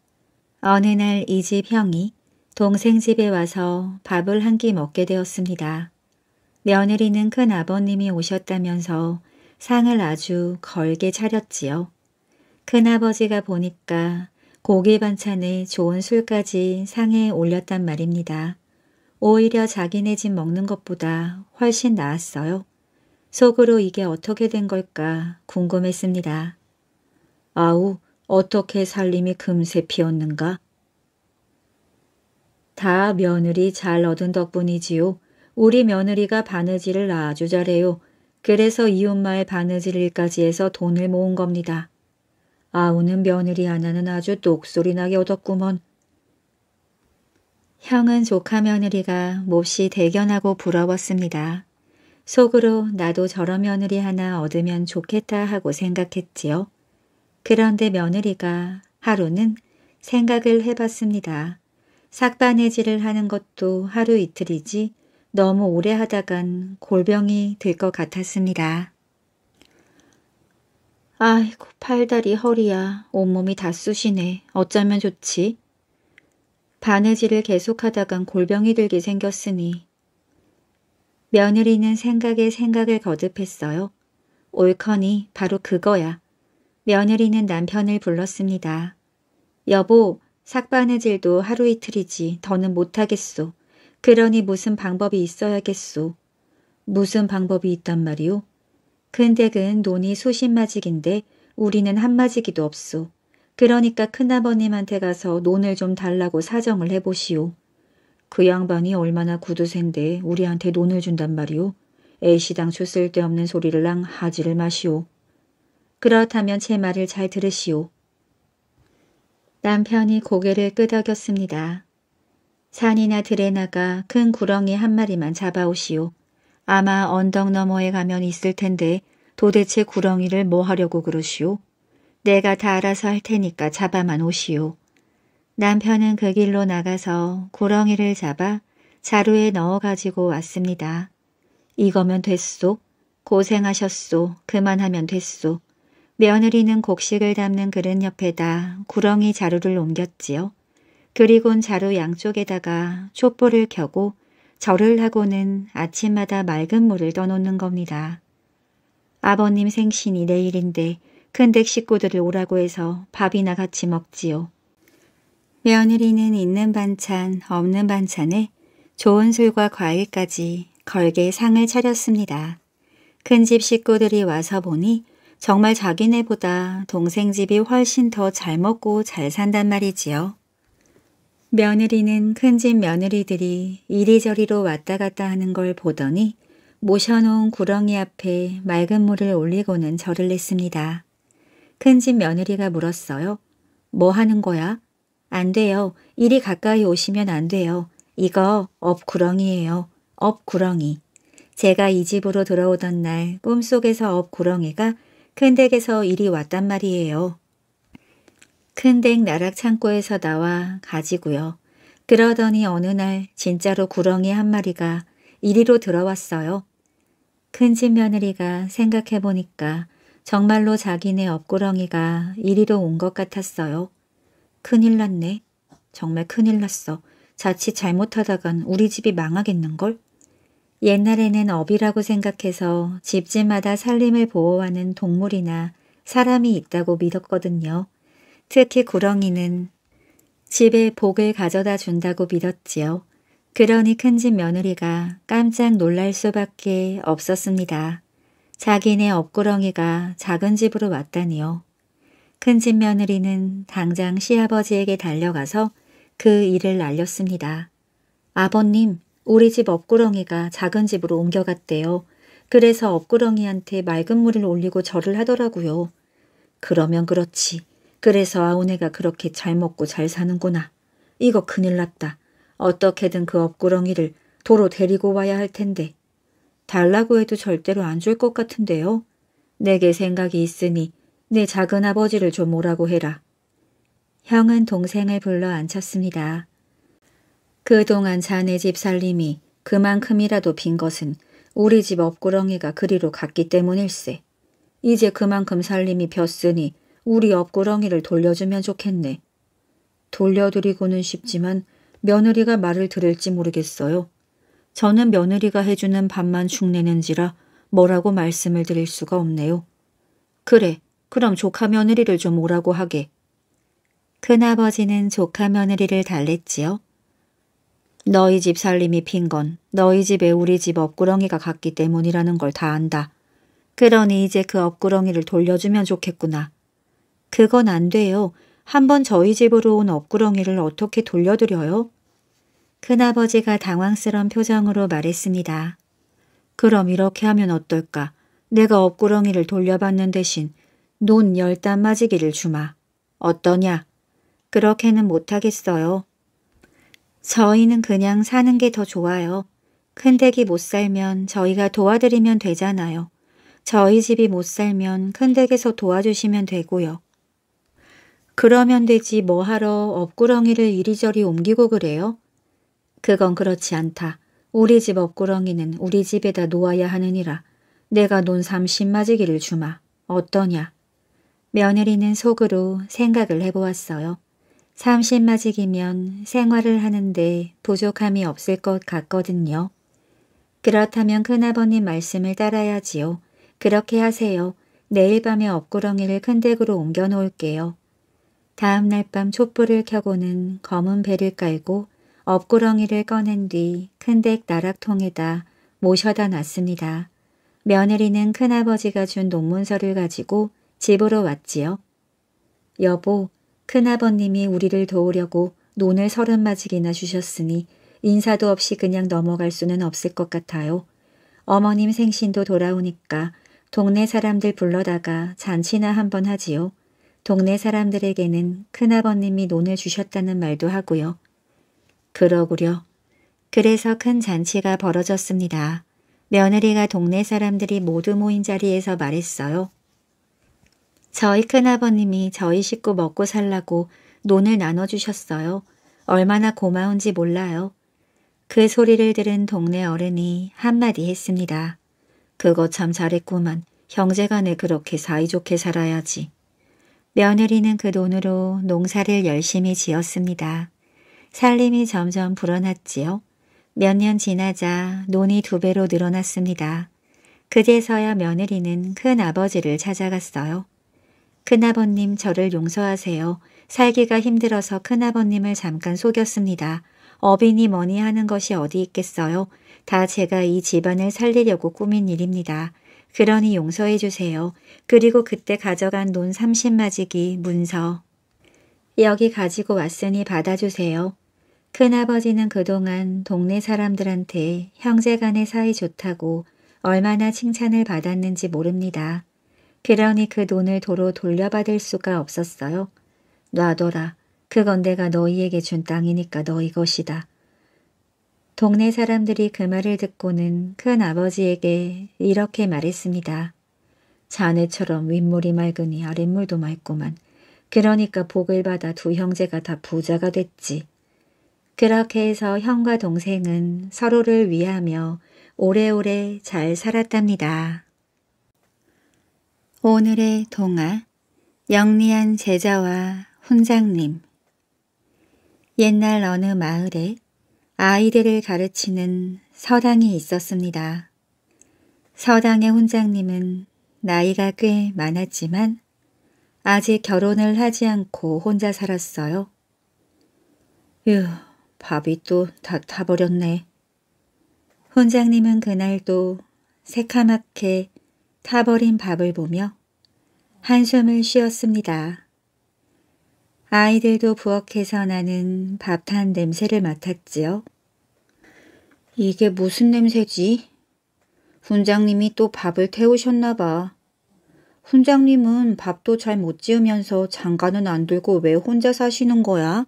어느 날 이 집 형이 동생 집에 와서 밥을 한 끼 먹게 되었습니다. 며느리는 큰 아버님이 오셨다면서 상을 아주 걸게 차렸지요. 큰아버지가 보니까 고기 반찬에 좋은 술까지 상에 올렸단 말입니다. 오히려 자기네 집 먹는 것보다 훨씬 나았어요. 속으로 이게 어떻게 된 걸까 궁금했습니다. 아우, 어떻게 살림이 금세 피었는가? 다 며느리 잘 얻은 덕분이지요. 우리 며느리가 바느질을 아주 잘해요. 그래서 이웃마의 바느질 일까지 해서 돈을 모은 겁니다. 아우는 며느리 하나는 아주 똑소리나게 얻었구먼. 형은 조카 며느리가 몹시 대견하고 부러웠습니다. 속으로 나도 저런 며느리 하나 얻으면 좋겠다 하고 생각했지요. 그런데 며느리가 하루는 생각을 해봤습니다. 삭바내질을 하는 것도 하루 이틀이지 너무 오래 하다간 골병이 될 것 같았습니다. 아이고 팔다리 허리야 온몸이 다 쑤시네 어쩌면 좋지 바느질을 계속하다간 골병이 들게 생겼으니 며느리는 생각에 생각을 거듭했어요. 옳거니 바로 그거야. 며느리는 남편을 불렀습니다. 여보, 삭바느질도 하루 이틀이지 더는 못하겠소. 그러니 무슨 방법이 있어야겠소. 무슨 방법이 있단 말이오? 근데 근 논이 수십마직인데 우리는 한마지기도 없소. 그러니까 큰아버님한테 가서 논을 좀 달라고 사정을 해보시오. 그 양반이 얼마나 구두샌데 우리한테 논을 준단 말이오. 애시당초 쓸데없는 소리를 랑 하지를 마시오. 그렇다면 제 말을 잘 들으시오. 남편이 고개를 끄덕였습니다. 산이나 들에 나가 큰 구렁이 한 마리만 잡아오시오. 아마 언덕 너머에 가면 있을 텐데 도대체 구렁이를 뭐 하려고 그러시오? 내가 다 알아서 할 테니까 잡아만 오시오. 남편은 그 길로 나가서 구렁이를 잡아 자루에 넣어 가지고 왔습니다. 이거면 됐소. 고생하셨소. 그만하면 됐소. 며느리는 곡식을 담는 그릇 옆에다 구렁이 자루를 옮겼지요. 그리곤 자루 양쪽에다가 촛불을 켜고 절을 하고는 아침마다 맑은 물을 떠놓는 겁니다. 아버님 생신이 내일인데 큰댁 식구들을 오라고 해서 밥이나 같이 먹지요. 며느리는 있는 반찬, 없는 반찬에 좋은 술과 과일까지 걸게 상을 차렸습니다. 큰 집 식구들이 와서 보니 정말 자기네보다 동생 집이 훨씬 더 잘 먹고 잘 산단 말이지요. 며느리는 큰 집 며느리들이 이리저리로 왔다 갔다 하는 걸 보더니 모셔놓은 구렁이 앞에 맑은 물을 올리고는 절을 냈습니다 큰집 며느리가 물었어요. 뭐 하는 거야? 안 돼요. 이리 가까이 오시면 안 돼요. 이거 업구렁이에요. 업구렁이. 제가 이 집으로 들어오던 날 꿈속에서 업구렁이가 큰 댁에서 이리 왔단 말이에요. 큰 댁 나락 창고에서 나와 가지고요. 그러더니 어느 날 진짜로 구렁이 한 마리가 이리로 들어왔어요. 큰 집 며느리가 생각해보니까 정말로 자기네 업구렁이가 이리로 온 것 같았어요. 큰일 났네. 정말 큰일 났어. 자칫 잘못하다간 우리 집이 망하겠는걸? 옛날에는 업이라고 생각해서 집집마다 살림을 보호하는 동물이나 사람이 있다고 믿었거든요. 특히 구렁이는 집에 복을 가져다 준다고 믿었지요. 그러니 큰집 며느리가 깜짝 놀랄 수밖에 없었습니다. 자기네 업구렁이가 작은 집으로 왔다니요. 큰 집 며느리는 당장 시아버지에게 달려가서 그 일을 알렸습니다. 아버님, 우리 집 업구렁이가 작은 집으로 옮겨갔대요. 그래서 업구렁이한테 맑은 물을 올리고 절을 하더라고요. 그러면 그렇지. 그래서 아우네가 그렇게 잘 먹고 잘 사는구나. 이거 큰일 났다. 어떻게든 그 업구렁이를 도로 데리고 와야 할 텐데 달라고 해도 절대로 안 줄 것 같은데요. 내게 생각이 있으니 내 작은 아버지를 좀 오라고 해라. 형은 동생을 불러 앉혔습니다. 그동안 자네 집 살림이 그만큼이라도 빈 것은 우리 집 업구렁이가 그리로 갔기 때문일세. 이제 그만큼 살림이 벼으니 우리 업구렁이를 돌려주면 좋겠네. 돌려드리고는 싶지만 며느리가 말을 들을지 모르겠어요. 저는 며느리가 해주는 밥만 죽내는지라 뭐라고 말씀을 드릴 수가 없네요. 그래, 그럼 조카 며느리를 좀 오라고 하게. 큰아버지는 조카 며느리를 달랬지요. 너희 집 살림이 핀 건 너희 집에 우리 집업구렁이가 갔기 때문이라는 걸 다 안다. 그러니 이제 그업구렁이를 돌려주면 좋겠구나. 그건 안 돼요. 한번 저희 집으로 온업구렁이를 어떻게 돌려드려요? 큰아버지가 당황스러운 표정으로 말했습니다. 그럼 이렇게 하면 어떨까? 내가 업구렁이를 돌려받는 대신 논 열단 맞이기를 주마. 어떠냐? 그렇게는 못하겠어요. 저희는 그냥 사는 게 더 좋아요. 큰 댁이 못 살면 저희가 도와드리면 되잖아요. 저희 집이 못 살면 큰 댁에서 도와주시면 되고요. 그러면 되지 뭐하러 업구렁이를 이리저리 옮기고 그래요? 그건 그렇지 않다. 우리 집 업구렁이는 우리 집에다 놓아야 하느니라. 내가 논삼신마지기를 주마. 어떠냐? 며느리는 속으로 생각을 해보았어요. 삼신마지기면 생활을 하는데 부족함이 없을 것 같거든요. 그렇다면 큰아버님 말씀을 따라야지요. 그렇게 하세요. 내일 밤에 업구렁이를 큰 댁으로 옮겨 놓을게요. 다음 날 밤 촛불을 켜고는 검은 배를 깔고 업구렁이를 꺼낸 뒤 큰댁 나락통에다 모셔다 놨습니다. 며느리는 큰아버지가 준 논문서를 가지고 집으로 왔지요. 여보, 큰아버님이 우리를 도우려고 논을 서른 마지이나 주셨으니 인사도 없이 그냥 넘어갈 수는 없을 것 같아요. 어머님 생신도 돌아오니까 동네 사람들 불러다가 잔치나 한번 하지요. 동네 사람들에게는 큰아버님이 논을 주셨다는 말도 하고요. 그러구려. 그래서 큰 잔치가 벌어졌습니다. 며느리가 동네 사람들이 모두 모인 자리에서 말했어요. 저희 큰아버님이 저희 식구 먹고 살라고 논을 나눠주셨어요. 얼마나 고마운지 몰라요. 그 소리를 들은 동네 어른이 한마디 했습니다. 그거 참 잘했구만. 형제간에 그렇게 사이좋게 살아야지. 며느리는 그 돈으로 농사를 열심히 지었습니다. 살림이 점점 불어났지요. 몇 년 지나자 논이 두 배로 늘어났습니다. 그제서야 며느리는 큰아버지를 찾아갔어요. 큰아버님 저를 용서하세요. 살기가 힘들어서 큰아버님을 잠깐 속였습니다. 어빈이 뭐니 하는 것이 어디 있겠어요. 다 제가 이 집안을 살리려고 꾸민 일입니다. 그러니 용서해 주세요. 그리고 그때 가져간 논 30마지기 문서. 여기 가지고 왔으니 받아주세요. 큰아버지는 그동안 동네 사람들한테 형제 간의 사이 좋다고 얼마나 칭찬을 받았는지 모릅니다. 그러니 그 돈을 도로 돌려받을 수가 없었어요. 놔둬라. 그건 내가 너희에게 준 땅이니까 너희 것이다. 동네 사람들이 그 말을 듣고는 큰아버지에게 이렇게 말했습니다. 자네처럼 윗물이 맑으니 아랫물도 맑고만 그러니까 복을 받아 두 형제가 다 부자가 됐지. 그렇게 해서 형과 동생은 서로를 위하며 오래오래 잘 살았답니다. 오늘의 동화 영리한 제자와 훈장님 옛날 어느 마을에 아이들을 가르치는 서당이 있었습니다. 서당의 훈장님은 나이가 꽤 많았지만 아직 결혼을 하지 않고 혼자 살았어요. 휴, 밥이 또 다 타버렸네. 훈장님은 그날도 새카맣게 타버린 밥을 보며 한숨을 쉬었습니다. 아이들도 부엌에서 나는 밥 탄 냄새를 맡았지요. 이게 무슨 냄새지? 훈장님이 또 밥을 태우셨나 봐. 훈장님은 밥도 잘 못 지으면서 장가는 안 들고 왜 혼자 사시는 거야?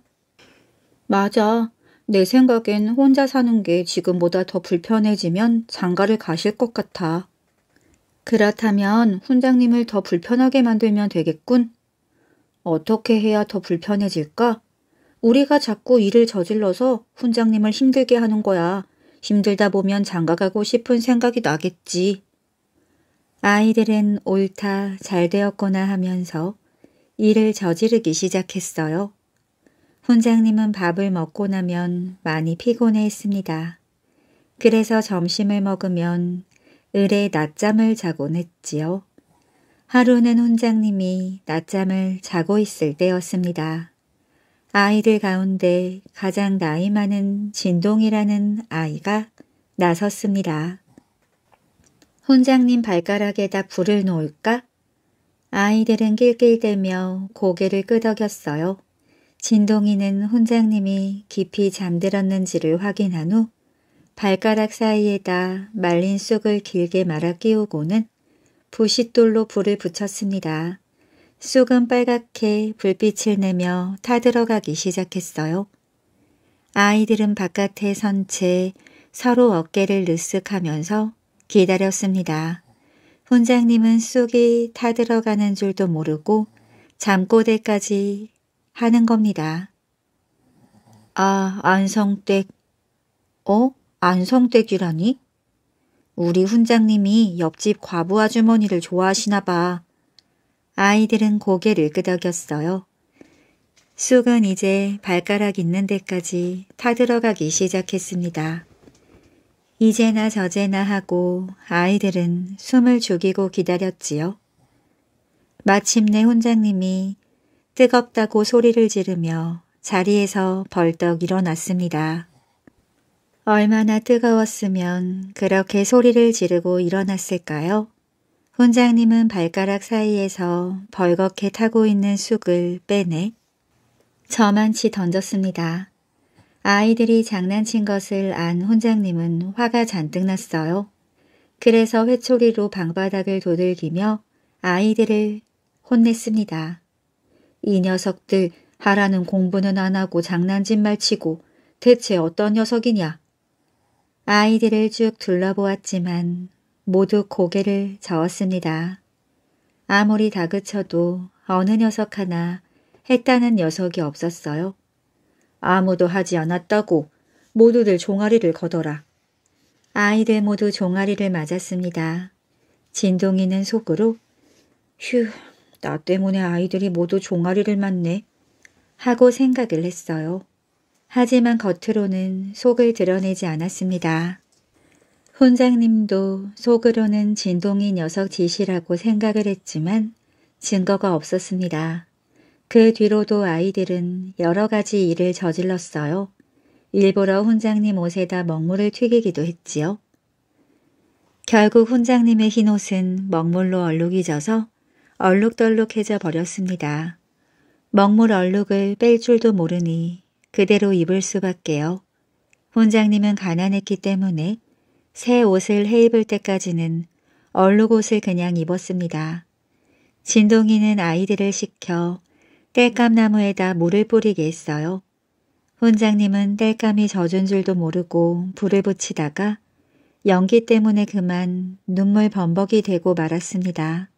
맞아. 내 생각엔 혼자 사는 게 지금보다 더 불편해지면 장가를 가실 것 같아. 그렇다면 훈장님을 더 불편하게 만들면 되겠군. 어떻게 해야 더 불편해질까? 우리가 자꾸 일을 저질러서 훈장님을 힘들게 하는 거야. 힘들다 보면 장가가고 싶은 생각이 나겠지. 아이들은 옳다 잘 되었거나 하면서 일을 저지르기 시작했어요. 훈장님은 밥을 먹고 나면 많이 피곤해했습니다. 그래서 점심을 먹으면 을에 낮잠을 자곤 했지요. 하루는 훈장님이 낮잠을 자고 있을 때였습니다. 아이들 가운데 가장 나이 많은 진동이라는 아이가 나섰습니다. 훈장님 발가락에다 불을 놓을까? 아이들은 낄낄대며 고개를 끄덕였어요. 진동이는 훈장님이 깊이 잠들었는지를 확인한 후 발가락 사이에다 말린 쑥을 길게 말아 끼우고는 부싯돌로 불을 붙였습니다. 쑥은 빨갛게 불빛을 내며 타들어가기 시작했어요. 아이들은 바깥에 선 채 서로 어깨를 느쓱하면서 기다렸습니다. 훈장님은 쑥이 타들어가는 줄도 모르고 잠꼬대까지 하는 겁니다. 아, 안성댁. 어? 안성댁이라니? 우리 훈장님이 옆집 과부 아주머니를 좋아하시나 봐. 아이들은 고개를 끄덕였어요. 쑥은 이제 발가락 있는 데까지 타들어가기 시작했습니다. 이제나 저제나 하고 아이들은 숨을 죽이고 기다렸지요. 마침내 훈장님이 뜨겁다고 소리를 지르며 자리에서 벌떡 일어났습니다. 얼마나 뜨거웠으면 그렇게 소리를 지르고 일어났을까요? 훈장님은 발가락 사이에서 벌겋게 타고 있는 쑥을 빼내 저만치 던졌습니다. 아이들이 장난친 것을 안 훈장님은 화가 잔뜩 났어요. 그래서 회초리로 방바닥을 도들기며 아이들을 혼냈습니다. 이 녀석들 하라는 공부는 안 하고 장난짓말 치고 대체 어떤 녀석이냐. 아이들을 쭉 둘러보았지만 모두 고개를 저었습니다. 아무리 다그쳐도 어느 녀석 하나 했다는 녀석이 없었어요. 아무도 하지 않았다고 모두들 종아리를 거더라. 아이들 모두 종아리를 맞았습니다. 진동이는 속으로 휴나 때문에 아이들이 모두 종아리를 맞네 하고 생각을 했어요. 하지만 겉으로는 속을 드러내지 않았습니다. 훈장님도 속으로는 진동이 녀석 짓이라고 생각을 했지만 증거가 없었습니다. 그 뒤로도 아이들은 여러 가지 일을 저질렀어요. 일부러 훈장님 옷에다 먹물을 튀기기도 했지요. 결국 훈장님의 흰옷은 먹물로 얼룩이 져서 얼룩덜룩해져 버렸습니다. 먹물 얼룩을 뺄 줄도 모르니 그대로 입을 수밖에요. 훈장님은 가난했기 때문에 새 옷을 해 입을 때까지는 얼룩 옷을 그냥 입었습니다. 진동이는 아이들을 시켜 땔감나무에다 물을 뿌리게 했어요. 훈장님은 땔감이 젖은 줄도 모르고 불을 붙이다가 연기 때문에 그만 눈물 범벅이 되고 말았습니다.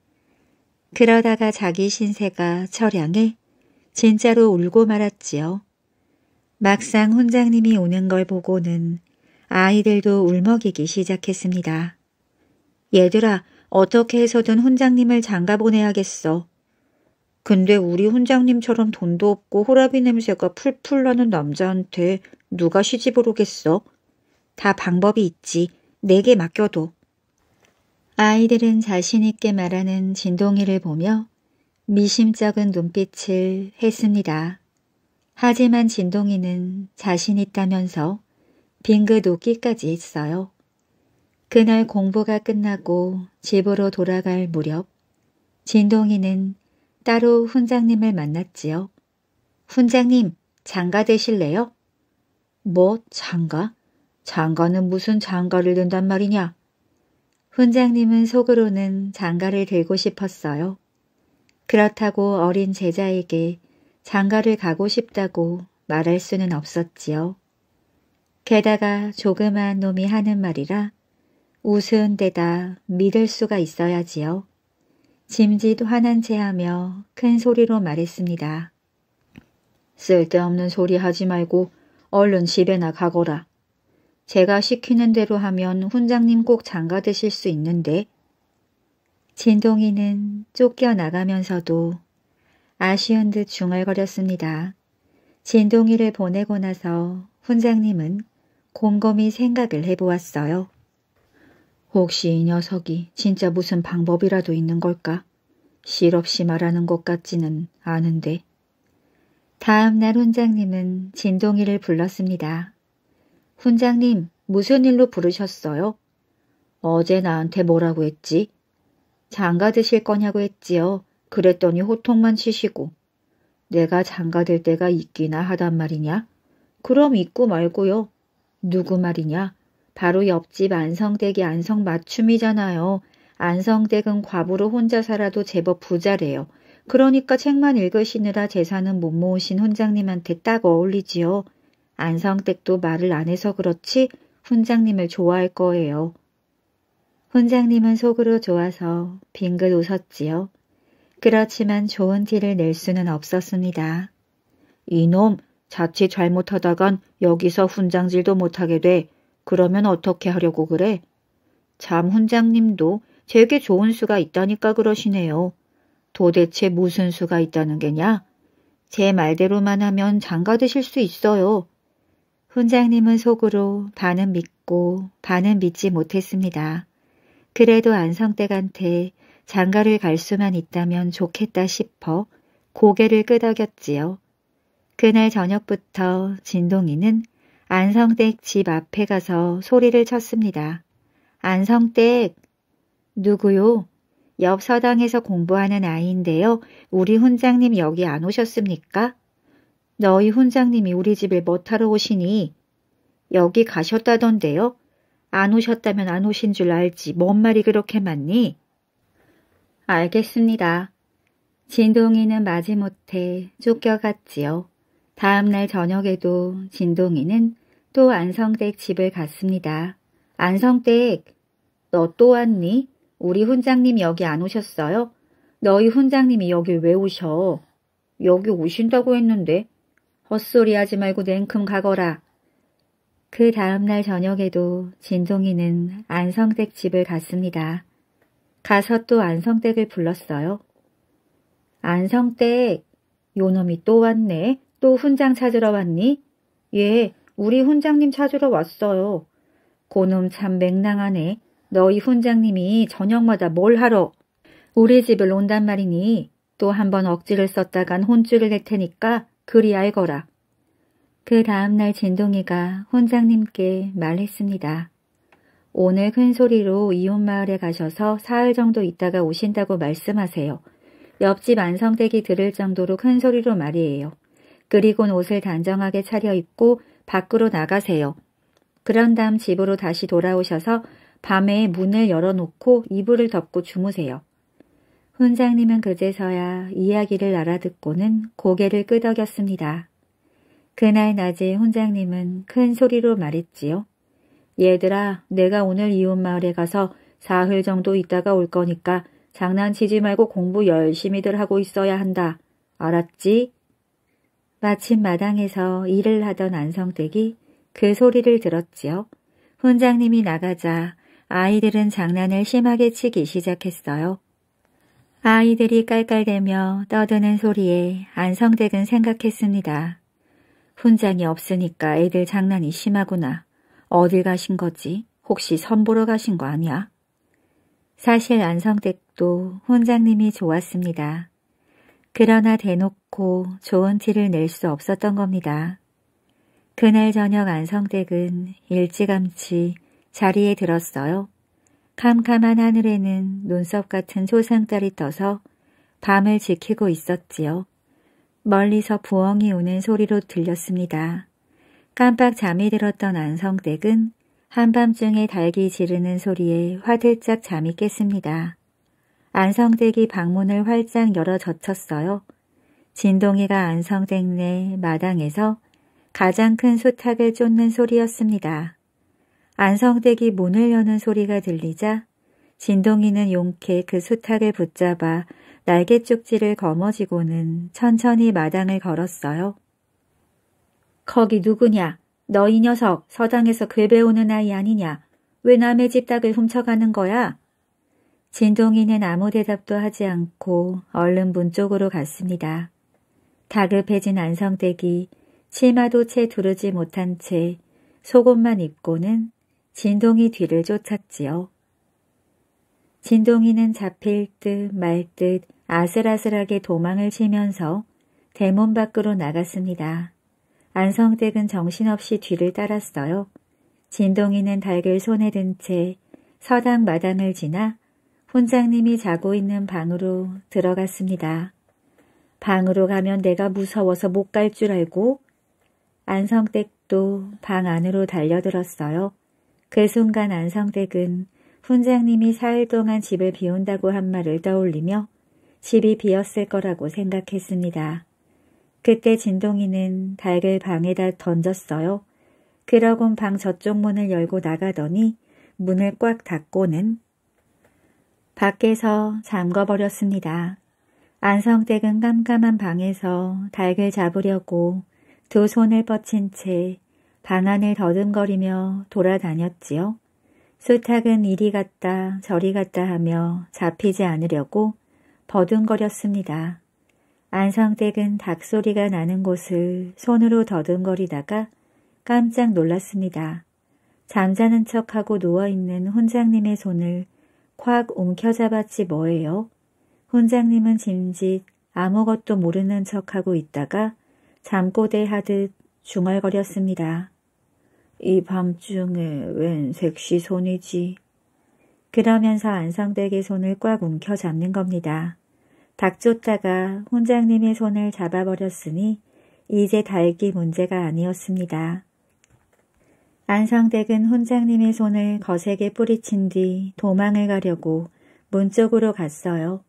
그러다가 자기 신세가 철양해 진짜로 울고 말았지요. 막상 훈장님이 오는 걸 보고는 아이들도 울먹이기 시작했습니다. 얘들아 어떻게 해서든 훈장님을 장가 보내야겠어. 근데 우리 훈장님처럼 돈도 없고 호라비 냄새가 풀풀 나는 남자한테 누가 시집을 오겠어? 다 방법이 있지. 내게 맡겨둬. 아이들은 자신있게 말하는 진동이를 보며 미심쩍은 눈빛을 했습니다. 하지만 진동이는 자신있다면서 빙긋 웃기까지 했어요. 그날 공부가 끝나고 집으로 돌아갈 무렵 진동이는 따로 훈장님을 만났지요. 훈장님, 장가 되실래요? 뭐, 장가? 장가는 무슨 장가를 든단 말이냐? 훈장님은 속으로는 장가를 들고 싶었어요. 그렇다고 어린 제자에게 장가를 가고 싶다고 말할 수는 없었지요. 게다가 조그만 놈이 하는 말이라 우스운 데다 믿을 수가 있어야지요. 짐짓 화난 채하며큰 소리로 말했습니다. 쓸데없는 소리 하지 말고 얼른 집에나 가거라. 제가 시키는 대로 하면 훈장님 꼭 장가 드실 수 있는데 진동이는 쫓겨나가면서도 아쉬운 듯 중얼거렸습니다. 진동이를 보내고 나서 훈장님은 곰곰이 생각을 해보았어요. 혹시 이 녀석이 진짜 무슨 방법이라도 있는 걸까? 실없이 말하는 것 같지는 않은데. 다음 날 훈장님은 진동이를 불렀습니다. 훈장님, 무슨 일로 부르셨어요? 어제 나한테 뭐라고 했지? 장가 드실 거냐고 했지요. 그랬더니 호통만 치시고. 내가 장가 될 때가 있기나 하단 말이냐? 그럼 있고 말고요. 누구 말이냐? 바로 옆집 안성댁이 안성 맞춤이잖아요. 안성댁은 과부로 혼자 살아도 제법 부자래요. 그러니까 책만 읽으시느라 재산은 못 모으신 훈장님한테딱 어울리지요. 안성댁도 말을 안 해서 그렇지 훈장님을 좋아할 거예요. 훈장님은 속으로 좋아서 빙긋 웃었지요. 그렇지만 좋은 티를 낼 수는 없었습니다. 이놈, 자칫 잘못하다간 여기서 훈장질도 못하게 돼. 그러면 어떻게 하려고 그래? 참 훈장님도 제게 좋은 수가 있다니까 그러시네요. 도대체 무슨 수가 있다는 게냐? 제 말대로만 하면 장가 드실 수 있어요. 훈장님은 속으로 반은 믿고 반은 믿지 못했습니다. 그래도 안성댁한테 장가를 갈 수만 있다면 좋겠다 싶어 고개를 끄덕였지요. 그날 저녁부터 진동이는 안성댁 집 앞에 가서 소리를 쳤습니다. 안성댁! 누구요? 옆 서당에서 공부하는 아이인데요. 우리 훈장님 여기 안 오셨습니까? 너희 훈장님이 우리 집을뭐하러 오시니? 여기 가셨다던데요? 안 오셨다면 안 오신 줄 알지 뭔 말이 그렇게 많니? 알겠습니다. 진동이는 마지못해 쫓겨갔지요. 다음날 저녁에도 진동이는 또 안성댁 집을 갔습니다. 안성댁, 너 또 왔니? 우리 훈장님 여기 안 오셨어요? 너희 훈장님이 여기 왜 오셔? 여기 오신다고 했는데 헛소리하지 말고 냉큼 가거라. 그 다음날 저녁에도 진동이는 안성댁 집을 갔습니다. 가서 또 안성댁을 불렀어요. 안성댁, 요놈이 또 왔네. 또 훈장 찾으러 왔니? 예, 우리 훈장님 찾으러 왔어요. 고놈 참 맹랑하네. 너희 훈장님이 저녁마다 뭘 하러 우리 집을 온단 말이니 또 한 번 억지를 썼다간 혼쭐을 낼 테니까 그리 알거라. 그 다음날 진동이가 혼장님께 말했습니다. 오늘 큰 소리로 이웃마을에 가셔서 사흘 정도 있다가 오신다고 말씀하세요. 옆집 안성댁이 들을 정도로 큰 소리로 말이에요. 그리곤 옷을 단정하게 차려입고 밖으로 나가세요. 그런 다음 집으로 다시 돌아오셔서 밤에 문을 열어놓고 이불을 덮고 주무세요. 훈장님은 그제서야 이야기를 알아듣고는 고개를 끄덕였습니다. 그날 낮에 훈장님은 큰 소리로 말했지요. 얘들아, 내가 오늘 이웃마을에 가서 사흘 정도 있다가 올 거니까 장난치지 말고 공부 열심히들 하고 있어야 한다. 알았지? 마침 마당에서 일을 하던 안성댁이 그 소리를 들었지요. 훈장님이 나가자 아이들은 장난을 심하게 치기 시작했어요. 아이들이 깔깔대며 떠드는 소리에 안성댁은 생각했습니다. 훈장이 없으니까 애들 장난이 심하구나. 어딜 가신 거지? 혹시 선보러 가신 거 아니야? 사실 안성댁도 훈장님이 좋았습니다. 그러나 대놓고 좋은 티를 낼 수 없었던 겁니다. 그날 저녁 안성댁은 일찌감치 자리에 들었어요. 캄캄한 하늘에는 눈썹 같은 소상달이 떠서 밤을 지키고 있었지요. 멀리서 부엉이 우는 소리로 들렸습니다. 깜빡 잠이 들었던 안성댁은 한밤중에 달기 지르는 소리에 화들짝 잠이 깼습니다. 안성댁이 방문을 활짝 열어 젖혔어요. 진동이가 안성댁 내 마당에서 가장 큰 수탉을 쫓는 소리였습니다. 안성댁이 문을 여는 소리가 들리자 진동이는 용케 그 수탉을 붙잡아 날개쪽지를 거머쥐고는 천천히 마당을 걸었어요. 거기 누구냐? 너 이 녀석 서당에서 괴배오는 아이 아니냐? 왜 남의 집 닭을 훔쳐가는 거야? 진동이는 아무 대답도 하지 않고 얼른 문 쪽으로 갔습니다. 다급해진 안성댁이 치마도 채 두르지 못한 채 속옷만 입고는 진동이 뒤를 쫓았지요. 진동이는 잡힐 듯 말 듯 아슬아슬하게 도망을 치면서 대문 밖으로 나갔습니다. 안성댁은 정신없이 뒤를 따랐어요. 진동이는 달걀 손에 든 채 서당 마당을 지나 훈장님이 자고 있는 방으로 들어갔습니다. 방으로 가면 내가 무서워서 못 갈 줄 알고 안성댁도 방 안으로 달려들었어요. 그 순간 안성댁은 훈장님이 사흘 동안 집을 비운다고 한 말을 떠올리며 집이 비었을 거라고 생각했습니다. 그때 진동이는 닭을 방에다 던졌어요. 그러곤 방 저쪽 문을 열고 나가더니 문을 꽉 닫고는 밖에서 잠궈버렸습니다. 안성댁은 깜깜한 방에서 닭을 잡으려고 두 손을 뻗친 채방 안을 더듬거리며 돌아다녔지요. 수탉은 이리 갔다 저리 갔다 하며 잡히지 않으려고 버둥거렸습니다. 안성댁은 닭소리가 나는 곳을 손으로 더듬거리다가 깜짝 놀랐습니다. 잠자는 척하고 누워있는 훈장님의 손을 콱 움켜잡았지 뭐예요. 훈장님은 짐짓 아무것도 모르는 척하고 있다가 잠꼬대 하듯 중얼거렸습니다. 이 밤중에 웬 색시 손이지. 그러면서 안성댁의 손을 꽉 움켜 잡는 겁니다. 닥쫓다가 혼장님의 손을 잡아버렸으니 이제 닳기 문제가 아니었습니다. 안성댁은 혼장님의 손을 거세게 뿌리친 뒤 도망을 가려고 문 쪽으로 갔어요.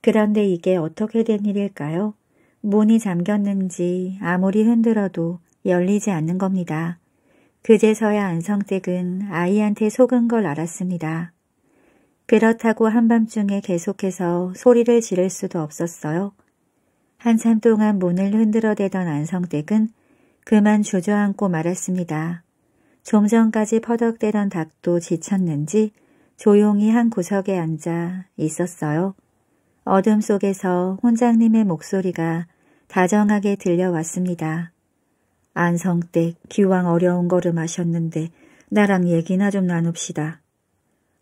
그런데 이게 어떻게 된 일일까요? 문이 잠겼는지 아무리 흔들어도 열리지 않는 겁니다. 그제서야 안성댁은 아이한테 속은 걸 알았습니다. 그렇다고 한밤중에 계속해서 소리를 지를 수도 없었어요. 한참 동안 문을 흔들어대던 안성댁은 그만 주저앉고 말았습니다. 좀 전까지 퍼덕대던 닭도 지쳤는지 조용히 한 구석에 앉아 있었어요. 어둠 속에서 혼장님의 목소리가 다정하게 들려왔습니다. 안성댁 귀왕 어려운 걸음하셨는데 나랑 얘기나 좀 나눕시다.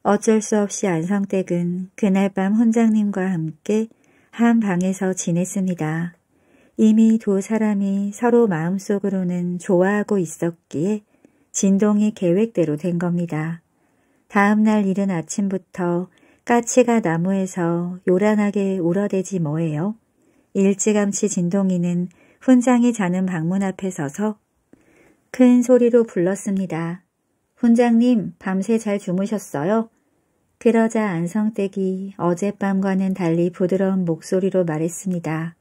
어쩔 수 없이 안성댁은 그날 밤 훈장님과 함께 한 방에서 지냈습니다. 이미 두 사람이 서로 마음속으로는 좋아하고 있었기에 진동이 계획대로 된 겁니다. 다음날 이른 아침부터 까치가 나무에서 요란하게 울어대지 뭐예요. 일찌감치 진동이는 훈장이 자는 방문 앞에 서서 큰 소리로 불렀습니다. 훈장님, 밤새 잘 주무셨어요? 그러자 안성댁이 어젯밤과는 달리 부드러운 목소리로 말했습니다.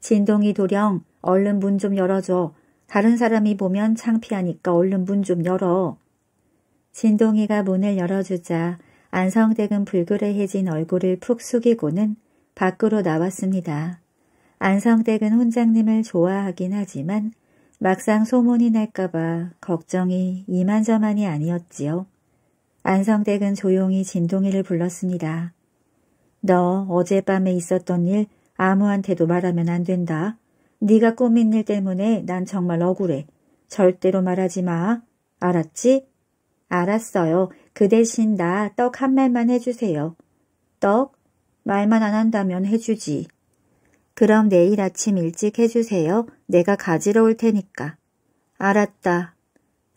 진동이 도령, 얼른 문 좀 열어줘. 다른 사람이 보면 창피하니까 얼른 문 좀 열어. 진동이가 문을 열어주자 안성댁은 불그레해진 얼굴을 푹 숙이고는 밖으로 나왔습니다. 안성댁은 훈장님을 좋아하긴 하지만 막상 소문이 날까봐 걱정이 이만저만이 아니었지요. 안성댁은 조용히 진동이를 불렀습니다. 너 어젯밤에 있었던 일 아무한테도 말하면 안 된다. 네가 꾸민 일 때문에 난 정말 억울해. 절대로 말하지 마. 알았지? 알았어요. 그 대신 나 떡 한 말만 해주세요. 떡? 말만 안 한다면 해주지. 그럼 내일 아침 일찍 해주세요. 내가 가지러 올 테니까. 알았다.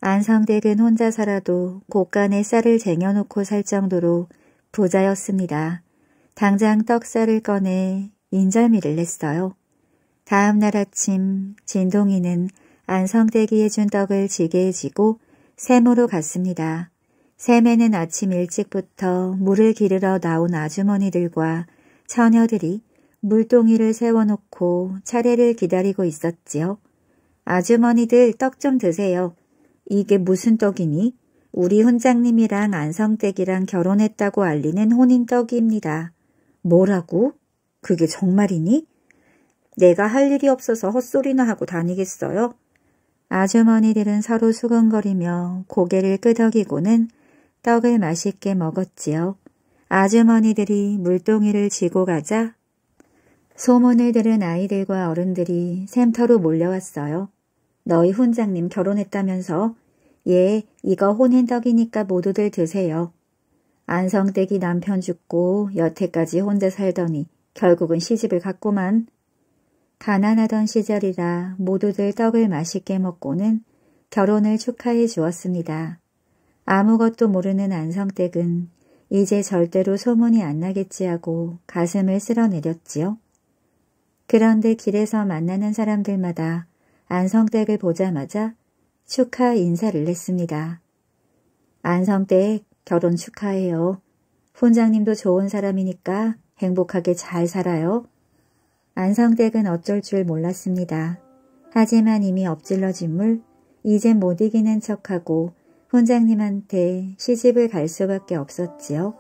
안성댁은 혼자 살아도 곳간에 쌀을 쟁여놓고 살 정도로 부자였습니다. 당장 떡쌀을 꺼내 인절미를 냈어요. 다음 날 아침 진동이는 안성댁이 해준 떡을 지게에 지고 샘으로 갔습니다. 샘에는 아침 일찍부터 물을 기르러 나온 아주머니들과 처녀들이 물동이를 세워놓고 차례를 기다리고 있었지요. 아주머니들 떡 좀 드세요. 이게 무슨 떡이니? 우리 훈장님이랑 안성댁이랑 결혼했다고 알리는 혼인떡입니다. 뭐라고? 그게 정말이니? 내가 할 일이 없어서 헛소리나 하고 다니겠어요? 아주머니들은 서로 수근거리며 고개를 끄덕이고는 떡을 맛있게 먹었지요. 아주머니들이 물동이를 쥐고 가자 소문을 들은 아이들과 어른들이 샘터로 몰려왔어요. 너희 훈장님 결혼했다면서? 예, 이거 혼인떡이니까 모두들 드세요. 안성댁이 남편 죽고 여태까지 혼자 살더니 결국은 시집을 갔구만. 가난하던 시절이라 모두들 떡을 맛있게 먹고는 결혼을 축하해 주었습니다. 아무것도 모르는 안성댁은 이제 절대로 소문이 안 나겠지 하고 가슴을 쓸어내렸지요. 그런데 길에서 만나는 사람들마다 안성댁을 보자마자 축하 인사를 냈습니다. 안성댁 결혼 축하해요. 훈장님도 좋은 사람이니까 행복하게 잘 살아요. 안성댁은 어쩔 줄 몰랐습니다. 하지만 이미 엎질러진 물, 이젠 못 이기는 척하고 훈장님한테 시집을 갈 수밖에 없었지요.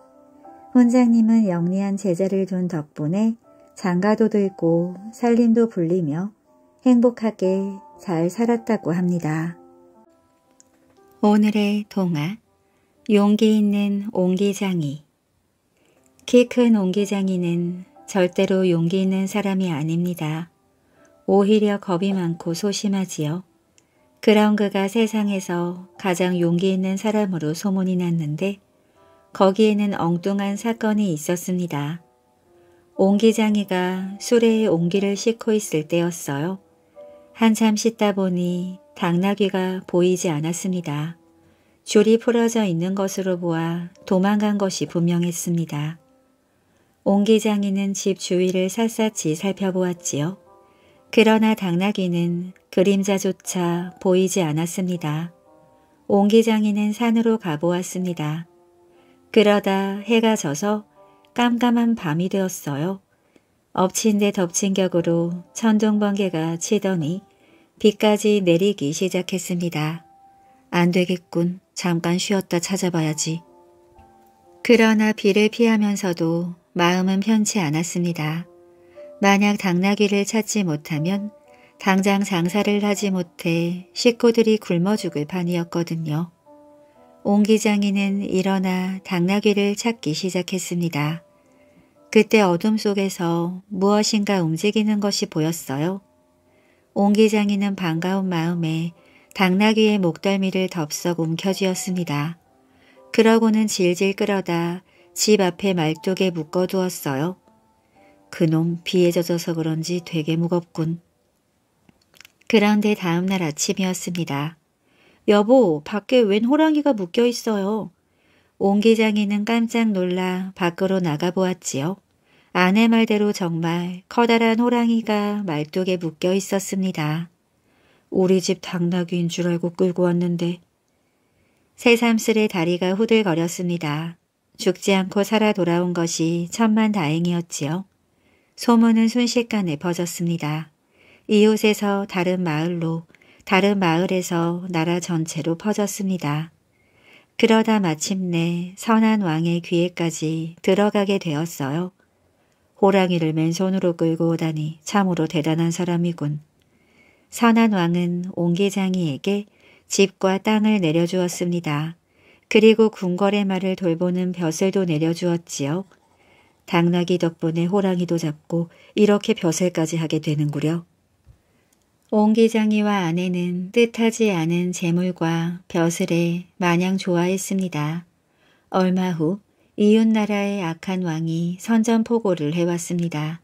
훈장님은 영리한 제자를 둔 덕분에 장가도 도있고 살림도 불리며 행복하게 잘 살았다고 합니다. 오늘의 동화 용기 있는 옹기장이 키 큰 옹기장이는 절대로 용기 있는 사람이 아닙니다. 오히려 겁이 많고 소심하지요. 그런 그가 세상에서 가장 용기 있는 사람으로 소문이 났는데 거기에는 엉뚱한 사건이 있었습니다. 옹기장이가 수레에 옹기를 싣고 있을 때였어요. 한참 씻다 보니 당나귀가 보이지 않았습니다. 줄이 풀어져 있는 것으로 보아 도망간 것이 분명했습니다. 옹기장이는 집 주위를 샅샅이 살펴보았지요. 그러나 당나귀는 그림자조차 보이지 않았습니다. 옹기장이는 산으로 가보았습니다. 그러다 해가 져서 깜깜한 밤이 되었어요. 엎친 데 덮친 격으로 천둥번개가 치더니 비까지 내리기 시작했습니다. 안 되겠군. 잠깐 쉬었다 찾아봐야지. 그러나 비를 피하면서도 마음은 편치 않았습니다. 만약 당나귀를 찾지 못하면 당장 장사를 하지 못해 식구들이 굶어 죽을 판이었거든요. 옹기장이는 일어나 당나귀를 찾기 시작했습니다. 그때 어둠 속에서 무엇인가 움직이는 것이 보였어요. 옹 기장이는 반가운 마음에 당나귀의 목덜미를 덥석 움켜쥐었습니다. 그러고는 질질 끌어다 집 앞에 말뚝에 묶어두었어요. 그놈 비에 젖어서 그런지 되게 무겁군. 그런데 다음날 아침이었습니다. 여보, 밖에 웬 호랑이가 묶여 있어요. 옹 기장이는 깜짝 놀라 밖으로 나가보았지요. 아내 말대로 정말 커다란 호랑이가 말뚝에 묶여 있었습니다. 우리 집 당나귀인 줄 알고 끌고 왔는데 새삼스레 다리가 후들거렸습니다. 죽지 않고 살아 돌아온 것이 천만 다행이었지요. 소문은 순식간에 퍼졌습니다. 이웃에서 다른 마을로 다른 마을에서 나라 전체로 퍼졌습니다. 그러다 마침내 선한 왕의 귀에까지 들어가게 되었어요. 호랑이를 맨손으로 끌고 오다니 참으로 대단한 사람이군. 선한 왕은 옹기장이에게 집과 땅을 내려주었습니다. 그리고 궁궐의 말을 돌보는 벼슬도 내려주었지요. 당나귀 덕분에 호랑이도 잡고 이렇게 벼슬까지 하게 되는구려. 옹기장이와 아내는 뜻하지 않은 재물과 벼슬에 마냥 좋아했습니다. 얼마 후 이웃나라의 악한 왕이 선전포고를 해왔습니다.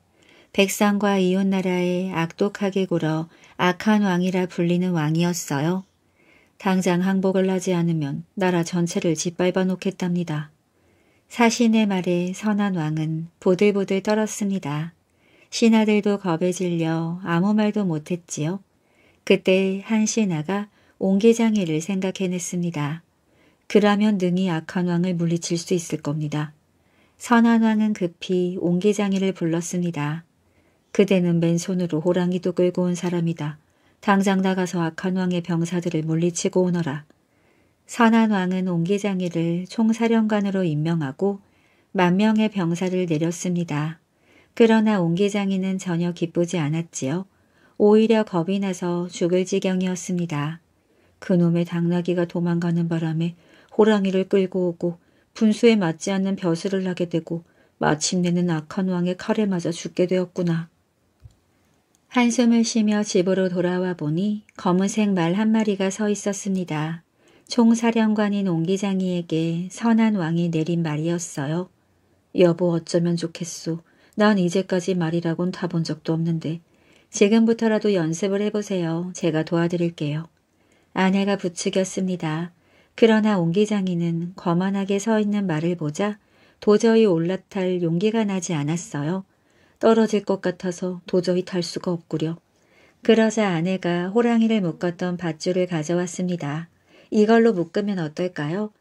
백성과 이웃나라의 악독하게 굴어 악한 왕이라 불리는 왕이었어요. 당장 항복을 하지 않으면 나라 전체를 짓밟아 놓겠답니다. 사신의 말에 선한 왕은 보들보들 떨었습니다. 신하들도 겁에 질려 아무 말도 못했지요. 그때 한 신하가 옹기장애를 생각해냈습니다. 그라면 능히 악한 왕을 물리칠 수 있을 겁니다. 선한 왕은 급히 옹기장이를 불렀습니다. 그대는 맨손으로 호랑이도 끌고 온 사람이다. 당장 나가서 악한 왕의 병사들을 물리치고 오너라. 선한 왕은 옹기장이를 총사령관으로 임명하고 만 명의 병사를 내렸습니다. 그러나 옹기장이는 전혀 기쁘지 않았지요. 오히려 겁이 나서 죽을 지경이었습니다. 그놈의 당나귀가 도망가는 바람에 호랑이를 끌고 오고 분수에 맞지 않는 벼슬을 하게 되고 마침내는 악한 왕의 칼에 맞아 죽게 되었구나. 한숨을 쉬며 집으로 돌아와 보니 검은색 말 한 마리가 서 있었습니다. 총사령관인 옹기장이에게 선한 왕이 내린 말이었어요. 여보 어쩌면 좋겠소. 난 이제까지 말이라곤 타본 적도 없는데 지금부터라도 연습을 해보세요. 제가 도와드릴게요. 아내가 부추겼습니다. 그러나 옹기장이는 거만하게 서 있는 말을 보자 도저히 올라탈 용기가 나지 않았어요. 떨어질 것 같아서 도저히 탈 수가 없구려. 그러자 아내가 호랑이를 묶었던 밧줄을 가져왔습니다. 이걸로 묶으면 어떨까요?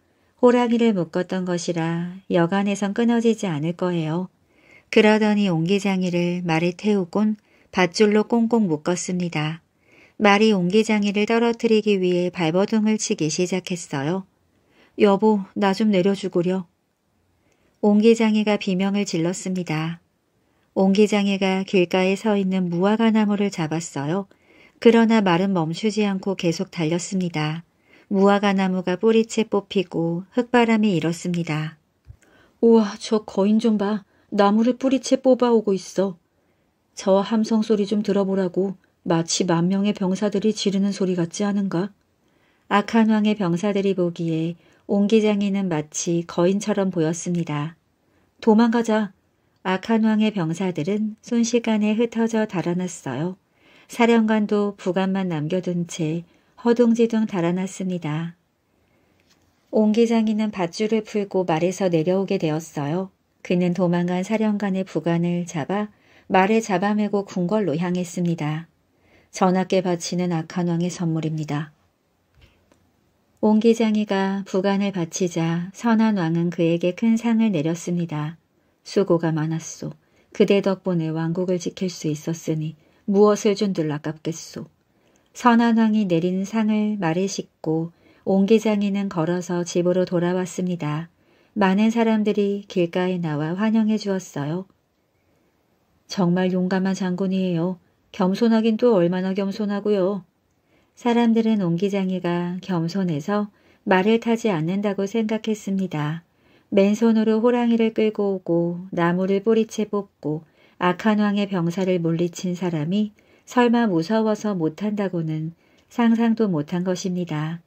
호랑이를 묶었던 것이라 여간에선 끊어지지 않을 거예요. 그러더니 옹기장이를 말에 태우곤 밧줄로 꽁꽁 묶었습니다. 말이 옹기장이를 떨어뜨리기 위해 발버둥을 치기 시작했어요. 여보, 나 좀 내려주고려. 옹기장이가 비명을 질렀습니다. 옹기장이가 길가에 서 있는 무화과 나무를 잡았어요. 그러나 말은 멈추지 않고 계속 달렸습니다. 무화과 나무가 뿌리채 뽑히고 흙바람이 일었습니다. 우와, 저 거인 좀 봐. 나무를 뿌리채 뽑아오고 있어. 저 함성 소리 좀 들어보라고. 마치 만 명의 병사들이 지르는 소리 같지 않은가? 악한 왕의 병사들이 보기에 옹기장이는 마치 거인처럼 보였습니다. 도망가자. 악한 왕의 병사들은 순식간에 흩어져 달아났어요. 사령관도 부관만 남겨둔 채 허둥지둥 달아났습니다. 옹기장이는 밧줄을 풀고 말에서 내려오게 되었어요. 그는 도망간 사령관의 부관을 잡아 말을 잡아매고 궁궐로 향했습니다. 전하께 바치는 악한 왕의 선물입니다. 옹기장이가 부관을 바치자 선한 왕은 그에게 큰 상을 내렸습니다. 수고가 많았소. 그대 덕분에 왕국을 지킬 수 있었으니 무엇을 준들 아깝겠소. 선한 왕이 내린 상을 말에 싣고 옹기장이는 걸어서 집으로 돌아왔습니다. 많은 사람들이 길가에 나와 환영해 주었어요. 정말 용감한 장군이에요. 겸손하긴 또 얼마나 겸손하고요. 사람들은 옹기장이가 겸손해서 말을 타지 않는다고 생각했습니다. 맨손으로 호랑이를 끌고 오고 나무를 뿌리채 뽑고 악한 왕의 병사를 물리친 사람이 설마 무서워서 못한다고는 상상도 못한 것입니다.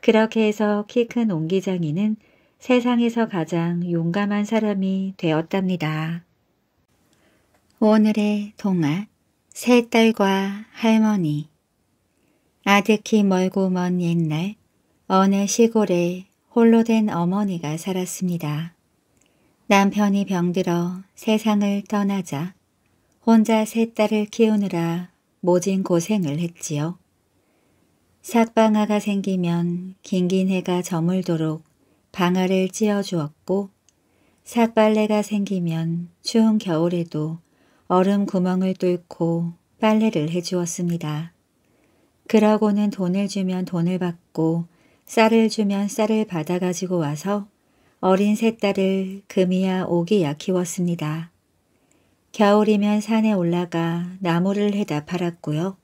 그렇게 해서 키 큰 옹기장이는 세상에서 가장 용감한 사람이 되었답니다. 오늘의 동화 세 딸과 할머니 아득히 멀고 먼 옛날 어느 시골에 홀로 된 어머니가 살았습니다. 남편이 병들어 세상을 떠나자 혼자 세 딸을 키우느라 모진 고생을 했지요. 삭방아가 생기면 긴긴 해가 저물도록 방아를 찧어주었고 삭발레가 생기면 추운 겨울에도 얼음 구멍을 뚫고 빨래를 해주었습니다. 그러고는 돈을 주면 돈을 받고 쌀을 주면 쌀을 받아가지고 와서 어린 셋 딸을 금이야 오기야 키웠습니다. 겨울이면 산에 올라가 나무를 해다 팔았고요.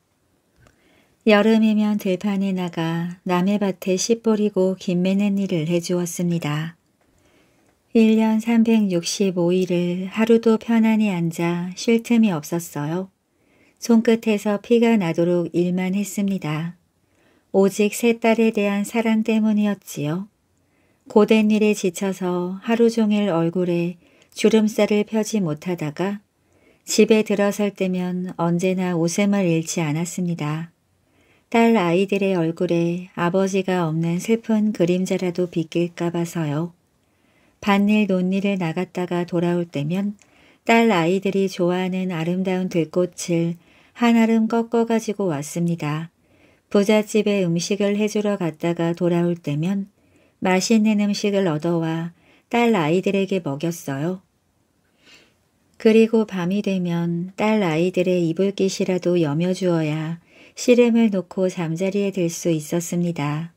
여름이면 들판에 나가 남의 밭에 씨 뿌리고 김매는 일을 해주었습니다. 1년 365일을 하루도 편안히 앉아 쉴 틈이 없었어요. 손끝에서 피가 나도록 일만 했습니다. 오직 세 딸에 대한 사랑 때문이었지요. 고된 일에 지쳐서 하루 종일 얼굴에 주름살을 펴지 못하다가 집에 들어설 때면 언제나 웃음을 잃지 않았습니다. 딸 아이들의 얼굴에 아버지가 없는 슬픈 그림자라도 빗길까 봐서요. 반일 논일에 나갔다가 돌아올 때면 딸 아이들이 좋아하는 아름다운 들꽃을 한 알음 꺾어 가지고 왔습니다. 부잣집에 음식을 해주러 갔다가 돌아올 때면 맛있는 음식을 얻어와 딸 아이들에게 먹였어요. 그리고 밤이 되면 딸 아이들의 이불깃이라도 여며주어야 씨름을 놓고 잠자리에 들 수 있었습니다.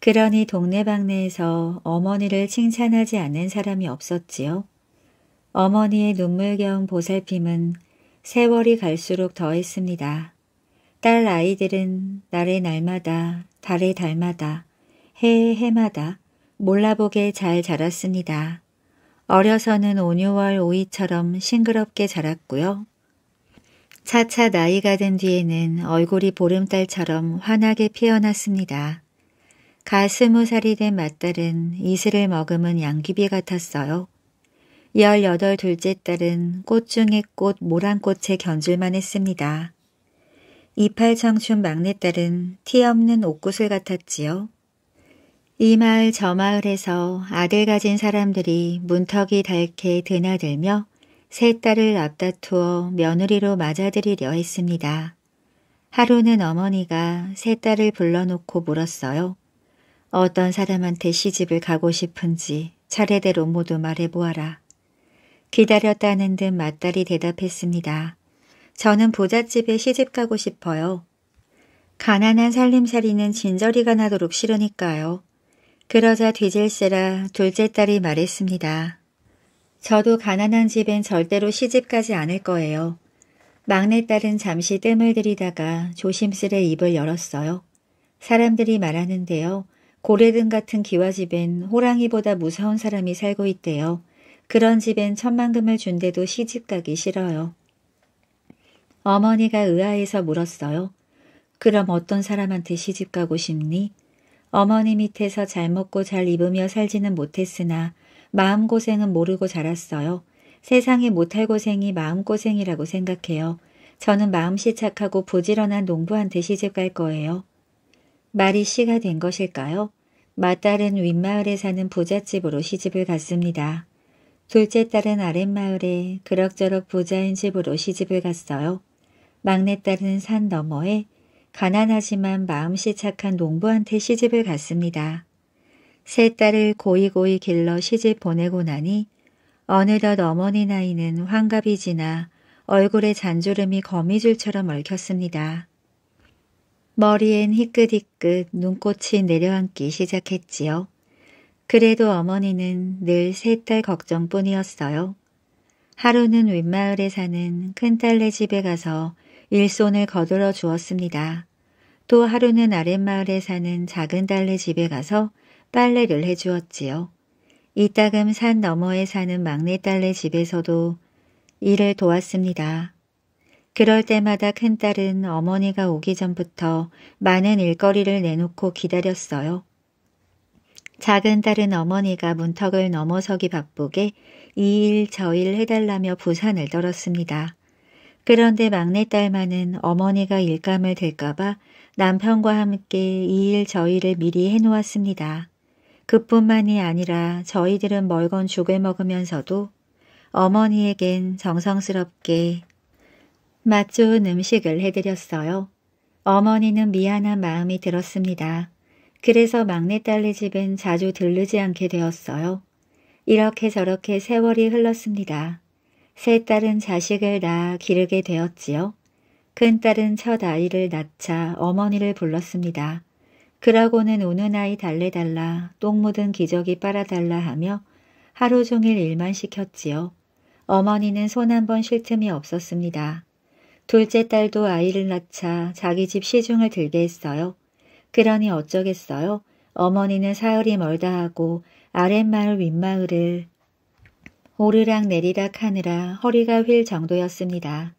그러니 동네방네에서 어머니를 칭찬하지 않는 사람이 없었지요. 어머니의 눈물겨운 보살핌은 세월이 갈수록 더했습니다. 딸 아이들은 날의 날마다, 달의 달마다, 해의 해마다 몰라보게 잘 자랐습니다. 어려서는 5월 오이처럼 싱그럽게 자랐고요. 차차 나이가 든 뒤에는 얼굴이 보름달처럼 환하게 피어났습니다. 가 스무 살이 된 맏딸은 이슬을 머금은 양귀비 같았어요. 열여덟 둘째 딸은 꽃중에꽃 모란꽃에 견줄만 했습니다. 이팔 청춘 막내딸은 티 없는 옷구슬 같았지요. 이 마을 저 마을에서 아들 가진 사람들이 문턱이 닳게 드나들며 세 딸을 앞다투어 며느리로 맞아들이려 했습니다. 하루는 어머니가 세 딸을 불러놓고 물었어요. 어떤 사람한테 시집을 가고 싶은지 차례대로 모두 말해보아라. 기다렸다는 듯 맞다리 대답했습니다. 저는 부잣집에 시집 가고 싶어요. 가난한 살림살이는 진저리가 나도록 싫으니까요. 그러자 뒤질세라 둘째 딸이 말했습니다. 저도 가난한 집엔 절대로 시집 가지 않을 거예요. 막내딸은 잠시 뜸을 들이다가 조심스레 입을 열었어요. 사람들이 말하는데요. 고래등 같은 기와집엔 호랑이보다 무서운 사람이 살고 있대요. 그런 집엔 천만금을 준대도 시집가기 싫어요. 어머니가 의아해서 물었어요. 그럼 어떤 사람한테 시집가고 싶니? 어머니 밑에서 잘 먹고 잘 입으며 살지는 못했으나 마음고생은 모르고 자랐어요. 세상에 못할 고생이 마음고생이라고 생각해요. 저는 마음씨 착하고 부지런한 농부한테 시집갈 거예요. 말이 씨가 된 것일까요? 맏딸은 윗마을에 사는 부잣집으로 시집을 갔습니다. 둘째 딸은 아랫마을에 그럭저럭 부자인 집으로 시집을 갔어요. 막내딸은 산 너머에 가난하지만 마음씨 착한 농부한테 시집을 갔습니다. 세 딸을 고이고이 길러 시집 보내고 나니 어느덧 어머니 나이는 환갑이 지나 얼굴에 잔주름이 거미줄처럼 얽혔습니다. 머리엔 희끗희끗 눈꽃이 내려앉기 시작했지요. 그래도 어머니는 늘셋딸 걱정뿐이었어요. 하루는 윗마을에 사는 큰딸네 집에 가서 일손을 거들어 주었습니다. 또 하루는 아랫마을에 사는 작은 딸네 집에 가서 빨래를 해주었지요. 이따금 산 너머에 사는 막내 딸네 집에서도 일을 도왔습니다. 그럴 때마다 큰딸은 어머니가 오기 전부터 많은 일거리를 내놓고 기다렸어요. 작은 딸은 어머니가 문턱을 넘어서기 바쁘게 이일저일 해달라며 부산을 떨었습니다. 그런데 막내딸만은 어머니가 일감을 들까봐 남편과 함께 이일저 일을 미리 해놓았습니다. 그뿐만이 아니라 저희들은 멀건 죽을 먹으면서도 어머니에겐 정성스럽게 맛 좋은 음식을 해드렸어요. 어머니는 미안한 마음이 들었습니다. 그래서 막내딸네 집은 자주 들르지 않게 되었어요. 이렇게 저렇게 세월이 흘렀습니다. 세 딸은 자식을 낳아 기르게 되었지요. 큰 딸은 첫 아이를 낳자 어머니를 불렀습니다. 그러고는 우는 아이 달래달라, 똥 묻은 기저귀 빨아달라 하며 하루 종일 일만 시켰지요. 어머니는 손 한 번 쉴 틈이 없었습니다. 둘째 딸도 아이를 낳자 자기 집 시중을 들게 했어요. 그러니 어쩌겠어요. 어머니는 사흘이 멀다 하고 아랫마을 윗마을을 오르락 내리락 하느라 허리가 휠 정도였습니다.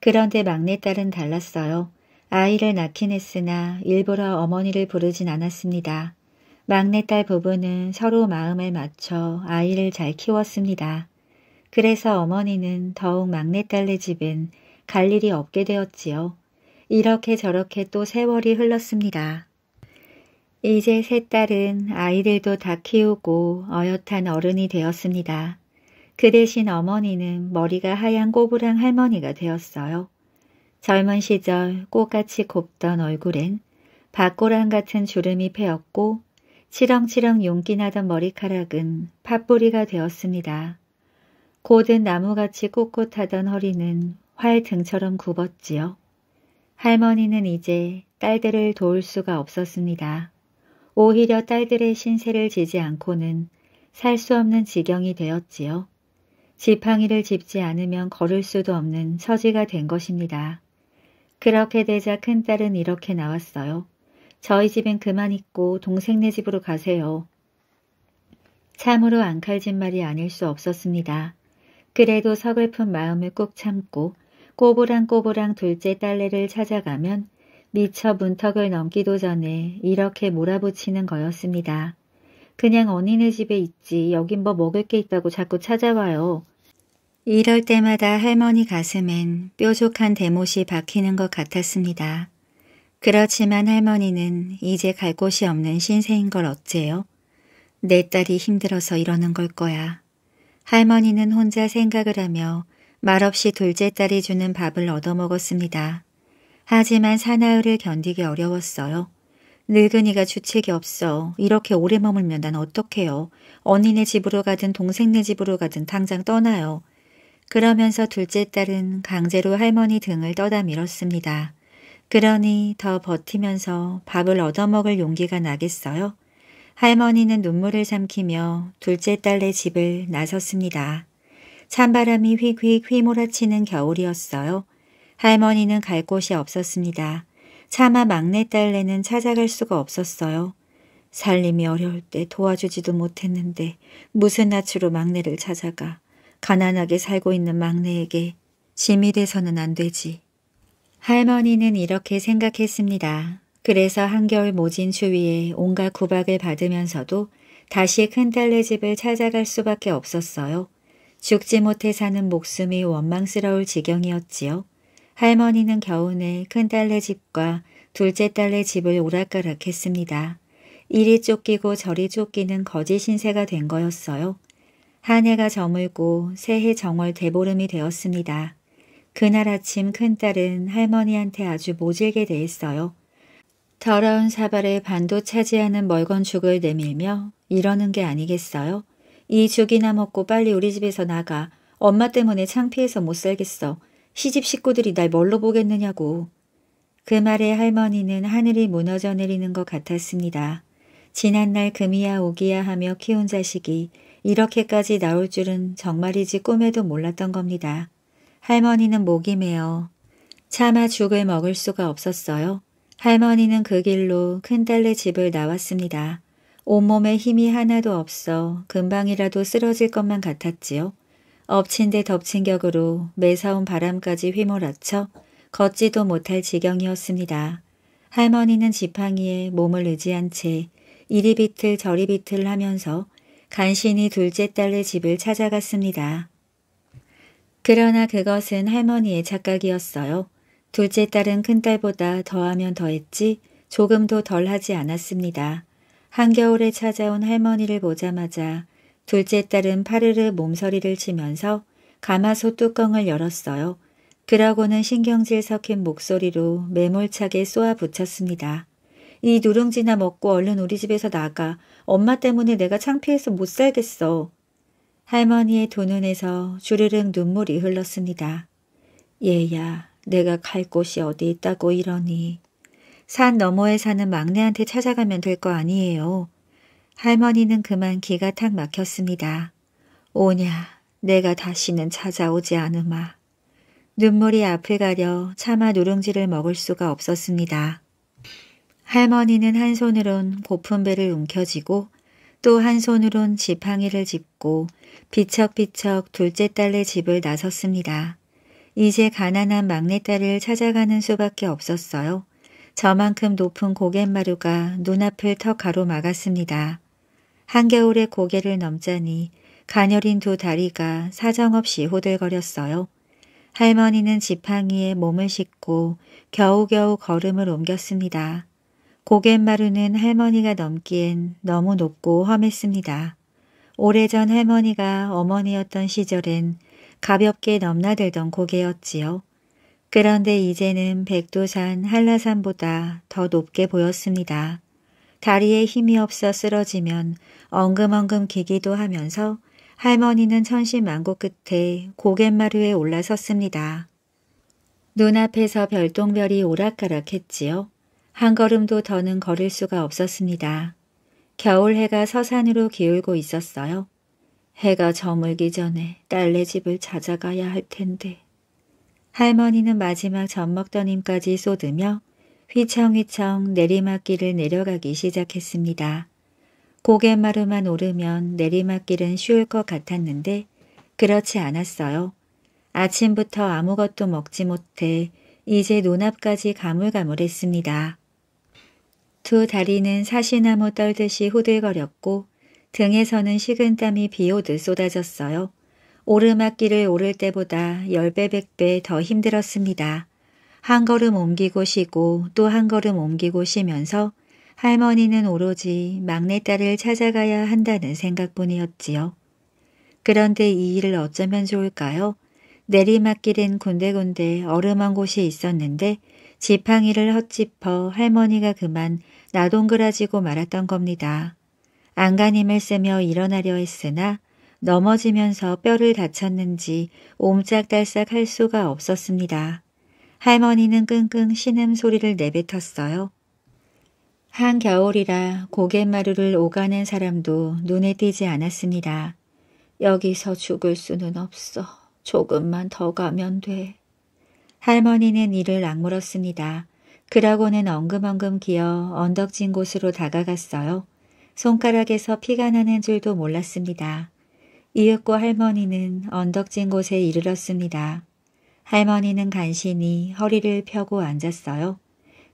그런데 막내딸은 달랐어요. 아이를 낳긴 했으나 일부러 어머니를 부르진 않았습니다. 막내딸 부부는 서로 마음을 맞춰 아이를 잘 키웠습니다. 그래서 어머니는 더욱 막내딸네 집은 갈 일이 없게 되었지요. 이렇게 저렇게 또 세월이 흘렀습니다. 이제 세 딸은 아이들도 다 키우고 어엿한 어른이 되었습니다. 그 대신 어머니는 머리가 하얀 꼬부랑 할머니가 되었어요. 젊은 시절 꽃같이 곱던 얼굴엔 밭고랑 같은 주름이 패였고 치렁치렁 용기나던 머리카락은 팥뿌리가 되었습니다. 곧은 나무같이 꼿꼿하던 허리는 활등처럼 굽었지요. 할머니는 이제 딸들을 도울 수가 없었습니다. 오히려 딸들의 신세를 지지 않고는 살 수 없는 지경이 되었지요. 지팡이를 짚지 않으면 걸을 수도 없는 처지가 된 것입니다. 그렇게 되자 큰딸은 이렇게 나왔어요. 저희 집엔 그만 있고 동생네 집으로 가세요. 참으로 앙칼진 말이 아닐 수 없었습니다. 그래도 서글픈 마음을 꾹 참고 꼬부랑꼬부랑 둘째 딸내를 찾아가면 미처 문턱을 넘기도 전에 이렇게 몰아붙이는 거였습니다. 그냥 언니네 집에 있지 여긴 뭐 먹을 게 있다고 자꾸 찾아와요. 이럴 때마다 할머니 가슴엔 뾰족한 대못이 박히는 것 같았습니다. 그렇지만 할머니는 이제 갈 곳이 없는 신세인 걸 어째요? 내 딸이 힘들어서 이러는 걸 거야. 할머니는 혼자 생각을 하며 말없이 둘째 딸이 주는 밥을 얻어먹었습니다. 하지만 사나흘을 견디기 어려웠어요. 늙은이가 주책이 없어. 이렇게 오래 머물면 난 어떡해요. 언니네 집으로 가든 동생네 집으로 가든 당장 떠나요. 그러면서 둘째 딸은 강제로 할머니 등을 떠다 밀었습니다. 그러니 더 버티면서 밥을 얻어먹을 용기가 나겠어요? 할머니는 눈물을 삼키며 둘째 딸네 집을 나섰습니다. 찬바람이 휘휙 휘몰아치는 겨울이었어요. 할머니는 갈 곳이 없었습니다. 차마 막내딸내는 찾아갈 수가 없었어요. 살림이 어려울 때 도와주지도 못했는데 무슨 낯으로 막내를 찾아가 가난하게 살고 있는 막내에게 짐이 돼서는 안 되지. 할머니는 이렇게 생각했습니다. 그래서 한겨울 모진 추위에 온갖 구박을 받으면서도 다시 큰딸네 집을 찾아갈 수밖에 없었어요. 죽지 못해 사는 목숨이 원망스러울 지경이었지요. 할머니는 겨우내 큰딸네 집과 둘째 딸네 집을 오락가락했습니다. 이리 쫓기고 저리 쫓기는 거지 신세가 된 거였어요. 한 해가 저물고 새해 정월 대보름이 되었습니다. 그날 아침 큰딸은 할머니한테 아주 모질게 대했어요. 더러운 사발에 반도 차지하는 멀건 죽을 내밀며 이러는 게 아니겠어요? 이 죽이나 먹고 빨리 우리 집에서 나가. 엄마 때문에 창피해서 못 살겠어. 시집 식구들이 날 뭘로 보겠느냐고. 그 말에 할머니는 하늘이 무너져 내리는 것 같았습니다. 지난날 금이야 오기야 하며 키운 자식이 이렇게까지 나올 줄은 정말이지 꿈에도 몰랐던 겁니다. 할머니는 목이 메어 차마 죽을 먹을 수가 없었어요. 할머니는 그 길로 큰딸네 집을 나왔습니다. 온몸에 힘이 하나도 없어 금방이라도 쓰러질 것만 같았지요. 엎친 데 덮친 격으로 매서운 바람까지 휘몰아쳐 걷지도 못할 지경이었습니다. 할머니는 지팡이에 몸을 의지한 채 이리 비틀 저리 비틀 하면서 간신히 둘째 딸의 집을 찾아갔습니다. 그러나 그것은 할머니의 착각이었어요. 둘째 딸은 큰딸보다 더하면 더했지 조금도 덜하지 않았습니다. 한겨울에 찾아온 할머니를 보자마자 둘째 딸은 파르르 몸서리를 치면서 가마솥 뚜껑을 열었어요. 그러고는 신경질 섞인 목소리로 매몰차게 쏘아붙였습니다. 이 누룽지나 먹고 얼른 우리 집에서 나가. 엄마 때문에 내가 창피해서 못 살겠어. 할머니의 두 눈에서 주르륵 눈물이 흘렀습니다. 얘야, 내가 갈 곳이 어디 있다고 이러니. 산 너머에 사는 막내한테 찾아가면 될 거 아니에요. 할머니는 그만 기가 탁 막혔습니다. 오냐, 내가 다시는 찾아오지 않으마. 눈물이 앞을 가려 차마 누룽지를 먹을 수가 없었습니다. 할머니는 한 손으론 고픈 배를 움켜쥐고 또 한 손으론 지팡이를 짚고 비척비척 둘째 딸네 집을 나섰습니다. 이제 가난한 막내딸을 찾아가는 수밖에 없었어요. 저만큼 높은 고갯마루가 눈앞을 턱 가로막았습니다. 한겨울에 고개를 넘자니 가녀린 두 다리가 사정없이 호들거렸어요. 할머니는 지팡이에 몸을 싣고 겨우겨우 걸음을 옮겼습니다. 고갯마루는 할머니가 넘기엔 너무 높고 험했습니다. 오래전 할머니가 어머니였던 시절엔 가볍게 넘나들던 고개였지요. 그런데 이제는 백두산 한라산보다 더 높게 보였습니다. 다리에 힘이 없어 쓰러지면 엉금엉금 기기도 하면서 할머니는 천신만고 끝에 고갯마루에 올라섰습니다. 눈앞에서 별똥별이 오락가락했지요. 한 걸음도 더는 걸을 수가 없었습니다. 겨울해가 서산으로 기울고 있었어요. 해가 저물기 전에 딸네 집을 찾아가야 할 텐데. 할머니는 마지막 젖 먹던 힘까지 쏟으며 휘청휘청 내리막길을 내려가기 시작했습니다. 고갯마루만 오르면 내리막길은 쉬울 것 같았는데 그렇지 않았어요. 아침부터 아무것도 먹지 못해 이제 눈앞까지 가물가물했습니다. 두 다리는 사시나무 떨듯이 후들거렸고 등에서는 식은땀이 비오듯 쏟아졌어요. 오르막길을 오를 때보다 10배 100배 더 힘들었습니다. 한 걸음 옮기고 쉬고 또 한 걸음 옮기고 쉬면서 할머니는 오로지 막내딸을 찾아가야 한다는 생각뿐이었지요. 그런데 이 일을 어쩌면 좋을까요? 내리막길엔 군데군데 얼음한 곳이 있었는데 지팡이를 헛짚어 할머니가 그만 나동그라지고 말았던 겁니다. 안간힘을 쓰며 일어나려 했으나 넘어지면서 뼈를 다쳤는지 옴짝달싹 할 수가 없었습니다. 할머니는 끙끙 신음 소리를 내뱉었어요. 한겨울이라 고갯마루를 오가는 사람도 눈에 띄지 않았습니다. 여기서 죽을 수는 없어. 조금만 더 가면 돼. 할머니는 이를 악물었습니다. 그러고는 엉금엉금 기어 언덕진 곳으로 다가갔어요. 손가락에서 피가 나는 줄도 몰랐습니다. 이윽고 할머니는 언덕진 곳에 이르렀습니다. 할머니는 간신히 허리를 펴고 앉았어요.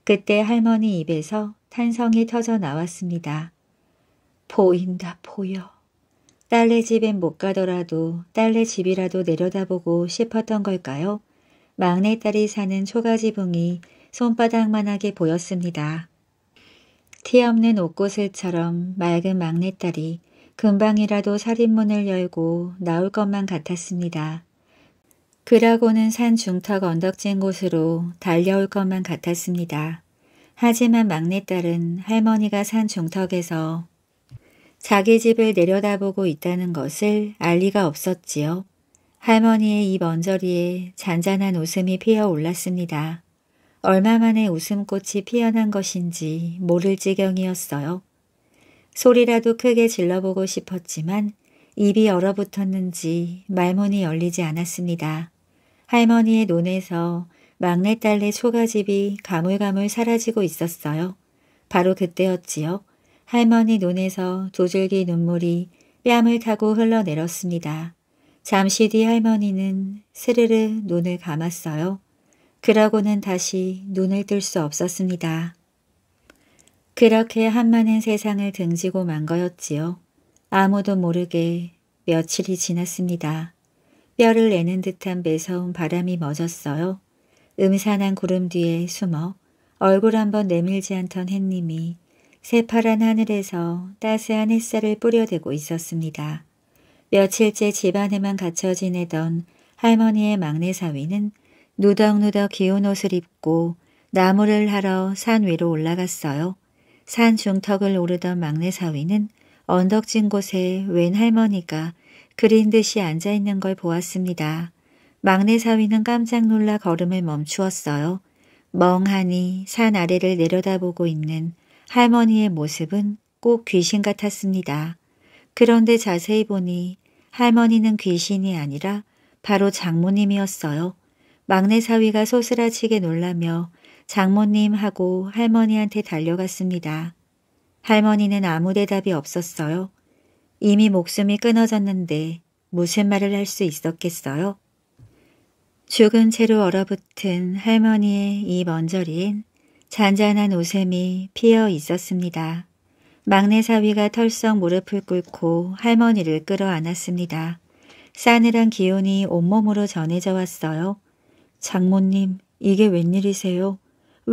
그때 할머니 입에서 탄성이 터져 나왔습니다. 보인다 보여. 딸네 집엔 못 가더라도 딸네 집이라도 내려다보고 싶었던 걸까요? 막내딸이 사는 초가지붕이 손바닥만하게 보였습니다. 티 없는 옷고슬처럼 맑은 막내딸이 금방이라도 살인문을 열고 나올 것만 같았습니다. 그러고는 산 중턱 언덕진 곳으로 달려올 것만 같았습니다. 하지만 막내딸은 할머니가 산 중턱에서 자기 집을 내려다보고 있다는 것을 알 리가 없었지요. 할머니의 입 언저리에 잔잔한 웃음이 피어올랐습니다. 얼마 만에 웃음꽃이 피어난 것인지 모를 지경이었어요. 소리라도 크게 질러보고 싶었지만 입이 얼어붙었는지 말문이 열리지 않았습니다. 할머니의 논에서 막내딸네 초가집이 가물가물 사라지고 있었어요. 바로 그때였지요. 할머니 눈에서 두 줄기 눈물이 뺨을 타고 흘러내렸습니다. 잠시 뒤 할머니는 스르르 눈을 감았어요. 그러고는 다시 눈을 뜰 수 없었습니다. 그렇게 한마는 세상을 등지고 만 거였지요. 아무도 모르게 며칠이 지났습니다. 뼈를 내는 듯한 매서운 바람이 멎었어요. 음산한 구름 뒤에 숨어 얼굴 한번 내밀지 않던 햇님이 새파란 하늘에서 따스한 햇살을 뿌려대고 있었습니다. 며칠째 집안에만 갇혀 지내던 할머니의 막내 사위는 누덕누덕 기운 옷을 입고 나무를 하러 산 위로 올라갔어요. 산 중턱을 오르던 막내 사위는 언덕진 곳에 웬 할머니가 그린 듯이 앉아있는 걸 보았습니다. 막내 사위는 깜짝 놀라 걸음을 멈추었어요. 멍하니 산 아래를 내려다보고 있는 할머니의 모습은 꼭 귀신 같았습니다. 그런데 자세히 보니 할머니는 귀신이 아니라 바로 장모님이었어요. 막내 사위가 소스라치게 놀라며 장모님하고 할머니한테 달려갔습니다. 할머니는 아무 대답이 없었어요. 이미 목숨이 끊어졌는데 무슨 말을 할 수 있었겠어요? 죽은 채로 얼어붙은 할머니의 이 먼저린 잔잔한 웃음이 피어 있었습니다. 막내 사위가 털썩 무릎을 꿇고 할머니를 끌어안았습니다. 싸늘한 기운이 온몸으로 전해져 왔어요. 장모님, 이게 웬일이세요?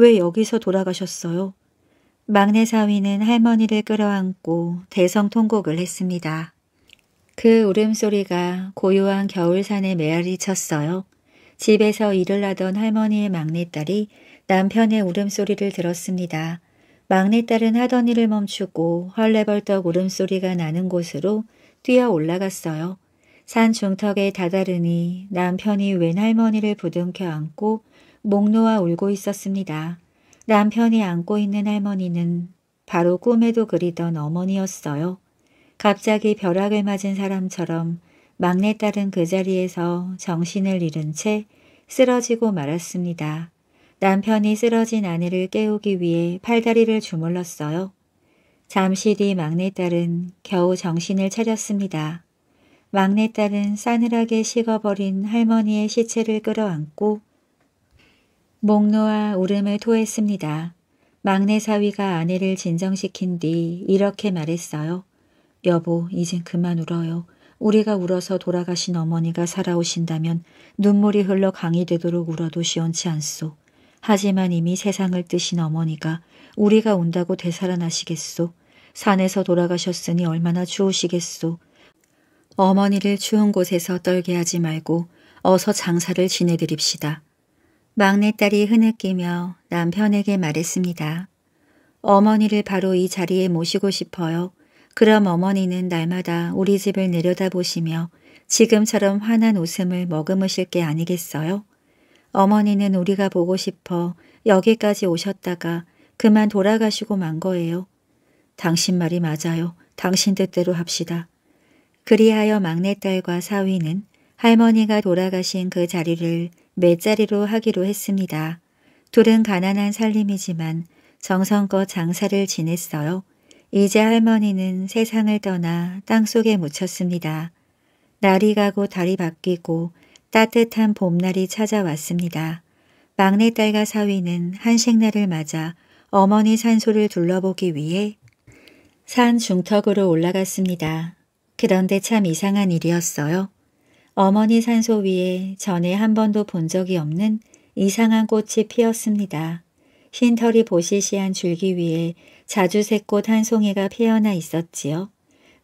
왜 여기서 돌아가셨어요? 막내 사위는 할머니를 끌어안고 대성통곡을 했습니다. 그 울음소리가 고요한 겨울산에 메아리 쳤어요. 집에서 일을 하던 할머니의 막내딸이 남편의 울음소리를 들었습니다. 막내딸은 하던 일을 멈추고 헐레벌떡 울음소리가 나는 곳으로 뛰어 올라갔어요. 산 중턱에 다다르니 남편이 웬 할머니를 부둥켜 안고 목 놓아 울고 있었습니다. 남편이 안고 있는 할머니는 바로 꿈에도 그리던 어머니였어요. 갑자기 벼락을 맞은 사람처럼 막내딸은 그 자리에서 정신을 잃은 채 쓰러지고 말았습니다. 남편이 쓰러진 아내를 깨우기 위해 팔다리를 주물렀어요. 잠시 뒤 막내딸은 겨우 정신을 차렸습니다. 막내딸은 싸늘하게 식어버린 할머니의 시체를 끌어안고 목 놓아 울음을 토했습니다. 막내 사위가 아내를 진정시킨 뒤 이렇게 말했어요. 여보, 이젠 그만 울어요. 우리가 울어서 돌아가신 어머니가 살아오신다면 눈물이 흘러 강이 되도록 울어도 시원치 않소. 하지만 이미 세상을 뜨신 어머니가 우리가 온다고 되살아나시겠소. 산에서 돌아가셨으니 얼마나 추우시겠소. 어머니를 추운 곳에서 떨게 하지 말고 어서 장사를 지내드립시다. 막내딸이 흐느끼며 남편에게 말했습니다. 어머니를 바로 이 자리에 모시고 싶어요. 그럼 어머니는 날마다 우리 집을 내려다보시며 지금처럼 환한 웃음을 머금으실 게 아니겠어요? 어머니는 우리가 보고 싶어 여기까지 오셨다가 그만 돌아가시고 만 거예요. 당신 말이 맞아요. 당신 뜻대로 합시다. 그리하여 막내딸과 사위는 할머니가 돌아가신 그 자리를 매자리로 하기로 했습니다. 둘은 가난한 살림이지만 정성껏 장사를 지냈어요. 이제 할머니는 세상을 떠나 땅속에 묻혔습니다. 날이 가고 달이 바뀌고 따뜻한 봄날이 찾아왔습니다. 막내딸과 사위는 한식날을 맞아 어머니 산소를 둘러보기 위해 산 중턱으로 올라갔습니다. 그런데 참 이상한 일이었어요. 어머니 산소 위에 전에 한 번도 본 적이 없는 이상한 꽃이 피었습니다. 흰털이 보시시한 줄기 위에 자주색꽃 한 송이가 피어나 있었지요.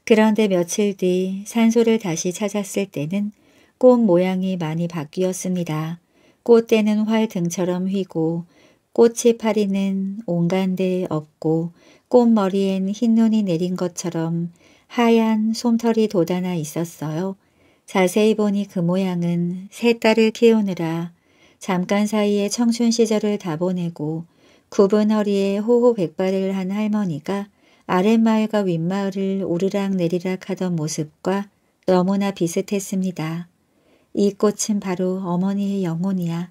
그런데 며칠 뒤 산소를 다시 찾았을 때는 꽃 모양이 많이 바뀌었습니다. 꽃대는 활 등처럼 휘고 꽃이 파리는 온간데 없고 꽃머리엔 흰눈이 내린 것처럼 하얀 솜털이 돋아나 있었어요. 자세히 보니 그 모양은 세 딸을 키우느라 잠깐 사이에 청춘 시절을 다 보내고 굽은 허리에 호호백발을 한 할머니가 아랫마을과 윗마을을 오르락 내리락 하던 모습과 너무나 비슷했습니다. 이 꽃은 바로 어머니의 영혼이야.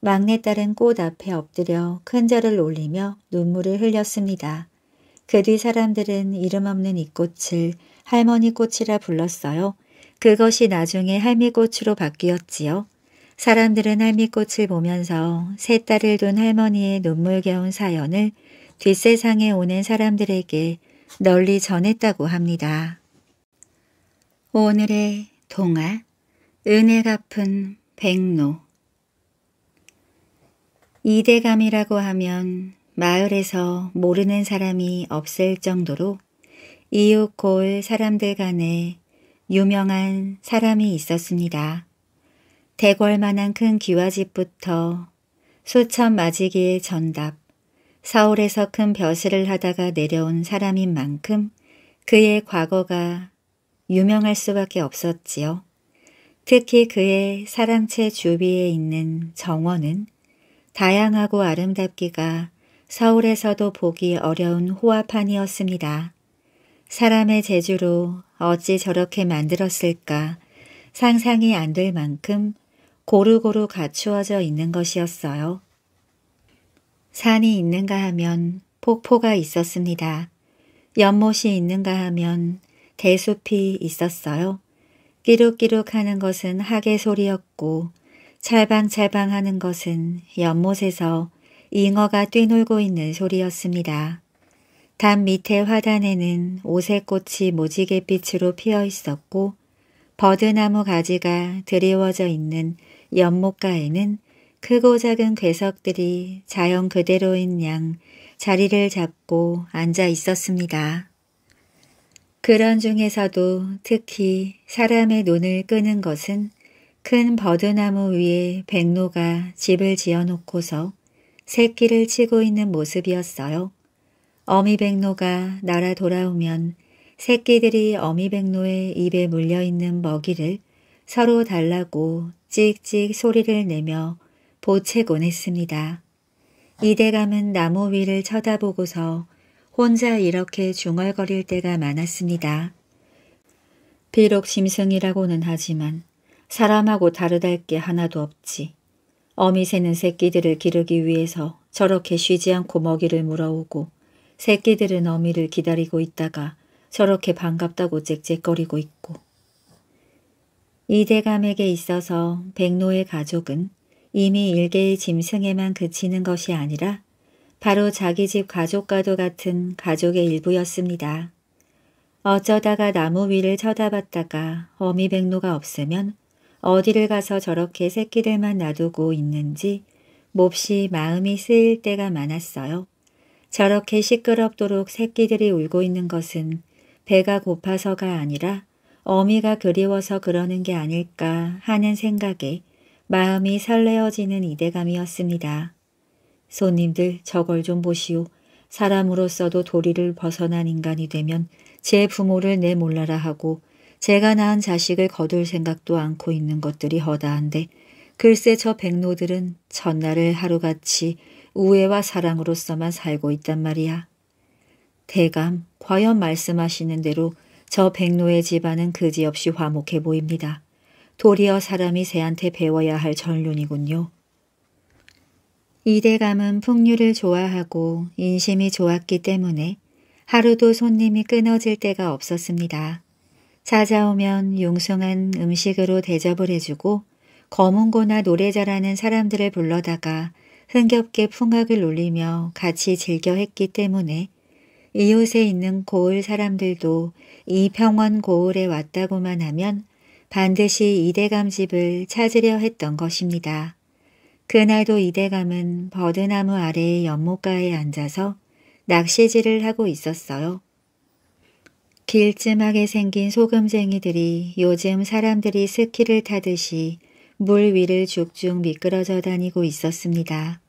막내딸은 꽃 앞에 엎드려 큰 절을 올리며 눈물을 흘렸습니다. 그 뒤 사람들은 이름 없는 이 꽃을 할머니 꽃이라 불렀어요. 그것이 나중에 할미꽃으로 바뀌었지요. 사람들은 할미꽃을 보면서 세 딸을 둔 할머니의 눈물겨운 사연을 뒷세상에 오는 사람들에게 널리 전했다고 합니다. 오늘의 동화 은혜 갚은 백로 이대감이라고 하면 마을에서 모르는 사람이 없을 정도로 이웃 고을 사람들 간에 유명한 사람이 있었습니다. 대궐만한 큰 기와집부터 수천 마지기의 전답, 서울에서 큰 벼슬을 하다가 내려온 사람인 만큼 그의 과거가 유명할 수밖에 없었지요. 특히 그의 사랑채 주위에 있는 정원은 다양하고 아름답기가 서울에서도 보기 어려운 호화판이었습니다. 사람의 재주로 어찌 저렇게 만들었을까 상상이 안 될 만큼 고루고루 갖추어져 있는 것이었어요. 산이 있는가 하면 폭포가 있었습니다. 연못이 있는가 하면 대숲이 있었어요. 끼룩끼룩 하는 것은 하계 소리였고 찰방찰방 하는 것은 연못에서 잉어가 뛰놀고 있는 소리였습니다. 담 밑에 화단에는 오색꽃이 모지갯빛으로 피어 있었고 버드나무 가지가 드리워져 있는 연못가에는 크고 작은 괴석들이 자연 그대로인 양 자리를 잡고 앉아 있었습니다. 그런 중에서도 특히 사람의 눈을 끄는 것은 큰 버드나무 위에 백로가 집을 지어놓고서 새끼를 치고 있는 모습이었어요. 어미백로가 날아 돌아오면 새끼들이 어미백로의 입에 물려있는 먹이를 서로 달라고 찍찍 소리를 내며 보채곤 했습니다. 이대감은 나무 위를 쳐다보고서 혼자 이렇게 중얼거릴 때가 많았습니다. 비록 심승이라고는 하지만 사람하고 다르달 게 하나도 없지. 어미 새는 새끼들을 기르기 위해서 저렇게 쉬지 않고 먹이를 물어오고 새끼들은 어미를 기다리고 있다가 저렇게 반갑다고 짹짹거리고 있고 이대감에게 있어서 백로의 가족은 이미 일개의 짐승에만 그치는 것이 아니라 바로 자기 집 가족과도 같은 가족의 일부였습니다. 어쩌다가 나무 위를 쳐다봤다가 어미 백로가 없으면 어디를 가서 저렇게 새끼들만 놔두고 있는지 몹시 마음이 쓰일 때가 많았어요. 저렇게 시끄럽도록 새끼들이 울고 있는 것은 배가 고파서가 아니라 어미가 그리워서 그러는 게 아닐까 하는 생각에 마음이 설레어지는 이대감이었습니다. 손님들 저걸 좀 보시오. 사람으로서도 도리를 벗어난 인간이 되면 제 부모를 내 몰라라 하고 제가 낳은 자식을 거둘 생각도 않고 있는 것들이 허다한데 글쎄 저백로들은 전날을 하루같이 우애와 사랑으로서만 살고 있단 말이야. 대감, 과연 말씀하시는 대로 저 백로의 집안은 그지없이 화목해 보입니다. 도리어 사람이 새한테 배워야 할 전륜이군요. 이대감은 풍류를 좋아하고 인심이 좋았기 때문에 하루도 손님이 끊어질 때가 없었습니다. 찾아오면 용성한 음식으로 대접을 해주고 거문고나 노래 자라는 사람들을 불러다가 흥겹게 풍악을 울리며 같이 즐겨 했기 때문에 이웃에 있는 고을 사람들도 이 평원 고을에 왔다고만 하면 반드시 이대감 집을 찾으려 했던 것입니다. 그날도 이대감은 버드나무 아래의 연못가에 앉아서 낚시질을 하고 있었어요. 길쯤하게 생긴 소금쟁이들이 요즘 사람들이 스키를 타듯이 물 위를 죽죽 미끄러져 다니고 있었습니다.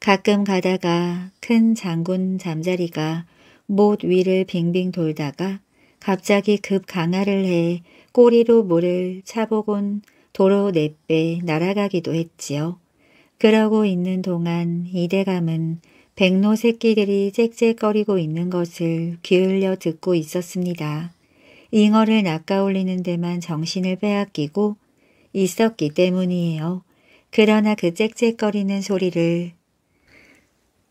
가끔 가다가 큰 장군 잠자리가 못 위를 빙빙 돌다가 갑자기 급 강화를 해 꼬리로 물을 차보곤 도로 내빼 날아가기도 했지요. 그러고 있는 동안 이대감은 백로 새끼들이 짹짹거리고 있는 것을 귀울려 듣고 있었습니다. 잉어를 낚아올리는 데만 정신을 빼앗기고 있었기 때문이에요. 그러나 그 짹짹거리는 소리를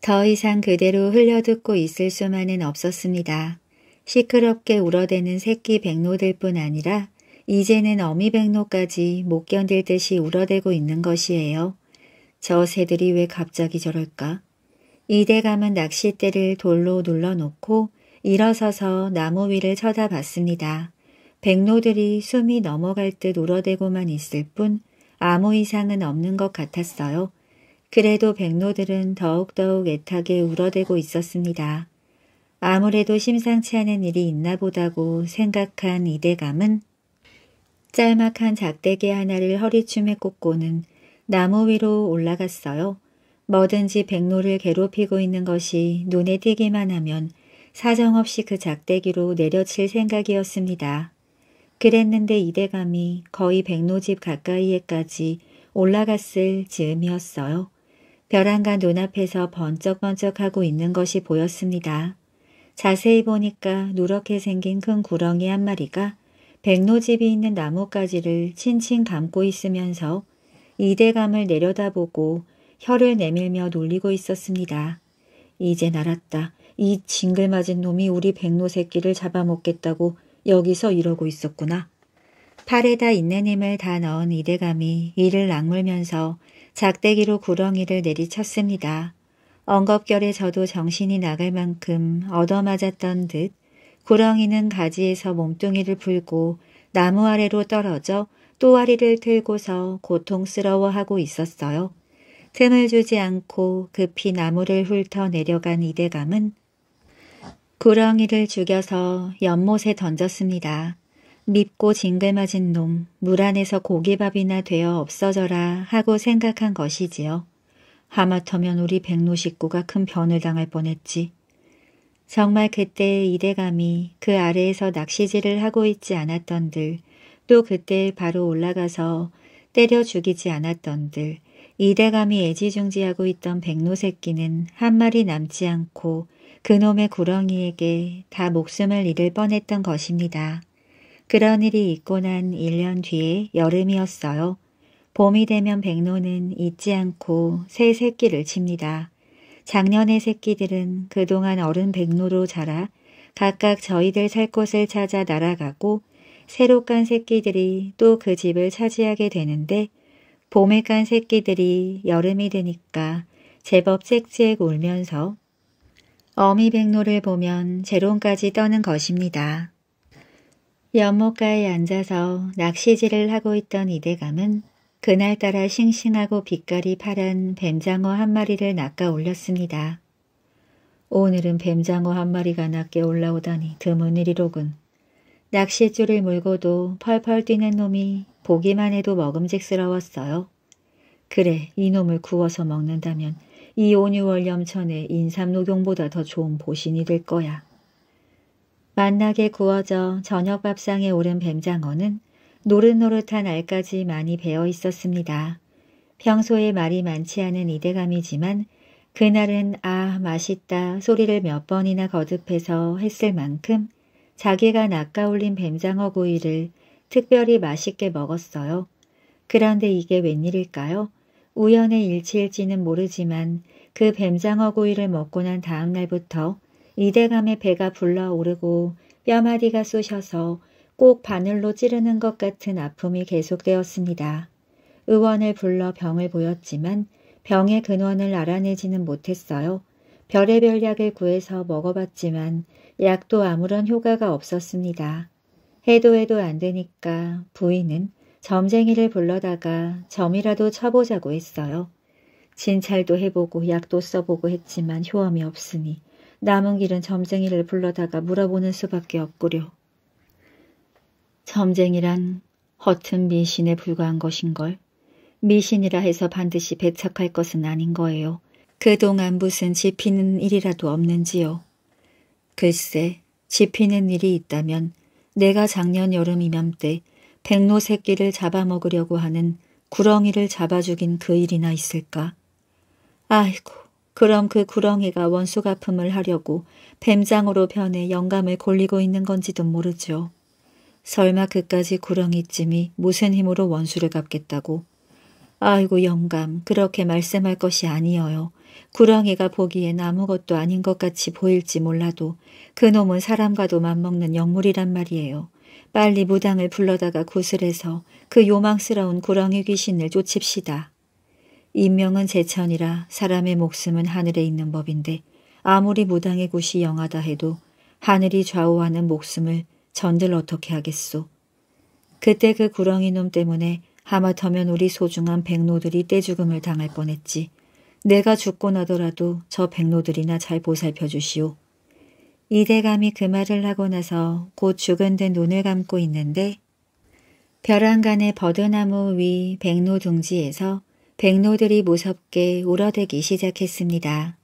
더 이상 그대로 흘려듣고 있을 수만은 없었습니다. 시끄럽게 울어대는 새끼 백로들 뿐 아니라 이제는 어미 백로까지 못 견딜 듯이 울어대고 있는 것이에요. 저 새들이 왜 갑자기 저럴까? 이대감은 낚싯대를 돌로 눌러놓고 일어서서 나무 위를 쳐다봤습니다. 백로들이 숨이 넘어갈 듯 울어대고만 있을 뿐 아무 이상은 없는 것 같았어요. 그래도 백로들은 더욱더욱 애타게 울어대고 있었습니다. 아무래도 심상치 않은 일이 있나 보다고 생각한 이대감은 짤막한 작대기 하나를 허리춤에 꽂고는 나무 위로 올라갔어요. 뭐든지 백로를 괴롭히고 있는 것이 눈에 띄기만 하면 사정없이 그 작대기로 내려칠 생각이었습니다. 그랬는데 이대감이 거의 백로집 가까이에까지 올라갔을 즈음이었어요. 벼랑간 눈앞에서 번쩍번쩍하고 있는 것이 보였습니다. 자세히 보니까 누렇게 생긴 큰 구렁이 한 마리가 백로집이 있는 나뭇가지를 칭칭 감고 있으면서 이대감을 내려다보고 혀를 내밀며 놀리고 있었습니다. 이제 날았다. 이 징글맞은 놈이 우리 백로 새끼를 잡아먹겠다고 여기서 이러고 있었구나. 팔에다 인내 힘을 다 넣은 이대감이 이를 악물면서 작대기로 구렁이를 내리쳤습니다. 엉겁결에 저도 정신이 나갈 만큼 얻어맞았던 듯 구렁이는 가지에서 몸뚱이를 풀고 나무 아래로 떨어져 또아리를 틀고서 고통스러워하고 있었어요. 틈을 주지 않고 급히 나무를 훑어 내려간 이대감은 구렁이를 죽여서 연못에 던졌습니다. 밉고 징글맞은 놈, 물 안에서 고기밥이나 되어 없어져라 하고 생각한 것이지요. 하마터면 우리 백로 식구가 큰 변을 당할 뻔했지. 정말 그때 이대감이 그 아래에서 낚시질을 하고 있지 않았던들, 또 그때 바로 올라가서 때려 죽이지 않았던들, 이대감이 애지중지하고 있던 백로 새끼는 한 마리 남지 않고 그놈의 구렁이에게 다 목숨을 잃을 뻔했던 것입니다. 그런 일이 있고 난 1년 뒤에 여름이었어요. 봄이 되면 백로는 잊지 않고 새 새끼를 칩니다. 작년의 새끼들은 그동안 어른 백로로 자라 각각 저희들 살 곳을 찾아 날아가고 새로 깐 새끼들이 또 그 집을 차지하게 되는데 봄에 깐 새끼들이 여름이 되니까 제법 짹짹 울면서 어미 백로를 보면 재롱까지 떠는 것입니다. 연못가에 앉아서 낚시질을 하고 있던 이대감은 그날따라 싱싱하고 빛깔이 파란 뱀장어 한 마리를 낚아 올렸습니다. 오늘은 뱀장어 한 마리가 낚게 올라오다니 드문 일이로군. 낚싯줄을 물고도 펄펄 뛰는 놈이 보기만 해도 먹음직스러웠어요. 그래, 이놈을 구워서 먹는다면 이 온유월 염천의 인삼녹용보다더 좋은 보신이 될 거야. 만나게 구워져 저녁 밥상에 오른 뱀장어는 노릇노릇한 알까지 많이 베어 있었습니다. 평소에 말이 많지 않은 이대감이지만 그날은 아 맛있다 소리를 몇 번이나 거듭해서 했을 만큼 자기가 낚아올린 뱀장어 구이를 특별히 맛있게 먹었어요. 그런데 이게 웬일일까요? 우연의 일치일지는 모르지만 그 뱀장어 구이를 먹고 난 다음 날부터 이대감의 배가 불러오르고 뼈마디가 쑤셔서 꼭 바늘로 찌르는 것 같은 아픔이 계속되었습니다. 의원을 불러 병을 보였지만 병의 근원을 알아내지는 못했어요. 별의별 약을 구해서 먹어봤지만 약도 아무런 효과가 없었습니다. 해도 해도 안 되니까 부인은 점쟁이를 불러다가 점이라도 쳐보자고 했어요. 진찰도 해보고 약도 써보고 했지만 효험이 없으니 남은 길은 점쟁이를 불러다가 물어보는 수밖에 없구려. 점쟁이란 허튼 미신에 불과한 것인걸. 미신이라 해서 반드시 배착할 것은 아닌 거예요. 그동안 무슨 지피는 일이라도 없는지요. 글쎄, 지피는 일이 있다면 내가 작년 여름 이맘때 백로 새끼를 잡아먹으려고 하는 구렁이를 잡아 죽인 그 일이나 있을까? 아이고, 그럼 그 구렁이가 원수 갚음을 하려고 뱀장으로 변해 영감을 골리고 있는 건지도 모르죠. 설마 그까지 구렁이쯤이 무슨 힘으로 원수를 갚겠다고. 아이고 영감 그렇게 말씀할 것이 아니어요. 구렁이가 보기엔 아무것도 아닌 것 같이 보일지 몰라도 그놈은 사람과도 맞먹는 영물이란 말이에요. 빨리 무당을 불러다가 구슬해서 그 요망스러운 구렁이 귀신을 쫓읍시다. 인명은 제천이라 사람의 목숨은 하늘에 있는 법인데 아무리 무당의 굿이 영하다 해도 하늘이 좌우하는 목숨을 전들 어떻게 하겠소. 그때 그 구렁이놈 때문에 하마터면 우리 소중한 백로들이 떼죽음을 당할 뻔했지. 내가 죽고 나더라도 저백로들이나잘 보살펴 주시오. 이대감이 그 말을 하고 나서 곧 죽은 듯 눈을 감고 있는데 벼랑간의 버드나무 위백로 둥지에서 백로들이 무섭게 울어대기 시작했습니다.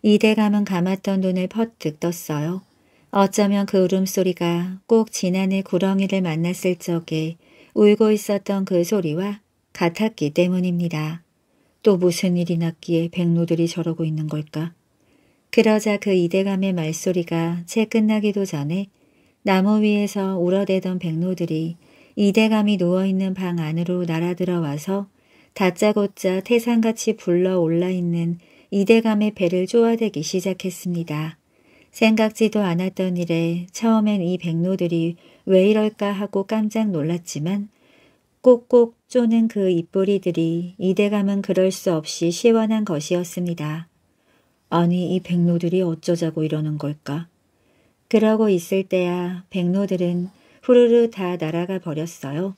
이대감은 감았던 눈을 퍼뜩 떴어요. 어쩌면 그 울음소리가 꼭 지난해 구렁이를 만났을 적에 울고 있었던 그 소리와 같았기 때문입니다. 또 무슨 일이 났기에 백로들이 저러고 있는 걸까? 그러자 그 이대감의 말소리가 채 끝나기도 전에 나무 위에서 울어대던 백로들이 이대감이 누워있는 방 안으로 날아들어와서 다짜고짜 태산같이 불러 올라있는 이대감의 배를 쪼아대기 시작했습니다. 생각지도 않았던 일에 처음엔 이 백로들이 왜 이럴까 하고 깜짝 놀랐지만 꼭꼭 쪼는 그 입꼬리들이 이대감은 그럴 수 없이 시원한 것이었습니다. 아니 이 백로들이 어쩌자고 이러는 걸까? 그러고 있을 때야 백로들은 후루루 다 날아가 버렸어요.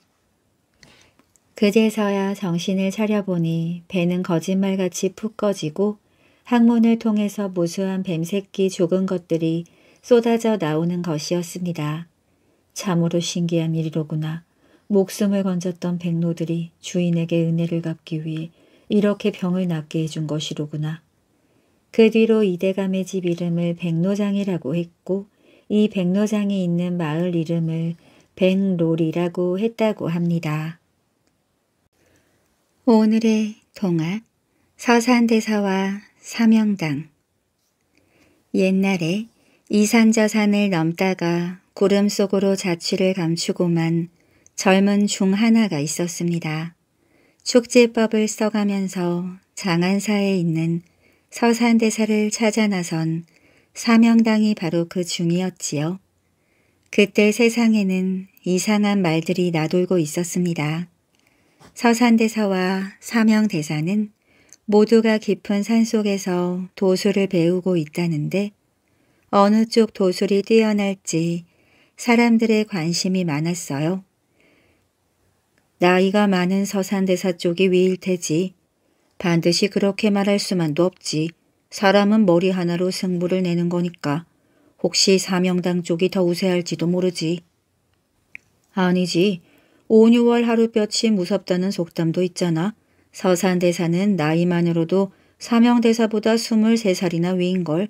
그제서야 정신을 차려보니 배는 거짓말같이 푹 꺼지고 항문을 통해서 무수한 뱀새끼 죽은 것들이 쏟아져 나오는 것이었습니다. 참으로 신기한 일이로구나. 목숨을 건졌던 백로들이 주인에게 은혜를 갚기 위해 이렇게 병을 낫게 해준 것이로구나. 그 뒤로 이대감의 집 이름을 백로장이라고 했고 이 백로장이 있는 마을 이름을 백롤이라고 했다고 합니다. 오늘의 동화 서산대사와 사명당 옛날에 이산저산을 넘다가 구름 속으로 자취를 감추고만 젊은 중 하나가 있었습니다. 축제법을 써가면서 장안사에 있는 서산대사를 찾아 나선 사명당이 바로 그 중이었지요. 그때 세상에는 이상한 말들이 나돌고 있었습니다. 서산대사와 사명대사는 모두가 깊은 산속에서 도술을 배우고 있다는데 어느 쪽 도술이 뛰어날지 사람들의 관심이 많았어요. 나이가 많은 서산대사 쪽이 위일 테지. 반드시 그렇게 말할 수만도 없지. 사람은 머리 하나로 승부를 내는 거니까. 혹시 사명당 쪽이 더 우세할지도 모르지. 아니지. 5,6월 하루볕이 무섭다는 속담도 있잖아. 서산대사는 나이만으로도 사명대사보다 23살이나 위인걸.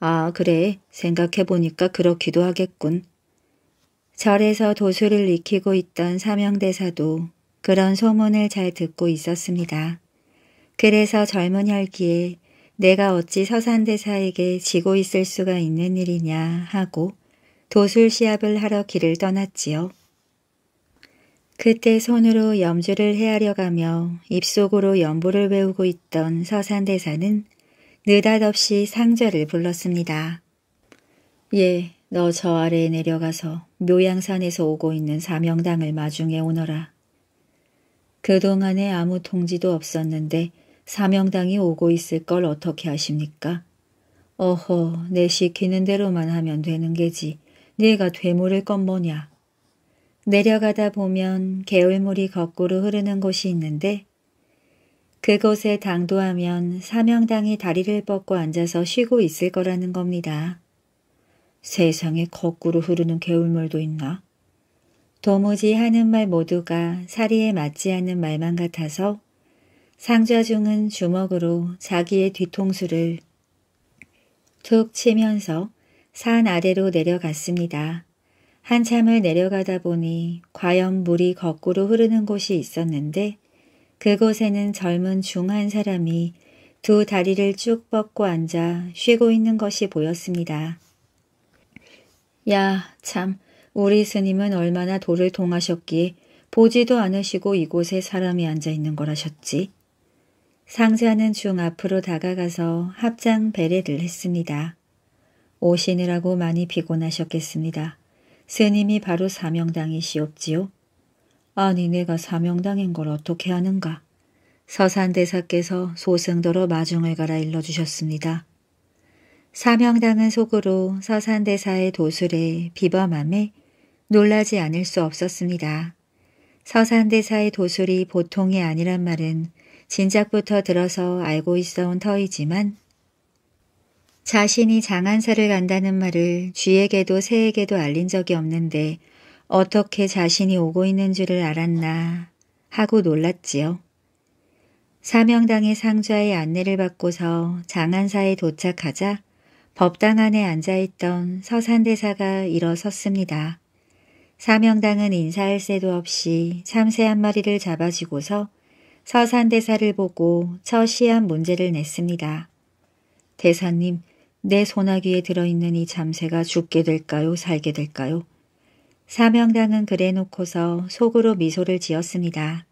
아 그래 생각해보니까 그렇기도 하겠군. 절에서 도수를 익히고 있던 사명대사도 그런 소문을 잘 듣고 있었습니다. 그래서 젊은 혈기에 내가 어찌 서산대사에게 지고 있을 수가 있는 일이냐 하고 도술 시합을 하러 길을 떠났지요. 그때 손으로 염주를 헤아려가며 입속으로 염부를 외우고 있던 서산대사는 느닷없이 상절를 불렀습니다. 예, 너 저 아래에 내려가서 묘양산에서 오고 있는 사명당을 마중에 오너라. 그동안에 아무 통지도 없었는데 사명당이 오고 있을 걸 어떻게 아십니까? 어허, 내 시키는 대로만 하면 되는 게지. 네가 되물을 건 뭐냐? 내려가다 보면 개울물이 거꾸로 흐르는 곳이 있는데 그곳에 당도하면 사명당이 다리를 뻗고 앉아서 쉬고 있을 거라는 겁니다. 세상에 거꾸로 흐르는 개울물도 있나? 도무지 하는 말 모두가 사리에 맞지 않는 말만 같아서 상좌중은 주먹으로 자기의 뒤통수를 툭 치면서 산 아래로 내려갔습니다. 한참을 내려가다 보니 과연 물이 거꾸로 흐르는 곳이 있었는데 그곳에는 젊은 중한 사람이 두 다리를 쭉 뻗고 앉아 쉬고 있는 것이 보였습니다. 야, 참, 우리 스님은 얼마나 도를 통하셨기에 보지도 않으시고 이곳에 사람이 앉아 있는 거라셨지. 상자는 중 앞으로 다가가서 합장 배례를 했습니다. 오시느라고 많이 피곤하셨겠습니다. 새님이 바로 사명당이시옵지요. 아니 내가 사명당인 걸 어떻게 아는가. 서산대사께서 소승도로 마중을 갈아 일러주셨습니다. 사명당은 속으로 서산대사의 도술에 비범함에 놀라지 않을 수 없었습니다. 서산대사의 도술이 보통이 아니란 말은 진작부터 들어서 알고 있어온 터이지만 자신이 장한사를 간다는 말을 쥐에게도 새에게도 알린 적이 없는데 어떻게 자신이 오고 있는 줄을 알았나 하고 놀랐지요. 사명당의 상좌의 안내를 받고서 장한사에 도착하자 법당 안에 앉아있던 서산대사가 일어섰습니다. 사명당은 인사할 새도 없이 참새 한 마리를 잡아주고서 서산대사를 보고 처시한 문제를 냈습니다. 대사님, 내소나기에 들어있는 이 잠새가 죽게 될까요? 살게 될까요? 사명당은 그래놓고서 속으로 미소를 지었습니다.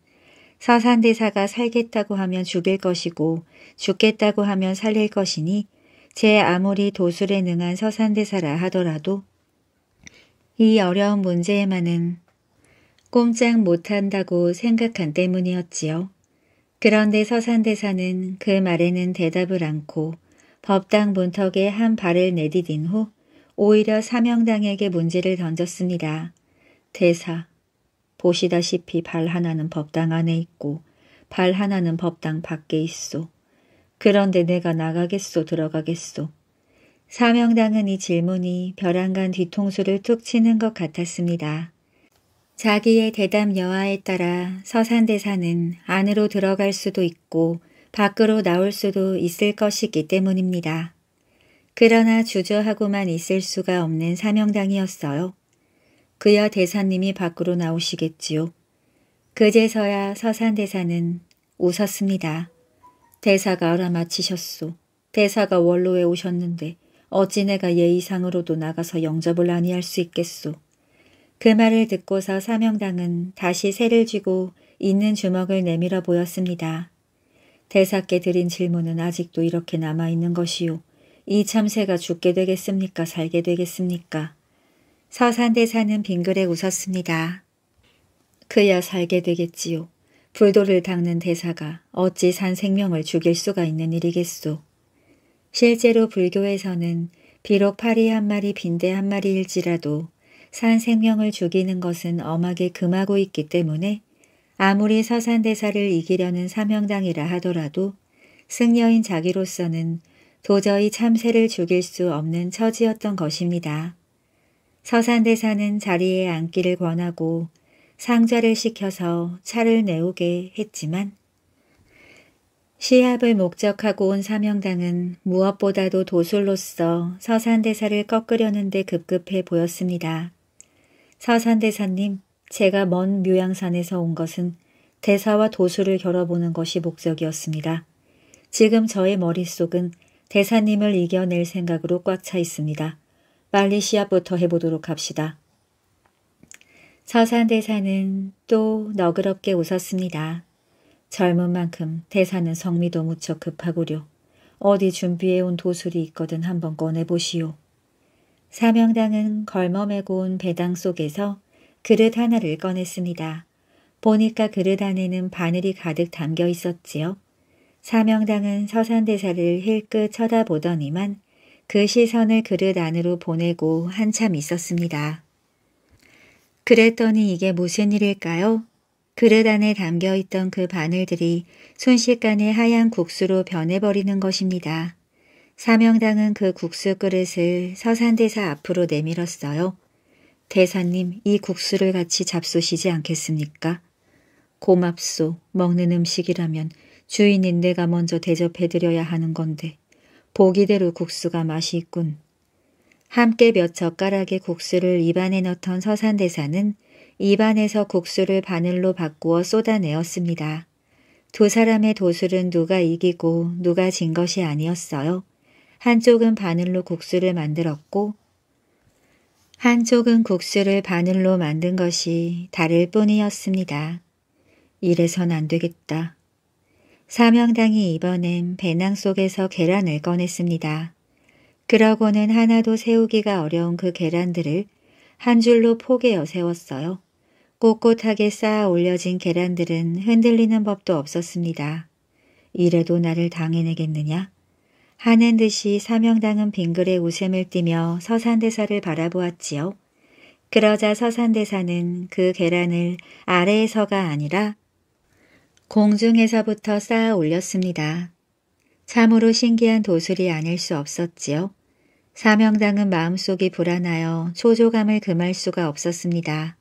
서산대사가 살겠다고 하면 죽일 것이고 죽겠다고 하면 살릴 것이니 제 아무리 도술에 능한 서산대사라 하더라도 이 어려운 문제에만은 꼼짝 못한다고 생각한 때문이었지요. 그런데 서산대사는 그 말에는 대답을 않고 법당 문턱에 한 발을 내디딘 후 오히려 사명당에게 문제를 던졌습니다. 대사 보시다시피 발 하나는 법당 안에 있고 발 하나는 법당 밖에 있소. 그런데 내가 나가겠소 들어가겠소. 사명당은 이 질문이 벼랑간 뒤통수를 툭 치는 것 같았습니다. 자기의 대답 여하에 따라 서산대사는 안으로 들어갈 수도 있고 밖으로 나올 수도 있을 것이기 때문입니다. 그러나 주저하고만 있을 수가 없는 사명당이었어요. 그야 대사님이 밖으로 나오시겠지요. 그제서야 서산대사는 웃었습니다. 대사가 알아맞히셨소. 대사가 원로에 오셨는데 어찌 내가 예의상으로도 나가서 영접을 아니할 수 있겠소. 그 말을 듣고서 사명당은 다시 새를 쥐고 있는 주먹을 내밀어 보였습니다. 대사께 드린 질문은 아직도 이렇게 남아있는 것이요. 이 참새가 죽게 되겠습니까? 살게 되겠습니까? 서산대사는 빙그레 웃었습니다. 그야 살게 되겠지요. 불도를 닦는 대사가 어찌 산 생명을 죽일 수가 있는 일이겠소. 실제로 불교에서는 비록 파리 한 마리 빈대 한 마리일지라도 산 생명을 죽이는 것은 엄하게 금하고 있기 때문에 아무리 서산대사를 이기려는 사명당이라 하더라도 승려인 자기로서는 도저히 참새를 죽일 수 없는 처지였던 것입니다. 서산대사는 자리에 앉기를 권하고 상좌를 시켜서 차를 내오게 했지만 시합을 목적하고 온 사명당은 무엇보다도 도술로서 서산대사를 꺾으려는데 급급해 보였습니다. 서산대사님, 제가 먼 묘양산에서 온 것은 대사와 도수를 겨뤄보는 것이 목적이었습니다. 지금 저의 머릿속은 대사님을 이겨낼 생각으로 꽉 차 있습니다. 빨리 시합부터 해보도록 합시다. 서산 대사는 또 너그럽게 웃었습니다. 젊은 만큼 대사는 성미도 무척 급하구려. 어디 준비해온 도술이 있거든 한번 꺼내보시오. 사명당은 걸머매고 온 배당 속에서 그릇 하나를 꺼냈습니다. 보니까 그릇 안에는 바늘이 가득 담겨 있었지요. 사명당은 서산대사를 힐끗 쳐다보더니만 그 시선을 그릇 안으로 보내고 한참 있었습니다. 그랬더니 이게 무슨 일일까요? 그릇 안에 담겨있던 그 바늘들이 순식간에 하얀 국수로 변해버리는 것입니다. 사명당은 그 국수 그릇을 서산대사 앞으로 내밀었어요. 대사님 이 국수를 같이 잡수시지 않겠습니까? 고맙소. 먹는 음식이라면 주인인 내가 먼저 대접해드려야 하는 건데 보기대로 국수가 맛이 있군. 함께 몇 젓가락의 국수를 입안에 넣던 서산대사는 입안에서 국수를 바늘로 바꾸어 쏟아내었습니다. 두 사람의 도술은 누가 이기고 누가 진 것이 아니었어요. 한쪽은 바늘로 국수를 만들었고 한쪽은 국수를 바늘로 만든 것이 다를 뿐이었습니다. 이래선 안 되겠다. 사명당이 이번엔 배낭 속에서 계란을 꺼냈습니다. 그러고는 하나도 세우기가 어려운 그 계란들을 한 줄로 포개어 세웠어요. 꼿꼿하게 쌓아 올려진 계란들은 흔들리는 법도 없었습니다. 이래도 나를 당해내겠느냐? 하는 듯이 사명당은 빙글에 웃음을 띠며 서산대사를 바라보았지요. 그러자 서산대사는 그 계란을 아래에서가 아니라 공중에서부터 쌓아 올렸습니다. 참으로 신기한 도술이 아닐 수 없었지요. 사명당은 마음속이 불안하여 초조감을 금할 수가 없었습니다.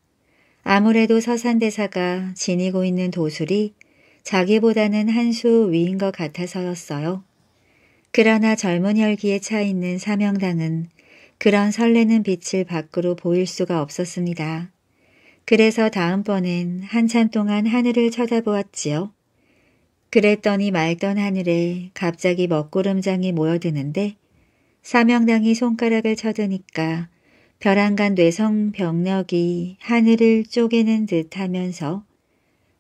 아무래도 서산대사가 지니고 있는 도술이 자기보다는 한 수 위인 것 같아서였어요. 그러나 젊은 혈기에 차 있는 사명당은 그런 설레는 빛을 밖으로 보일 수가 없었습니다. 그래서 다음번엔 한참 동안 하늘을 쳐다보았지요. 그랬더니 맑던 하늘에 갑자기 먹구름장이 모여드는데 사명당이 손가락을 쳐드니까 벼랑간 뇌성 병력이 하늘을 쪼개는 듯 하면서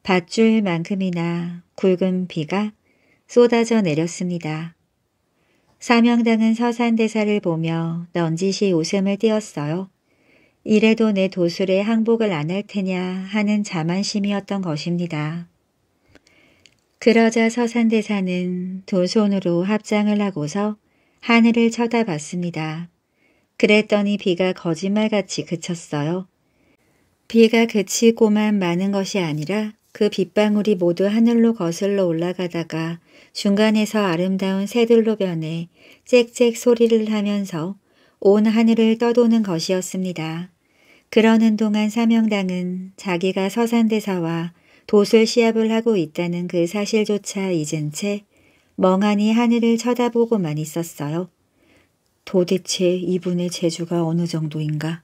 밧줄만큼이나 굵은 비가 쏟아져 내렸습니다. 사명당은 서산대사를 보며 넌지시 웃음을 띄었어요. 이래도 내 도술에 항복을 안 할 테냐 하는 자만심이었던 것입니다. 그러자 서산대사는 두 손으로 합장을 하고서 하늘을 쳐다봤습니다. 그랬더니 비가 거짓말같이 그쳤어요. 비가 그치고만 마는 것이 아니라 그 빗방울이 모두 하늘로 거슬러 올라가다가 중간에서 아름다운 새들로 변해 짹짹 소리를 하면서 온 하늘을 떠도는 것이었습니다. 그러는 동안 사명당은 자기가 서산대사와 도술 시합을 하고 있다는 그 사실조차 잊은 채 멍하니 하늘을 쳐다보고만 있었어요. 도대체 이분의 재주가 어느 정도인가?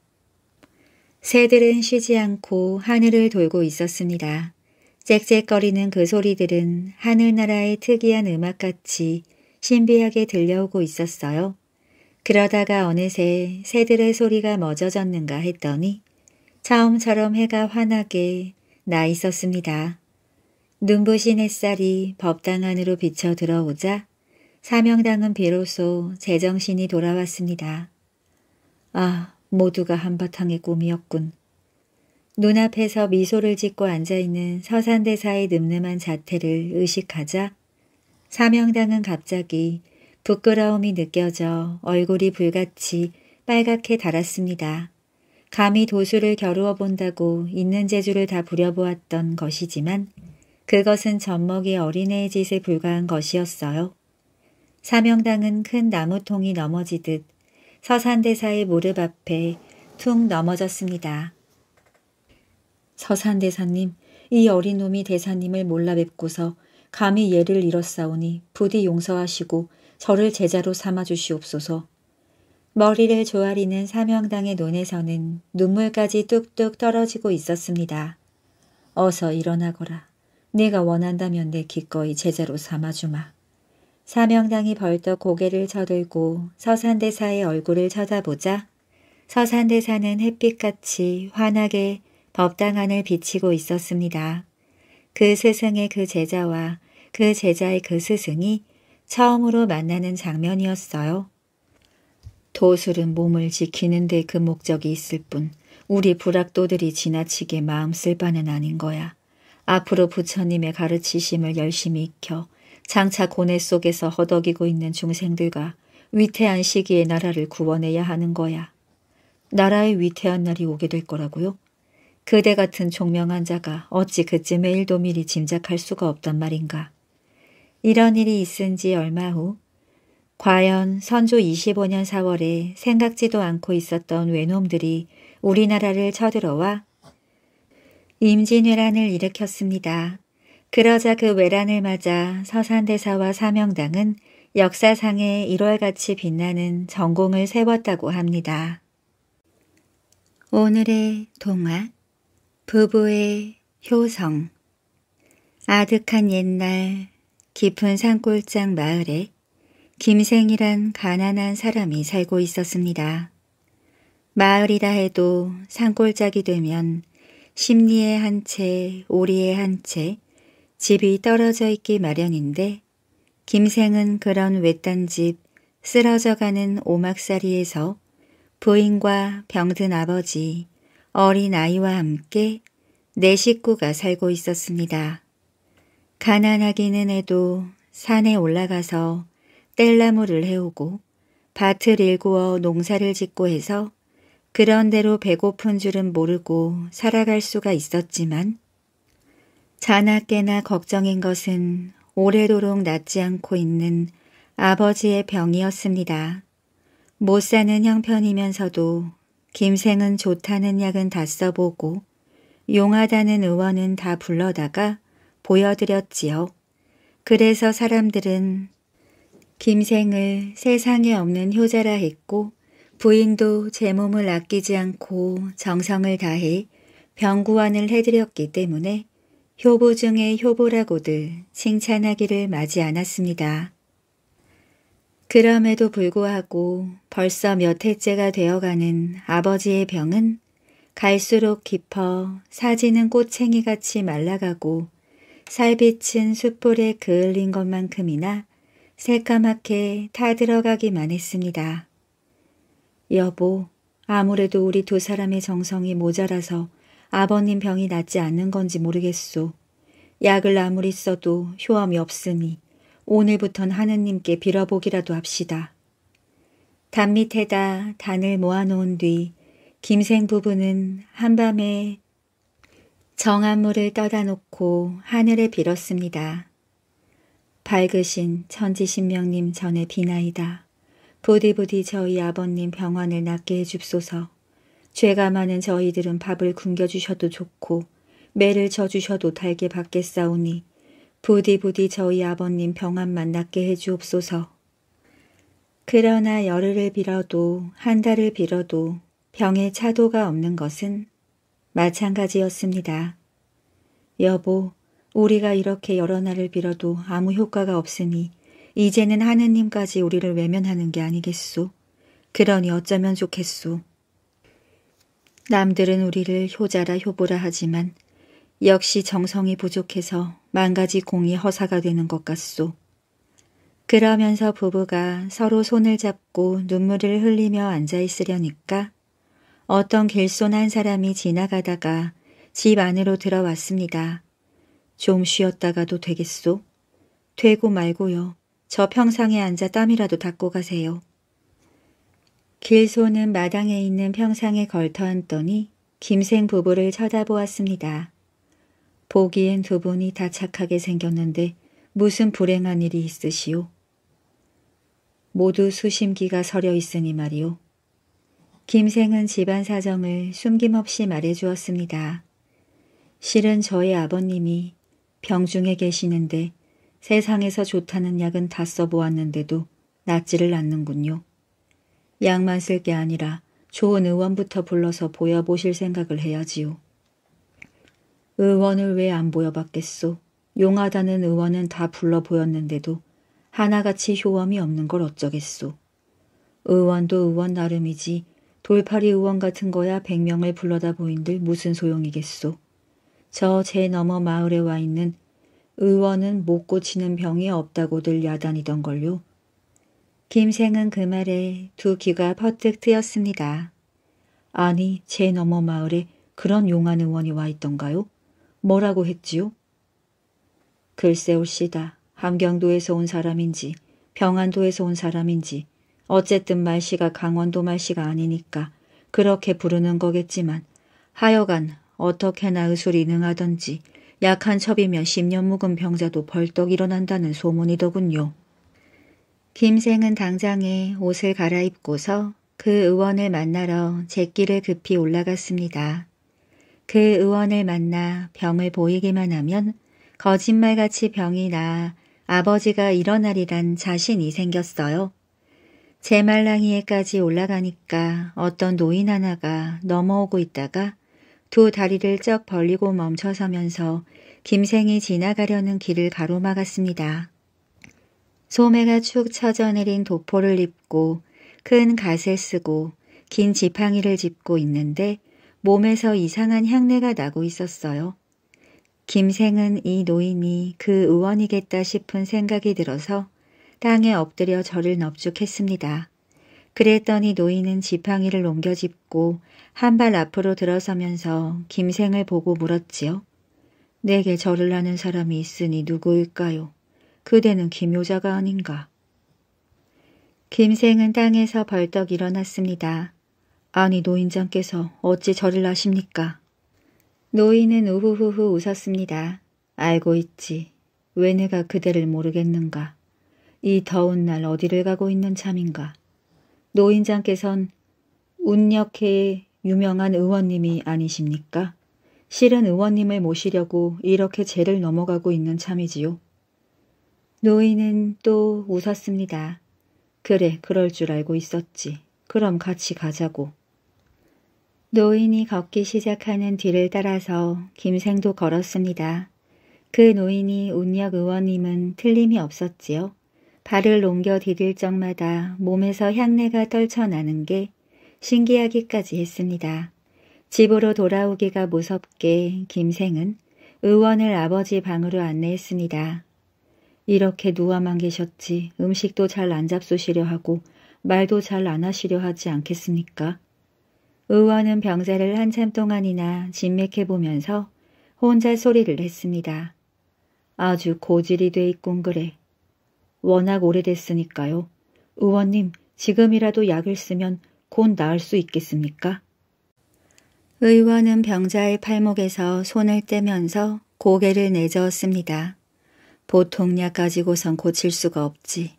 새들은 쉬지 않고 하늘을 돌고 있었습니다. 짹짹거리는 그 소리들은 하늘나라의 특이한 음악같이 신비하게 들려오고 있었어요. 그러다가 어느새 새들의 소리가 멎어졌는가 했더니 처음처럼 해가 환하게 나 있었습니다. 눈부신 햇살이 법당 안으로 비쳐 들어오자 사명당은 비로소 제정신이 돌아왔습니다. 아, 모두가 한바탕의 꿈이었군. 눈앞에서 미소를 짓고 앉아있는 서산대사의 늠름한 자태를 의식하자 사명당은 갑자기 부끄러움이 느껴져 얼굴이 불같이 빨갛게 달았습니다. 감히 도수를 겨루어 본다고 있는 재주를 다 부려보았던 것이지만 그것은 젖먹이 어린애의 짓에 불과한 것이었어요. 사명당은 큰 나무통이 넘어지듯 서산대사의 무릎 앞에 퉁 넘어졌습니다. 서산 대사님, 이 어린 놈이 대사님을 몰라뵙고서 감히 예를 잃었사오니 부디 용서하시고 저를 제자로 삼아주시옵소서. 머리를 조아리는 사명당의 논에서는 눈물까지 뚝뚝 떨어지고 있었습니다. 어서 일어나거라. 내가 원한다면 내 기꺼이 제자로 삼아주마. 사명당이 벌떡 고개를 쳐들고 서산대사의 얼굴을 쳐다보자 서산대사는 햇빛같이 환하게 법당안을 비치고 있었습니다. 그 스승의 그 제자와 그 제자의 그 스승이 처음으로 만나는 장면이었어요. 도술은 몸을 지키는 데 그 목적이 있을 뿐 우리 불학도들이 지나치게 마음 쓸 바는 아닌 거야. 앞으로 부처님의 가르치심을 열심히 익혀 장차 고뇌 속에서 허덕이고 있는 중생들과 위태한 시기의 나라를 구원해야 하는 거야. 나라의 위태한 날이 오게 될 거라고요? 그대 같은 종명한 자가 어찌 그쯤의 일도 미리 짐작할 수가 없단 말인가. 이런 일이 있은 지 얼마 후 과연 선조 25년 4월에 생각지도 않고 있었던 외놈들이 우리나라를 쳐들어와 임진왜란을 일으켰습니다. 그러자 그왜란을 맞아 서산대사와 사명당은 역사상에 1월같이 빛나는 전공을 세웠다고 합니다. 오늘의 동화 부부의 효성 아득한 옛날 깊은 산골장 마을에 김생이란 가난한 사람이 살고 있었습니다. 마을이라 해도 산골짝이 되면 심리에 한 채, 오리에 한 채 집이 떨어져 있기 마련인데 김생은 그런 외딴 집 쓰러져가는 오막살이에서 부인과 병든 아버지, 어린아이와 함께 네 식구가 살고 있었습니다. 가난하기는 해도 산에 올라가서 뗄나무를 해오고 밭을 일구어 농사를 짓고 해서 그런대로 배고픈 줄은 모르고 살아갈 수가 있었지만 자나깨나 걱정인 것은 오래도록 낫지 않고 있는 아버지의 병이었습니다. 못 사는 형편이면서도 김생은 좋다는 약은 다 써보고 용하다는 의원은 다 불러다가 보여드렸지요. 그래서 사람들은 김생을 세상에 없는 효자라 했고 부인도 제 몸을 아끼지 않고 정성을 다해 병구원을 해드렸기 때문에 효보 중의 효보라고들 칭찬하기를 마지 않았습니다. 그럼에도 불구하고 벌써 몇 해째가 되어가는 아버지의 병은 갈수록 깊어 사지는 꼬챙이같이 말라가고 살비친 숯불에 그을린 것만큼이나 새까맣게 타들어가기만 했습니다. 여보, 아무래도 우리 두 사람의 정성이 모자라서 아버님 병이 낫지 않는 건지 모르겠소. 약을 아무리 써도 효험이 없으니 오늘부턴 하느님께 빌어보기라도 합시다. 단 밑에다 단을 모아놓은 뒤 김생 부부는 한밤에 정한 물을 떠다 놓고 하늘에 빌었습니다. 밝으신 천지신명님 전에 비나이다. 부디부디 저희 아버님 병원을 낫게 해줍소서. 죄가 많은 저희들은 밥을 굶겨주셔도 좋고 매를 져주셔도 달게 받겠사오니 부디 부디 저희 아버님 병안만 낫게 해주옵소서. 그러나 열흘을 빌어도 한 달을 빌어도 병에 차도가 없는 것은 마찬가지였습니다. 여보, 우리가 이렇게 여러 날을 빌어도 아무 효과가 없으니 이제는 하느님까지 우리를 외면하는 게 아니겠소. 그러니 어쩌면 좋겠소. 남들은 우리를 효자라 효보라 하지만 역시 정성이 부족해서 만가지 공이 허사가 되는 것 같소. 그러면서 부부가 서로 손을 잡고 눈물을 흘리며 앉아있으려니까 어떤 길손 한 사람이 지나가다가 집 안으로 들어왔습니다. 좀 쉬었다가도 되겠소? 되고 말고요. 저 평상에 앉아 땀이라도 닦고 가세요. 길손은 마당에 있는 평상에 걸터앉더니 김생 부부를 쳐다보았습니다. 보기엔 두 분이 다 착하게 생겼는데 무슨 불행한 일이 있으시오? 모두 수심기가 서려 있으니 말이오. 김생은 집안 사정을 숨김없이 말해주었습니다. 실은 저의 아버님이 병중에 계시는데 세상에서 좋다는 약은 다 써보았는데도 낫지를 않는군요. 약만 쓸 게 아니라 좋은 의원부터 불러서 보여보실 생각을 해야지요. 의원을 왜 안 보여봤겠소. 용하다는 의원은 다 불러 보였는데도 하나같이 효험이 없는 걸 어쩌겠소. 의원도 의원 나름이지 돌팔이 의원 같은 거야 백명을 불러다 보인들 무슨 소용이겠소. 저 제 너머 마을에 와 있는 의원은 못 고치는 병이 없다고들 야단이던걸요. 김생은 그 말에 두 귀가 퍼뜩 트였습니다. 아니, 제 너머 마을에 그런 용한 의원이 와 있던가요? 뭐라고 했지요? 글쎄올시다. 함경도에서 온 사람인지 평안도에서 온 사람인지 어쨌든 말씨가 강원도 말씨가 아니니까 그렇게 부르는 거겠지만 하여간 어떻게나 의술이 그 능하던지 약한 첩이며 10년 묵은 병자도 벌떡 일어난다는 소문이더군요. 김생은 당장에 옷을 갈아입고서 그 의원을 만나러 제끼를 급히 올라갔습니다. 그 의원을 만나 병을 보이기만 하면 거짓말같이 병이 나 아버지가 일어나리란 자신이 생겼어요. 제 말랑이에까지 올라가니까 어떤 노인 하나가 넘어오고 있다가 두 다리를 쩍 벌리고 멈춰서면서 김생이 지나가려는 길을 가로막았습니다. 소매가 축 처져내린 도포를 입고 큰 갓을 쓰고 긴 지팡이를 짚고 있는데 몸에서 이상한 향내가 나고 있었어요. 김생은 이 노인이 그 의원이겠다 싶은 생각이 들어서 땅에 엎드려 절을 넙죽했습니다. 그랬더니 노인은 지팡이를 옮겨 짚고 한 발 앞으로 들어서면서 김생을 보고 물었지요. 내게 절을 하는 사람이 있으니 누구일까요? 그대는 김효자가 아닌가? 김생은 땅에서 벌떡 일어났습니다. 아니 노인장께서 어찌 저를 아십니까? 노인은 우후후후 웃었습니다. 알고 있지. 왜 내가 그대를 모르겠는가. 이 더운 날 어디를 가고 있는 참인가. 노인장께선 운역회의 유명한 의원님이 아니십니까? 실은 의원님을 모시려고 이렇게 죄를 넘어가고 있는 참이지요. 노인은 또 웃었습니다. 그래, 그럴 줄 알고 있었지. 그럼 같이 가자고. 노인이 걷기 시작하는 뒤를 따라서 김생도 걸었습니다. 그 노인이 운혁 의원님은 틀림이 없었지요. 발을 옮겨 디딜 적마다 몸에서 향내가 떨쳐나는 게 신기하기까지 했습니다. 집으로 돌아오기가 무섭게 김생은 의원을 아버지 방으로 안내했습니다. 이렇게 누워만 계셨지 음식도 잘 안 잡수시려 하고 말도 잘 안 하시려 하지 않겠습니까? 의원은 병자를 한참 동안이나 진맥해 보면서 혼자 소리를 했습니다 아주 고질이 돼 있군 그래. 워낙 오래됐으니까요. 의원님 지금이라도 약을 쓰면 곧 나을 수 있겠습니까? 의원은 병자의 팔목에서 손을 떼면서 고개를 내저었습니다. 보통 약 가지고선 고칠 수가 없지.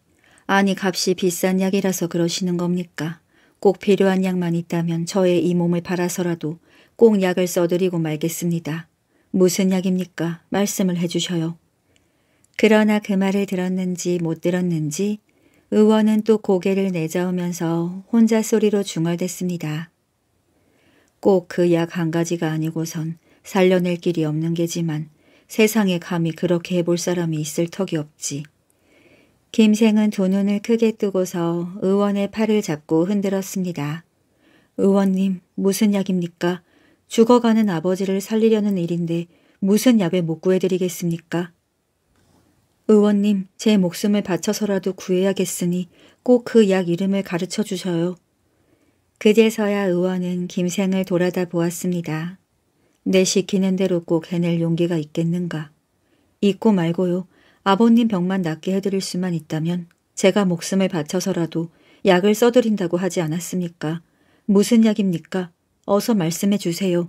아니 값이 비싼 약이라서 그러시는 겁니까? 꼭 필요한 약만 있다면 저의 이 몸을 팔아서라도 꼭 약을 써드리고 말겠습니다. 무슨 약입니까? 말씀을 해주셔요. 그러나 그 말을 들었는지 못 들었는지 의원은 또 고개를 내저으면서 혼자 소리로 중얼댔습니다. 꼭 그 약 한 가지가 아니고선 살려낼 길이 없는 게지만 세상에 감히 그렇게 해볼 사람이 있을 턱이 없지. 김생은 두 눈을 크게 뜨고서 의원의 팔을 잡고 흔들었습니다. 의원님, 무슨 약입니까? 죽어가는 아버지를 살리려는 일인데 무슨 약을 못 구해드리겠습니까? 의원님, 제 목숨을 바쳐서라도 구해야겠으니 꼭 그 약 이름을 가르쳐 주셔요. 그제서야 의원은 김생을 돌아다 보았습니다. 내 시키는 대로 꼭 해낼 용기가 있겠는가. 잊고 말고요. 아버님 병만 낫게 해드릴 수만 있다면 제가 목숨을 바쳐서라도 약을 써드린다고 하지 않았습니까? 무슨 약입니까? 어서 말씀해 주세요.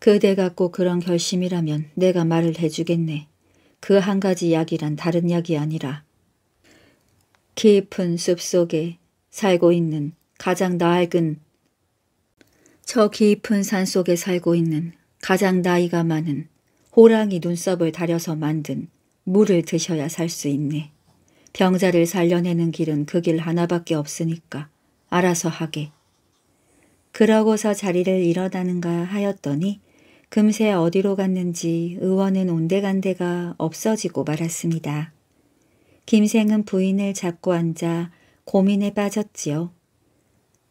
그대가 꼭 그런 결심이라면 내가 말을 해주겠네. 그 한 가지 약이란 다른 약이 아니라 깊은 숲속에 살고 있는 가장 낡은 저 깊은 산속에 살고 있는 가장 나이가 많은 호랑이 눈썹을 다려서 만든 물을 드셔야 살 수 있네. 병자를 살려내는 길은 그 길 하나밖에 없으니까 알아서 하게. 그러고서 자리를 일어나는가 하였더니 금세 어디로 갔는지 의원은 온데간데가 없어지고 말았습니다. 김생은 부인을 잡고 앉아 고민에 빠졌지요.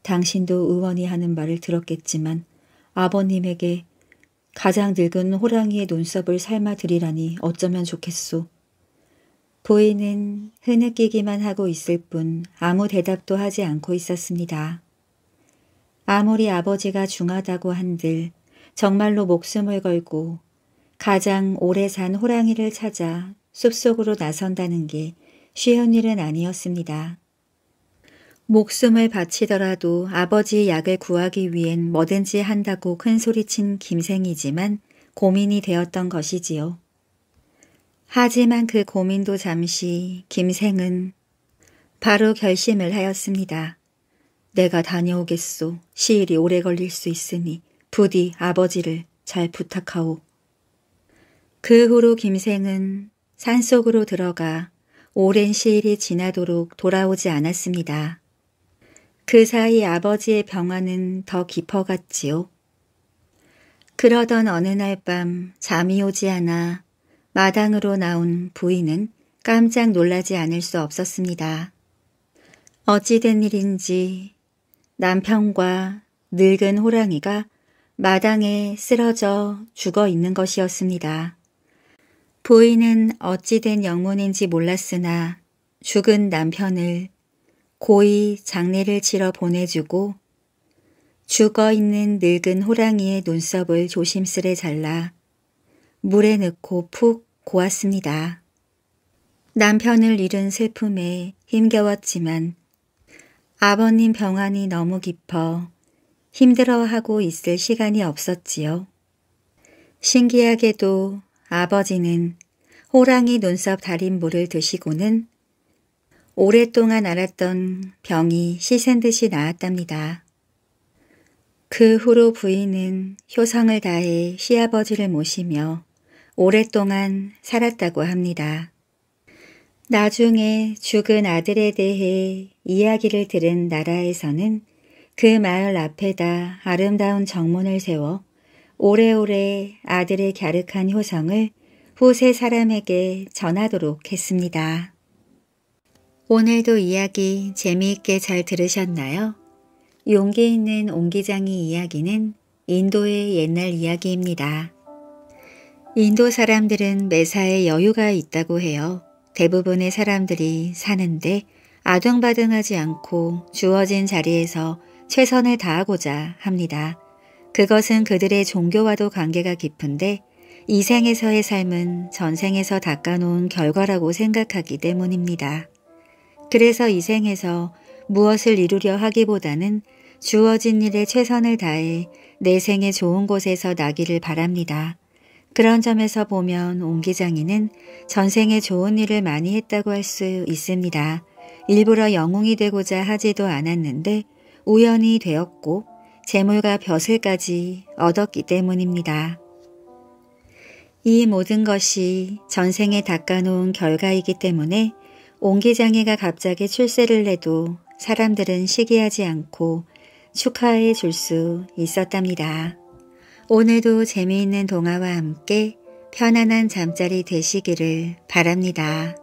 당신도 의원이 하는 말을 들었겠지만 아버님에게 가장 늙은 호랑이의 눈썹을 삶아드리라니 어쩌면 좋겠소. 보이는 흐느끼기만 하고 있을 뿐 아무 대답도 하지 않고 있었습니다. 아무리 아버지가 중하다고 한들 정말로 목숨을 걸고 가장 오래 산 호랑이를 찾아 숲속으로 나선다는 게 쉬운 일은 아니었습니다. 목숨을 바치더라도 아버지의 약을 구하기 위엔 뭐든지 한다고 큰소리친 김생이지만 고민이 되었던 것이지요. 하지만 그 고민도 잠시 김생은 바로 결심을 하였습니다. 내가 다녀오겠소. 시일이 오래 걸릴 수 있으니 부디 아버지를 잘 부탁하오. 그 후로 김생은 산속으로 들어가 오랜 시일이 지나도록 돌아오지 않았습니다. 그 사이 아버지의 병화는 더 깊어갔지요. 그러던 어느 날 밤 잠이 오지 않아 마당으로 나온 부인은 깜짝 놀라지 않을 수 없었습니다. 어찌된 일인지 남편과 늙은 호랑이가 마당에 쓰러져 죽어 있는 것이었습니다. 부인은 어찌된 영문인지 몰랐으나 죽은 남편을 고이 장례를 치러 보내주고 죽어있는 늙은 호랑이의 눈썹을 조심스레 잘라 물에 넣고 푹 고았습니다. 남편을 잃은 슬픔에 힘겨웠지만 아버님 병환이 너무 깊어 힘들어하고 있을 시간이 없었지요. 신기하게도 아버지는 호랑이 눈썹 달인 물을 드시고는 오랫동안 앓았던 병이 시샌 듯이 나았답니다. 그 후로 부인은 효성을 다해 시아버지를 모시며 오랫동안 살았다고 합니다. 나중에 죽은 아들에 대해 이야기를 들은 나라에서는 그 마을 앞에다 아름다운 정문을 세워 오래오래 아들의 갸륵한 효성을 후세 사람에게 전하도록 했습니다. 오늘도 이야기 재미있게 잘 들으셨나요? 용기 있는 옹기장이 이야기는 인도의 옛날 이야기입니다. 인도 사람들은 매사에 여유가 있다고 해요. 대부분의 사람들이 사는데 아등바등하지 않고 주어진 자리에서 최선을 다하고자 합니다. 그것은 그들의 종교와도 관계가 깊은데 이생에서의 삶은 전생에서 닦아놓은 결과라고 생각하기 때문입니다. 그래서 이 생에서 무엇을 이루려 하기보다는 주어진 일에 최선을 다해 내 생에 좋은 곳에서 나기를 바랍니다. 그런 점에서 보면 옹 기장이는 전생에 좋은 일을 많이 했다고 할 수 있습니다. 일부러 영웅이 되고자 하지도 않았는데 우연히 되었고 재물과 벼슬까지 얻었기 때문입니다. 이 모든 것이 전생에 닦아놓은 결과이기 때문에 옹기장애가 갑자기 출세를 해도 사람들은 시기하지 않고 축하해 줄 수 있었답니다. 오늘도 재미있는 동화와 함께 편안한 잠자리 되시기를 바랍니다.